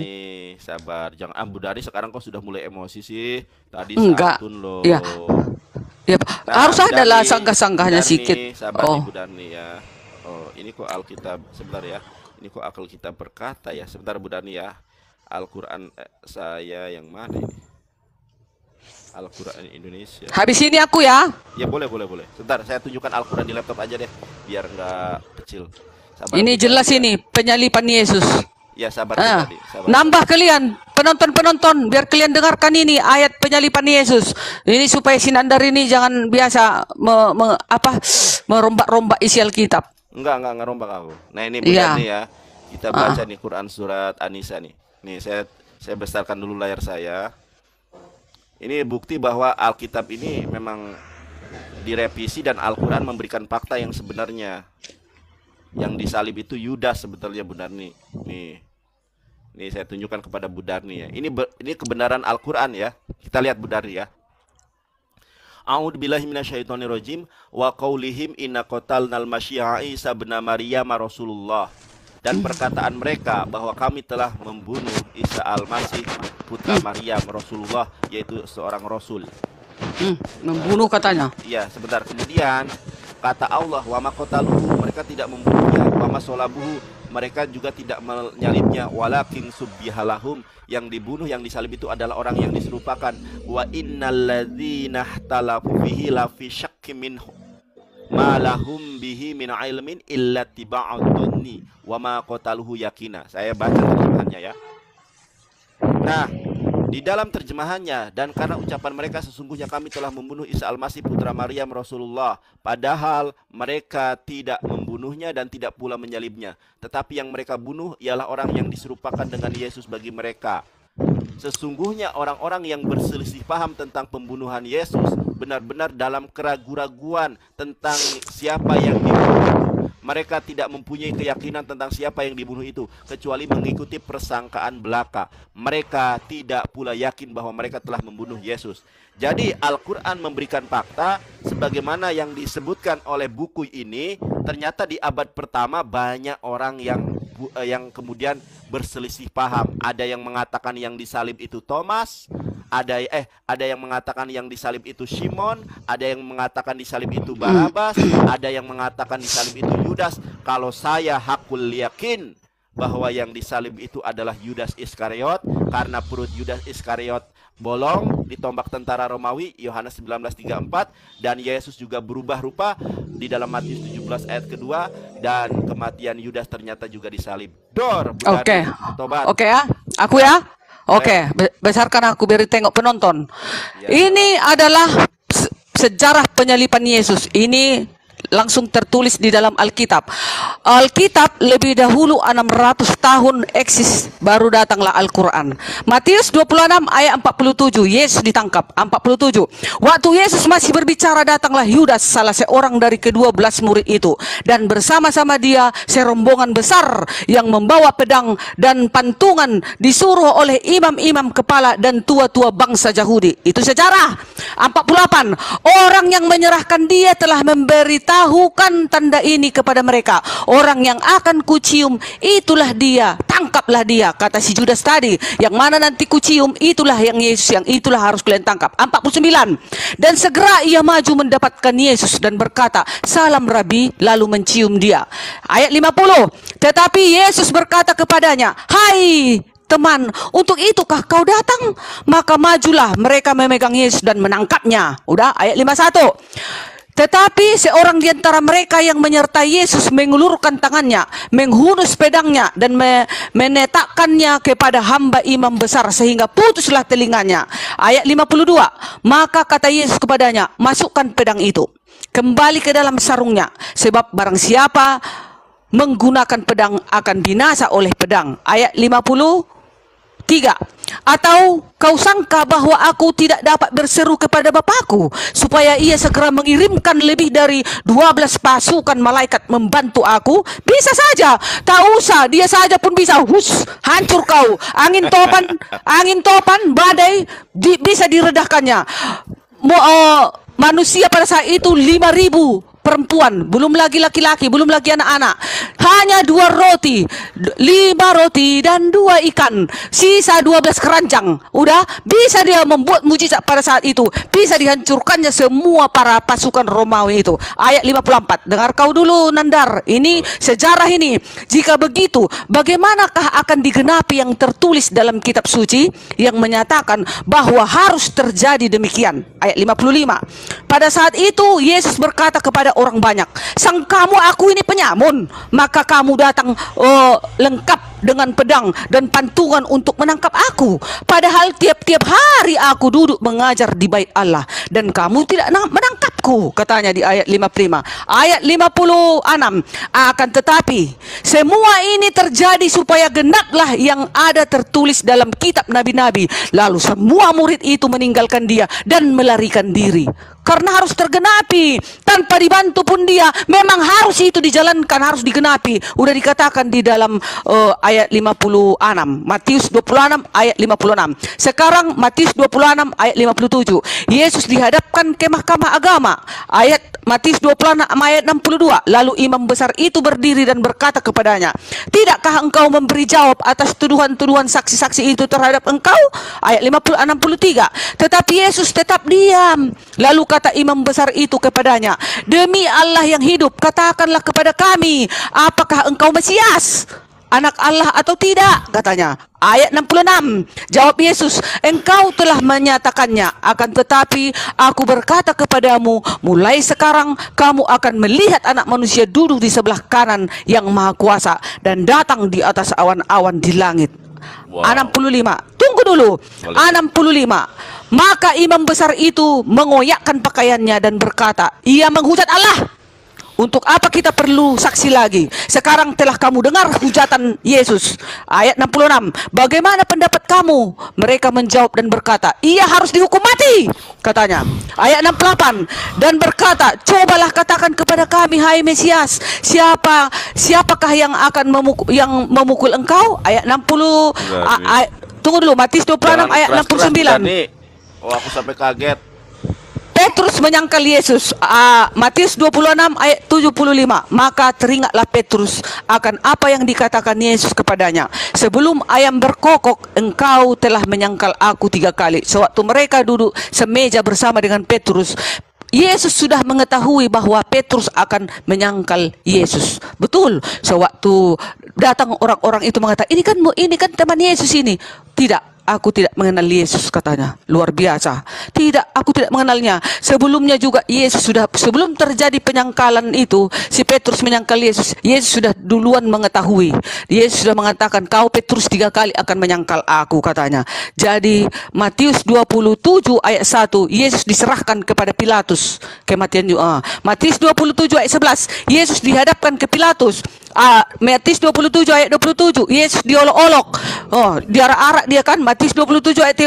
sabar jangan ah, Budani sekarang kok sudah mulai emosi sih tadi enggak loh ya. Ya, nah, harus adalah sanggah-sanggahnya sedikit. Sabar oh. nih, ya oh ini kok Alkitab sebentar ya ini kok akal kita berkata ya sebentar Bu Dani ya Al-Quran eh, saya yang mana ini Al-Quran Indonesia habis ini aku ya ya boleh boleh boleh sebentar saya tunjukkan Al-Quran di laptop aja deh biar enggak kecil sabar ini jelas ya. ini penyalipan Yesus ya sabar, ah. tadi, sabar nambah kalian penonton-penonton biar kalian dengarkan ini ayat penyalipan Yesus ini supaya sinandar ini jangan biasa me, me, apa merombak-rombak isi Alkitab Enggak, enggak ngerombak aku. Nah, ini Bu yeah. nih ya. Kita ah. baca uh. nih Quran surat Anisa nih. Nih, saya saya besarkan dulu layar saya. Ini bukti bahwa Alkitab ini memang direvisi dan Al-Qur'an memberikan fakta yang sebenarnya. Yang disalib itu Yudas sebetulnya Bu nih. Nih. Nih saya tunjukkan kepada Bu ya. Ini ini kebenaran Al-Qur'an ya. Kita lihat Bu ya. A'udzu billahi minasyaitonir rajim wa qaulihim inna qatalnal masyi'a Isa bin Maryam Rasulullah dan perkataan mereka bahwa kami telah membunuh Isa al-Masih putra Maria Rasulullah yaitu seorang rasul. Hmm, membunuh katanya. Iya, sebentar. Kemudian kata Allah wa maqataluhu mereka tidak membunuhnya wa ma solabuhu mereka juga tidak menyalibnya walakin subbihalahum yang dibunuh yang disalib itu adalah orang yang diserupakan wa innalladzina ihtalafu fihi la fi syakkim minhu ma lahum bihi min ilmin illa tiba'ud wa ma qataluhu yakina saya baca terjemahannya ya nah di dalam terjemahannya, dan karena ucapan mereka sesungguhnya kami telah membunuh Isa Al-Masih putra Maryam Rasulullah. Padahal mereka tidak membunuhnya dan tidak pula menyalibnya. Tetapi yang mereka bunuh ialah orang yang diserupakan dengan Yesus bagi mereka. Sesungguhnya orang-orang yang berselisih paham tentang pembunuhan Yesus benar-benar dalam keraguan-raguan tentang siapa yang dibunuh mereka tidak mempunyai keyakinan tentang siapa yang dibunuh itu kecuali mengikuti persangkaan belaka. Mereka tidak pula yakin bahwa mereka telah membunuh Yesus. Jadi Al-Qur'an memberikan fakta sebagaimana yang disebutkan oleh buku ini ternyata di abad pertama banyak orang yang bu, eh, yang kemudian berselisih paham. Ada yang mengatakan yang disalib itu Thomas, ada eh ada yang mengatakan yang disalib itu Simon, ada yang mengatakan disalib itu Barabas, ada yang mengatakan disalib itu Yudas. Kalau saya hakul yakin bahwa yang disalib itu adalah Yudas Iskariot karena perut Yudas Iskariot bolong ditombak tentara Romawi Yohanes 19:34 dan Yesus juga berubah rupa di dalam Matius 17 ayat kedua dan kematian Yudas ternyata juga disalib. Dor. Oke. Oke okay, ya. Aku ya. Oke, okay. besarkan aku beri tengok penonton. Ya. Ini adalah sejarah penyalipan Yesus. Ini langsung tertulis di dalam Alkitab. Alkitab lebih dahulu 600 tahun eksis baru datanglah Al-Qur'an. Matius 26 ayat 47 Yesus ditangkap 47. Waktu Yesus masih berbicara datanglah Yudas salah seorang dari kedua belas murid itu dan bersama-sama dia serombongan besar yang membawa pedang dan pantungan disuruh oleh imam-imam kepala dan tua-tua bangsa Yahudi. Itu sejarah. 48. Orang yang menyerahkan dia telah memberitahu beritahukan tanda ini kepada mereka. Orang yang akan kucium itulah dia, tangkaplah dia, kata si Judas tadi. Yang mana nanti kucium itulah yang Yesus, yang itulah harus kalian tangkap. 49. Dan segera ia maju mendapatkan Yesus dan berkata, "Salam Rabi," lalu mencium dia. Ayat 50. Tetapi Yesus berkata kepadanya, "Hai, teman. Untuk itukah kau datang? Maka majulah mereka memegang Yesus dan menangkapnya. Udah ayat 51. Tetapi seorang di antara mereka yang menyertai Yesus mengulurkan tangannya, menghunus pedangnya dan menetakkannya kepada hamba imam besar sehingga putuslah telinganya. Ayat 52. Maka kata Yesus kepadanya, masukkan pedang itu kembali ke dalam sarungnya sebab barang siapa menggunakan pedang akan binasa oleh pedang. Ayat 53. Atau kau sangka bahwa aku tidak dapat berseru kepada Bapakku supaya ia segera mengirimkan lebih dari 12 pasukan malaikat membantu aku? Bisa saja. Tak usah, dia saja pun bisa. Hus, hancur kau. Angin topan, angin topan, badai di, bisa diredahkannya. Mo, uh, manusia pada saat itu 5000 perempuan, belum lagi laki-laki, belum lagi anak-anak. Hanya dua roti, lima roti dan dua ikan, sisa dua belas keranjang. Udah, bisa dia membuat mujizat pada saat itu. Bisa dihancurkannya semua para pasukan Romawi itu. Ayat 54, dengar kau dulu Nandar, ini sejarah ini. Jika begitu, bagaimanakah akan digenapi yang tertulis dalam kitab suci yang menyatakan bahwa harus terjadi demikian? Ayat 55. Pada saat itu, Yesus berkata kepada kepada orang banyak. Sang kamu aku ini penyamun, maka kamu datang oh, lengkap dengan pedang dan pantungan untuk menangkap aku. Padahal tiap-tiap hari aku duduk mengajar di bait Allah dan kamu tidak menangkapku, katanya di ayat 55. Ayat 56, akan tetapi semua ini terjadi supaya genaplah yang ada tertulis dalam kitab nabi-nabi. Lalu semua murid itu meninggalkan dia dan melarikan diri. Karena harus tergenapi, tanpa dibantu pun dia memang harus itu dijalankan, harus digenapi. Udah dikatakan di dalam uh, eh, ayat ayat 56. Matius 26 ayat 56. Sekarang Matius 26 ayat 57. Yesus dihadapkan ke mahkamah agama. Ayat Matius 26 ayat 62. Lalu imam besar itu berdiri dan berkata kepadanya, "Tidakkah engkau memberi jawab atas tuduhan-tuduhan saksi-saksi itu terhadap engkau?" Ayat 50 63. Tetapi Yesus tetap diam. Lalu kata imam besar itu kepadanya, "Demi Allah yang hidup, katakanlah kepada kami, apakah engkau Mesias?" anak Allah atau tidak? Katanya. Ayat 66. Jawab Yesus, engkau telah menyatakannya. Akan tetapi aku berkata kepadamu, mulai sekarang kamu akan melihat anak manusia duduk di sebelah kanan yang maha kuasa dan datang di atas awan-awan di langit. Wow. 65. Tunggu dulu. Boleh. 65. Maka imam besar itu mengoyakkan pakaiannya dan berkata, ia menghujat Allah. Untuk apa kita perlu saksi lagi? Sekarang telah kamu dengar hujatan Yesus. Ayat 66. Bagaimana pendapat kamu? Mereka menjawab dan berkata, ia harus dihukum mati. Katanya. Ayat 68. Dan berkata, cobalah katakan kepada kami, hai Mesias, siapa siapakah yang akan memukul, yang memukul engkau? Ayat 60. tunggu dulu, Matius 26 ayat 69. Keras, oh aku sampai kaget. Petrus menyangkal Yesus. Uh, Matius 26 ayat 75. Maka teringatlah Petrus akan apa yang dikatakan Yesus kepadanya. Sebelum ayam berkokok, engkau telah menyangkal aku tiga kali. Sewaktu mereka duduk semeja bersama dengan Petrus, Yesus sudah mengetahui bahwa Petrus akan menyangkal Yesus. Betul. Sewaktu datang orang-orang itu mengatakan, "Ini kan ini kan teman Yesus ini." Tidak. Aku tidak mengenal Yesus katanya. Luar biasa. Tidak, aku tidak mengenalnya. Sebelumnya juga Yesus sudah sebelum terjadi penyangkalan itu, si Petrus menyangkal Yesus. Yesus sudah duluan mengetahui. Yesus sudah mengatakan, "Kau Petrus tiga kali akan menyangkal aku," katanya. Jadi Matius 27 ayat 1, Yesus diserahkan kepada Pilatus. Kematian juga. Uh. Matius 27 ayat 11, Yesus dihadapkan ke Pilatus. Uh, Matius 27 ayat 27, Yesus diolok-olok. Oh, diarak-arak dia kan Matius Matius 27 ayat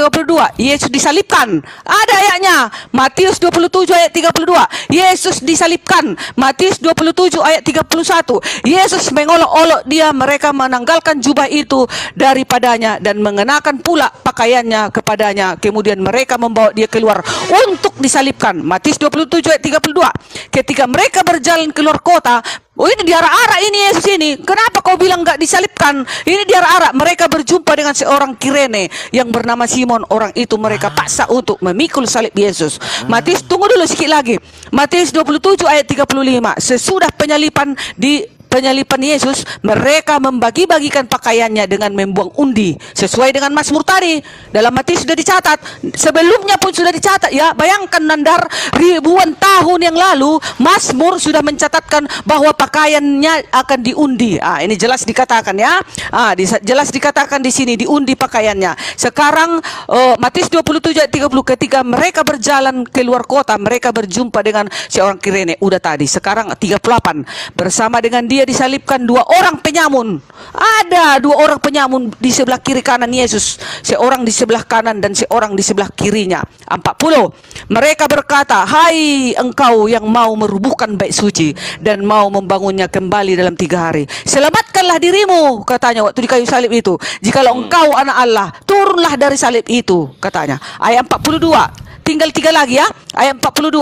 32, Yesus disalibkan. Ada ayatnya. Matius 27 ayat 32, Yesus disalibkan. Matius 27 ayat 31, Yesus mengolok-olok dia, mereka menanggalkan jubah itu daripadanya dan mengenakan pula pakaiannya kepadanya. Kemudian mereka membawa dia keluar untuk disalibkan. Matius 27 ayat 32. Ketika mereka berjalan keluar kota, Oh ini diarah-arah ini Yesus ini. Kenapa kau bilang nggak disalibkan? Ini diarah-arah, Mereka berjumpa dengan seorang Kirene yang bernama Simon. Orang itu mereka ah. paksa untuk memikul salib Yesus. Ah. Matius tunggu dulu sedikit lagi. Matius 27 ayat 35. Sesudah penyalipan di penyalipan Yesus, mereka membagi-bagikan pakaiannya dengan membuang undi sesuai dengan Mazmur tadi. Dalam mati sudah dicatat, sebelumnya pun sudah dicatat ya. Bayangkan Nandar ribuan tahun yang lalu Mazmur sudah mencatatkan bahwa pakaiannya akan diundi. Ah, ini jelas dikatakan ya. Ah, jelas dikatakan di sini diundi pakaiannya. Sekarang uh, Matius 27 30 ketika mereka berjalan keluar kota, mereka berjumpa dengan seorang Kirene. Udah tadi, sekarang 38 bersama dengan dia dia disalibkan dua orang penyamun. Ada dua orang penyamun di sebelah kiri kanan Yesus. Seorang di sebelah kanan dan seorang di sebelah kirinya. 40. Mereka berkata, Hai engkau yang mau merubuhkan baik suci dan mau membangunnya kembali dalam tiga hari. Selamatkanlah dirimu, katanya waktu di kayu salib itu. Jikalau hmm. engkau anak Allah, turunlah dari salib itu, katanya. Ayat 42 tinggal tiga lagi ya ayat 42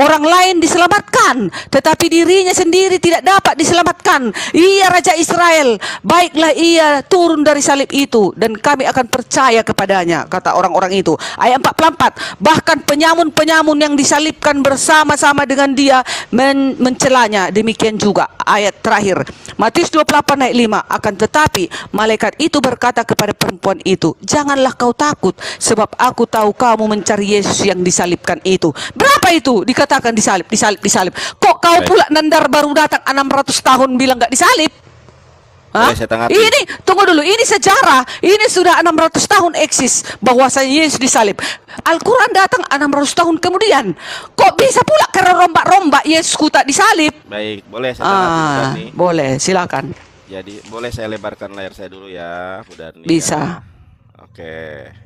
orang lain diselamatkan tetapi dirinya sendiri tidak dapat diselamatkan ia raja Israel baiklah ia turun dari salib itu dan kami akan percaya kepadanya kata orang-orang itu ayat 44 bahkan penyamun-penyamun yang disalibkan bersama-sama dengan dia men mencelanya demikian juga ayat terakhir Matius 28 ayat 5 akan tetapi malaikat itu berkata kepada perempuan itu janganlah kau takut sebab aku tahu kamu mencari Yesus yang disalibkan itu. Berapa itu? Dikatakan disalib, disalib, disalib. Kok kau pula nandar baru datang 600 tahun bilang gak disalib? Ini tunggu dulu, ini sejarah. Ini sudah 600 tahun eksis bahwasanya Yesus disalib. Alquran quran datang 600 tahun kemudian. Kok bisa pula karena rombak-rombak Yesus tak disalib? Baik, boleh saya ah, Boleh, silakan. Jadi boleh saya lebarkan layar saya dulu ya, Bu Darni. Bisa. Ya. Oke. Okay.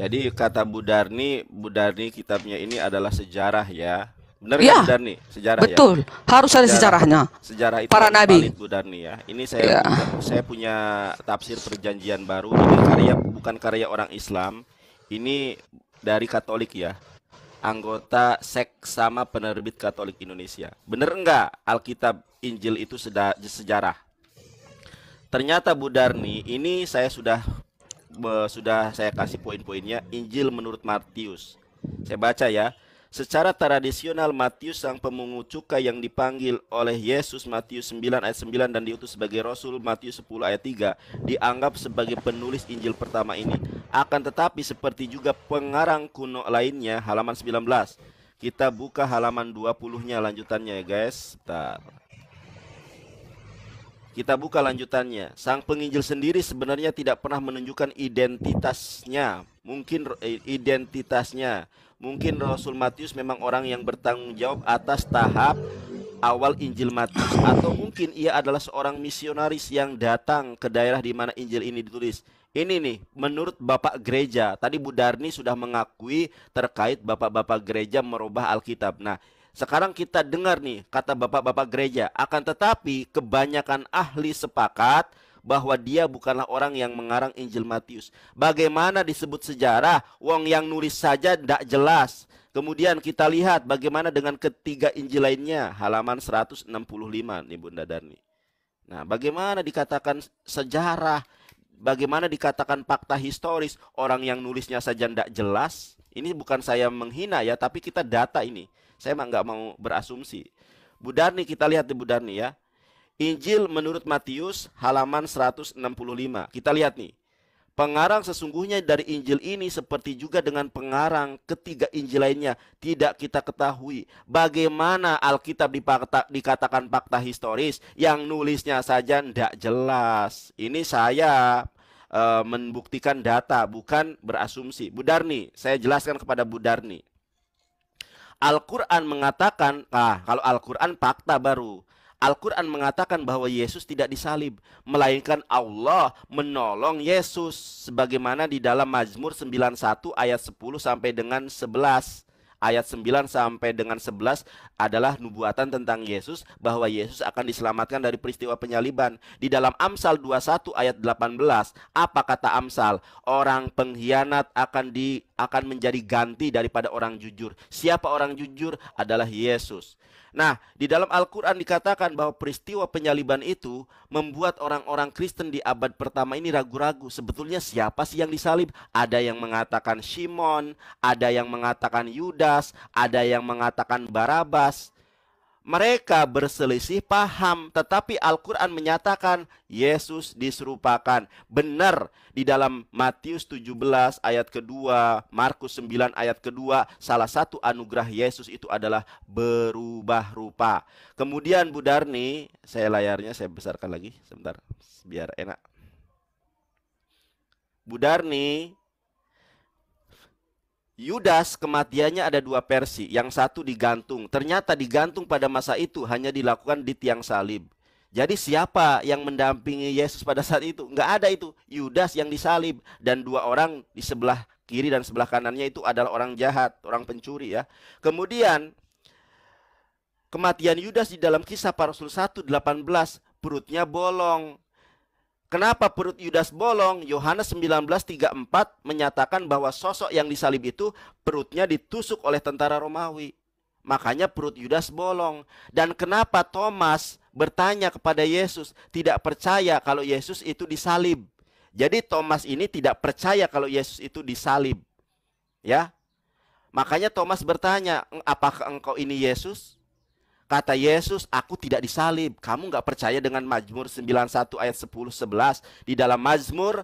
Jadi kata Budarni, Budarni kitabnya ini adalah sejarah ya. Benar ya, kan Sejarah betul. ya. Betul. Harus ada sejarahnya. Sejarah itu para nabi. Budarni ya. Ini saya ya. saya punya tafsir perjanjian baru. Ini karya bukan karya orang Islam. Ini dari Katolik ya. Anggota sek sama penerbit Katolik Indonesia. Benar enggak Alkitab Injil itu sejarah? Ternyata Budarni, ini saya sudah sudah saya kasih poin-poinnya Injil menurut Matius. Saya baca ya. Secara tradisional Matius sang pemungut cukai yang dipanggil oleh Yesus Matius 9 ayat 9 dan diutus sebagai rasul Matius 10 ayat 3 dianggap sebagai penulis Injil pertama ini. Akan tetapi seperti juga pengarang kuno lainnya halaman 19. Kita buka halaman 20-nya lanjutannya ya guys. Bentar. Kita buka lanjutannya. Sang penginjil sendiri sebenarnya tidak pernah menunjukkan identitasnya. Mungkin eh, identitasnya. Mungkin Rasul Matius memang orang yang bertanggung jawab atas tahap awal Injil Matius atau mungkin ia adalah seorang misionaris yang datang ke daerah di mana Injil ini ditulis. Ini nih, menurut Bapak Gereja, tadi Bu Darni sudah mengakui terkait Bapak-Bapak Gereja merubah Alkitab. Nah, sekarang kita dengar nih kata bapak-bapak gereja. Akan tetapi kebanyakan ahli sepakat bahwa dia bukanlah orang yang mengarang Injil Matius. Bagaimana disebut sejarah? Wong yang nulis saja tidak jelas. Kemudian kita lihat bagaimana dengan ketiga Injil lainnya, halaman 165 nih Bunda Darni. Nah, bagaimana dikatakan sejarah? Bagaimana dikatakan fakta historis? Orang yang nulisnya saja tidak jelas. Ini bukan saya menghina ya, tapi kita data ini. Saya mah nggak mau berasumsi. Budarni kita lihat di Budarni ya. Injil menurut Matius halaman 165. Kita lihat nih. Pengarang sesungguhnya dari Injil ini seperti juga dengan pengarang ketiga Injil lainnya tidak kita ketahui bagaimana Alkitab dipakta, dikatakan fakta historis yang nulisnya saja tidak jelas. Ini saya e, membuktikan data bukan berasumsi. Budarni saya jelaskan kepada Budarni. Al-Quran mengatakan, ah, kalau Al-Quran fakta baru. Al-Quran mengatakan bahwa Yesus tidak disalib, melainkan Allah menolong Yesus sebagaimana di dalam Mazmur 91 ayat 10 sampai dengan 11 ayat 9 sampai dengan 11 adalah nubuatan tentang Yesus bahwa Yesus akan diselamatkan dari peristiwa penyaliban. Di dalam Amsal 21 ayat 18, apa kata Amsal? Orang pengkhianat akan di akan menjadi ganti daripada orang jujur. Siapa orang jujur? Adalah Yesus. Nah, di dalam Al-Quran dikatakan bahwa peristiwa penyaliban itu membuat orang-orang Kristen di abad pertama ini ragu-ragu. Sebetulnya siapa sih yang disalib? Ada yang mengatakan Simon, ada yang mengatakan Yudas, ada yang mengatakan Barabas mereka berselisih paham, tetapi Al-Quran menyatakan Yesus diserupakan. Benar di dalam Matius 17 ayat kedua, Markus 9 ayat kedua, salah satu anugerah Yesus itu adalah berubah rupa. Kemudian Bu Darni, saya layarnya saya besarkan lagi sebentar biar enak. Bu Darni, Yudas kematiannya ada dua versi, yang satu digantung. Ternyata digantung pada masa itu hanya dilakukan di tiang salib. Jadi siapa yang mendampingi Yesus pada saat itu? Enggak ada itu. Yudas yang disalib dan dua orang di sebelah kiri dan sebelah kanannya itu adalah orang jahat, orang pencuri ya. Kemudian kematian Yudas di dalam kisah para rasul 1:18 perutnya bolong, Kenapa perut Yudas bolong? Yohanes 19:34 menyatakan bahwa sosok yang disalib itu perutnya ditusuk oleh tentara Romawi. Makanya perut Yudas bolong. Dan kenapa Thomas bertanya kepada Yesus, tidak percaya kalau Yesus itu disalib. Jadi Thomas ini tidak percaya kalau Yesus itu disalib. Ya. Makanya Thomas bertanya, "Apakah engkau ini Yesus?" Kata Yesus, aku tidak disalib. Kamu nggak percaya dengan Mazmur 91 ayat 10 11 di dalam Mazmur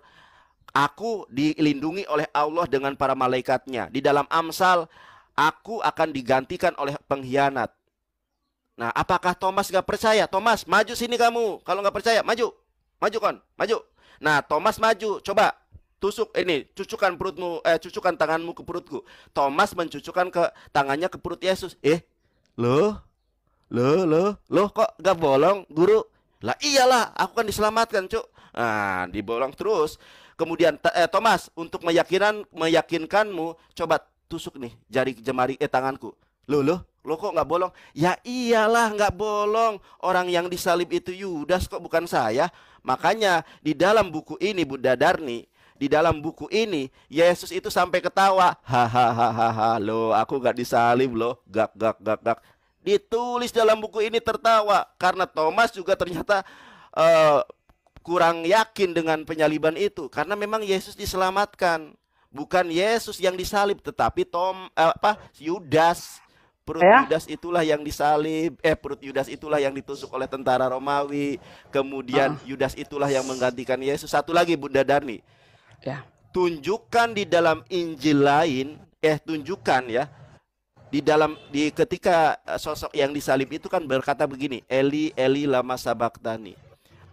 aku dilindungi oleh Allah dengan para malaikatnya. Di dalam Amsal aku akan digantikan oleh pengkhianat. Nah, apakah Thomas nggak percaya? Thomas, maju sini kamu. Kalau nggak percaya, maju. Maju kon, maju. Nah, Thomas maju. Coba tusuk ini cucukan perutmu eh cucukan tanganmu ke perutku Thomas mencucukan ke tangannya ke perut Yesus eh loh loh loh loh kok gak bolong guru lah iyalah aku kan diselamatkan cuk nah dibolong terus kemudian eh, Thomas untuk meyakinan meyakinkanmu coba tusuk nih jari jemari eh tanganku loh loh lo kok gak bolong? Ya iyalah gak bolong. Orang yang disalib itu Yudas kok bukan saya. Makanya di dalam buku ini Bunda Darni, di dalam buku ini Yesus itu sampai ketawa. Hahaha, lo aku gak disalib lo, gak gak gak gak ditulis dalam buku ini tertawa karena Thomas juga ternyata uh, kurang yakin dengan penyaliban itu karena memang Yesus diselamatkan bukan Yesus yang disalib tetapi Tom uh, apa Yudas perut ya? Yudas itulah yang disalib eh perut Yudas itulah yang ditusuk oleh tentara Romawi kemudian uh. Yudas itulah yang menggantikan Yesus satu lagi Bunda Dani ya tunjukkan di dalam Injil lain eh tunjukkan ya di dalam di ketika eh, sosok yang disalib itu kan berkata begini, Eli Eli lama sabaktani.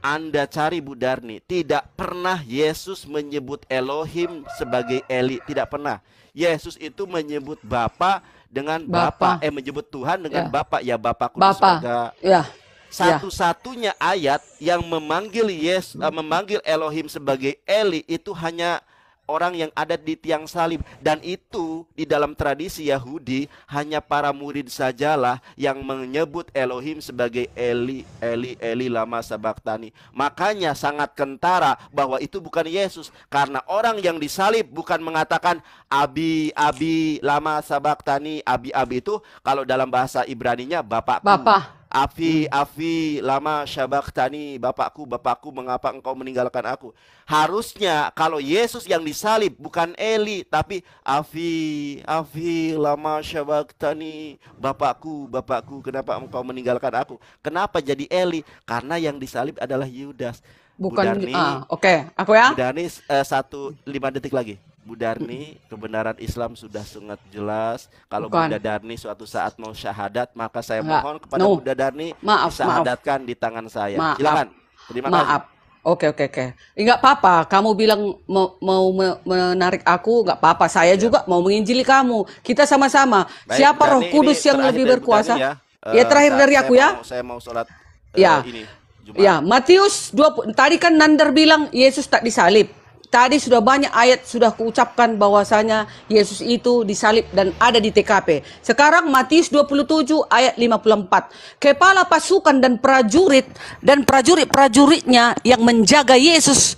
Anda cari Budarni, tidak pernah Yesus menyebut Elohim sebagai Eli, tidak pernah. Yesus itu menyebut Bapa dengan Bapa, eh menyebut Tuhan dengan ya. Bapa, ya Bapakku Bapa. Ya. Satu-satunya ayat yang memanggil Yes, uh, hmm. eh, memanggil Elohim sebagai Eli itu hanya orang yang ada di tiang salib dan itu di dalam tradisi Yahudi hanya para murid sajalah yang menyebut Elohim sebagai Eli Eli Eli lama sabaktani makanya sangat kentara bahwa itu bukan Yesus karena orang yang disalib bukan mengatakan Abi Abi lama sabaktani Abi Abi itu kalau dalam bahasa Ibrani-nya bapak Bapak Afi, Afi, lama syabak tani Bapakku, Bapakku, mengapa engkau meninggalkan aku? Harusnya kalau Yesus yang disalib, bukan Eli, tapi Afi, Afi, lama syabak tani Bapakku, Bapakku, kenapa engkau meninggalkan aku? Kenapa jadi Eli? Karena yang disalib adalah Yudas. Bukan, ah, oke, okay. aku ya. Danis uh, eh, satu lima detik lagi. Bu Darni, kebenaran Islam sudah sangat jelas. Kalau Bukan. Bunda Darni suatu saat mau syahadat, maka saya Enggak. mohon kepada no. Bunda Darni maaf, syahadatkan maaf. di tangan saya. Maaf. Silakan. Terima maaf. kasih. Maaf. Oke oke oke. Enggak apa-apa. Kamu bilang mau, mau menarik aku, enggak apa-apa. Saya ya. juga mau menginjili kamu. Kita sama-sama. Siapa Roh Kudus yang lebih berkuasa? Ya. ya eh, terakhir dari aku ya. Mau, saya mau sholat uh, ya. ini. Jumat. Ya, Matius 20. Tadi kan Nander bilang Yesus tak disalib. Tadi sudah banyak ayat sudah kuucapkan bahwasanya Yesus itu disalib dan ada di TKP. Sekarang Matius 27 ayat 54. Kepala pasukan dan prajurit dan prajurit-prajuritnya yang menjaga Yesus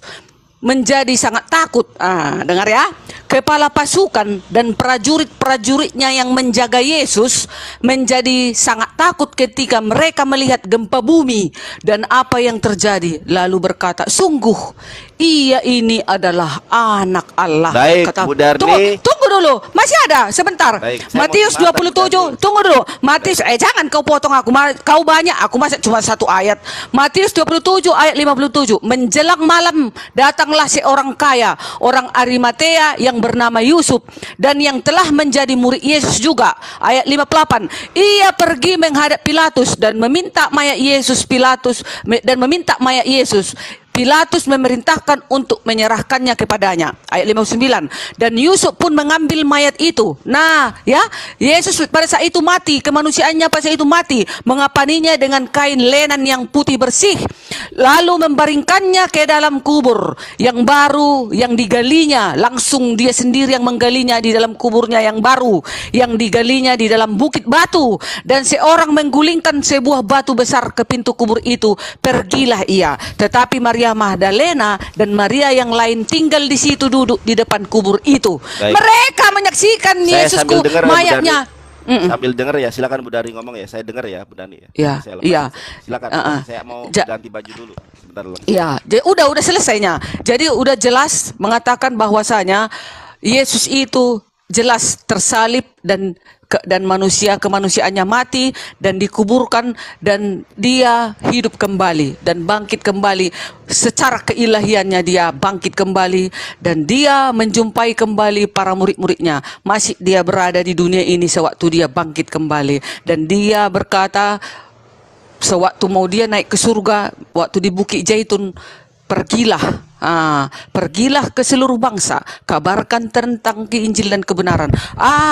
menjadi sangat takut. Ah, dengar ya. Kepala pasukan dan prajurit-prajuritnya yang menjaga Yesus menjadi sangat takut ketika mereka melihat gempa bumi dan apa yang terjadi. Lalu berkata, sungguh ia ini adalah anak Allah. Baik, Kata, Bu tunggu dulu. Masih ada sebentar. Baik, Matius 27. Tunggu dulu. Matius eh jangan kau potong aku. Kau banyak, aku masih cuma satu ayat. Matius 27 ayat 57. Menjelang malam datanglah seorang kaya, orang Arimatea yang bernama Yusuf dan yang telah menjadi murid Yesus juga. Ayat 58. Ia pergi menghadap Pilatus dan meminta mayat Yesus Pilatus dan meminta mayat Yesus. Pilatus memerintahkan untuk menyerahkannya kepadanya. Ayat 59. Dan Yusuf pun mengambil mayat itu. Nah, ya, Yesus pada saat itu mati, kemanusiaannya pada saat itu mati, mengapaninya dengan kain lenan yang putih bersih, lalu membaringkannya ke dalam kubur yang baru yang digalinya, langsung dia sendiri yang menggalinya di dalam kuburnya yang baru, yang digalinya di dalam bukit batu dan seorang menggulingkan sebuah batu besar ke pintu kubur itu, pergilah ia. Tetapi Maria Maria Magdalena dan Maria yang lain tinggal di situ duduk di depan kubur itu. Baik. Mereka menyaksikan Saya Yesusku ya, mayatnya. Mm -mm. Sambil dengar ya, silakan Bu Dari ngomong ya. Saya dengar ya, Bu Dani ya. ya iya. Iya. Silakan. Uh -uh. Saya mau ja ganti baju dulu. Sebentar dulu. Iya, jadi udah udah selesainya. Jadi udah jelas mengatakan bahwasanya Yesus itu jelas tersalib dan ke, dan manusia kemanusiaannya mati dan dikuburkan dan dia hidup kembali dan bangkit kembali secara keilahiannya dia bangkit kembali dan dia menjumpai kembali para murid-muridnya masih dia berada di dunia ini sewaktu dia bangkit kembali dan dia berkata sewaktu mau dia naik ke surga waktu di bukit jaitun pergilah Ah, pergilah ke seluruh bangsa, kabarkan tentang keinjil dan kebenaran.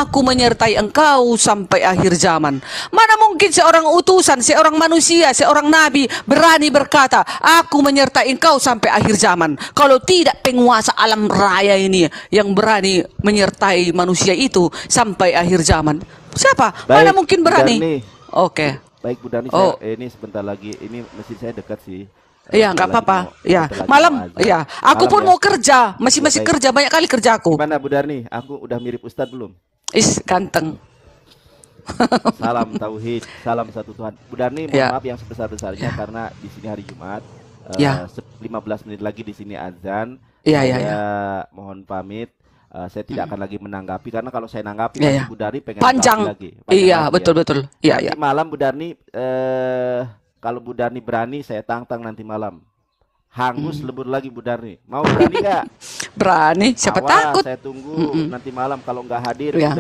Aku menyertai engkau sampai akhir zaman. Mana mungkin seorang utusan, seorang manusia, seorang nabi berani berkata, aku menyertai engkau sampai akhir zaman. Kalau tidak penguasa alam raya ini yang berani menyertai manusia itu sampai akhir zaman. Siapa? Baik, Mana mungkin berani? Oke. Okay. Baik, Bu Dhani, oh. eh, ini sebentar lagi. Ini mesin saya dekat sih. Iya, iya, nggak apa-apa. Iya, malam. Iya, aku pun ya. mau kerja, masih iya, masih kerja banyak kali kerja aku. Gimana Bu Darni? Aku udah mirip Ustad belum? Is ganteng. salam tauhid, salam satu Tuhan. Bu Darni, mohon ya. maaf yang sebesar besarnya iya. karena di sini hari Jumat. Eh, iya. Uh, 15 menit lagi di sini azan. Iya, iya, iya. Mohon pamit. Uh, saya tidak akan lagi menanggapi karena kalau saya nanggapi ya, ya. Bu Darni pengen panjang lagi. iya, betul-betul. Iya, ya. iya. Malam Bu Darni eh, kalau Bu Darni berani, saya tantang nanti malam. Hangus hmm. lebur lagi Bu Darni. Mau berani nggak? berani. Siapa Awal, takut? Saya tunggu mm -mm. nanti malam kalau nggak hadir ya.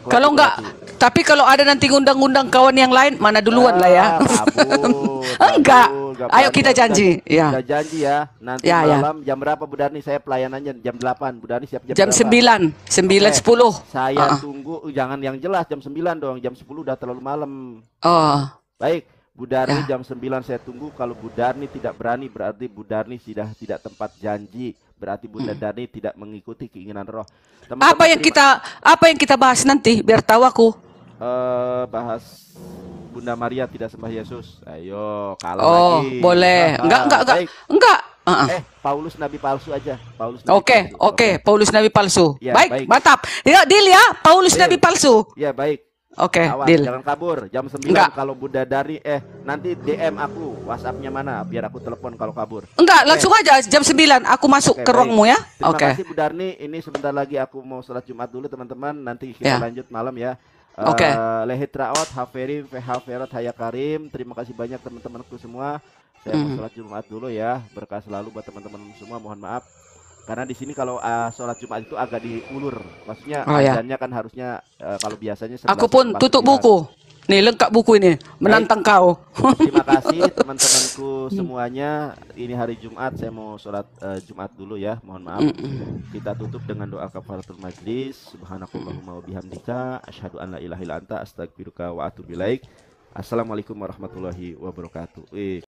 Bu Kalau nggak, tapi kalau ada nanti undang-undang kawan yang lain, mana duluan ah, lah ya. Kabur, ah, Enggak. Ayo kita janji. Kita, ya. Kita janji ya. Nanti ya, ya. malam ya. jam berapa Bu Darni? Saya pelayanannya jam 8. Bu Darni siap jam, jam sembilan, 9. 9.10. Saya uh -uh. tunggu jangan yang jelas jam 9 dong. Jam 10 udah terlalu malam. Oh. Baik. Budarni ya. jam 9 saya tunggu kalau Budarni tidak berani berarti Budarni sudah tidak tempat janji berarti Bunda hmm. Darni tidak mengikuti keinginan roh. Teman -teman, apa yang terima... kita apa yang kita bahas nanti biar tahu aku. Uh, bahas Bunda Maria tidak sembah Yesus. Ayo kalau oh, lagi. Oh, boleh. Ah, enggak enggak enggak. Enggak. Uh -uh. Eh, uh-uh. Paulus nabi palsu aja. Paulus Oke, oke, okay, okay. Paulus nabi palsu. Ya, baik, baik, mantap. Ya, deal ya, Paulus deal. nabi palsu. Ya, baik. Oke, okay, deal. jangan kabur. Jam 9 Enggak. kalau Bunda dari eh nanti DM aku WhatsAppnya mana biar aku telepon kalau kabur. Enggak, okay. langsung aja jam 9 aku masuk okay, ke ruangmu ya. Oke. Okay. Terima kasih Bu Darni. Ini sebentar lagi aku mau sholat Jumat dulu teman-teman. Nanti kita yeah. lanjut malam ya. Oke. Eh, Lehitraot, Haferim, Haferat, Hayakarim. Terima kasih banyak teman-temanku semua. Saya mau mm-hmm. sholat Jumat dulu ya. Berkah selalu buat teman-teman semua. Mohon maaf karena di sini kalau uh, sholat Jumat itu agak diulur, maksudnya oh, ya. kan harusnya uh, kalau biasanya. Aku pun tutup buku. Nih lengkap buku ini menantang Baik. kau. Terima kasih teman-temanku semuanya. Ini hari Jumat saya mau sholat uh, Jumat dulu ya. Mohon maaf. Kita tutup dengan doa kafaratul majlis. Subhanakallahumma wabihamdika bihamdika asyhadu an la ilaha illa anta astagfiruka wa atubu ilaik. Assalamualaikum warahmatullahi wabarakatuh. Eh.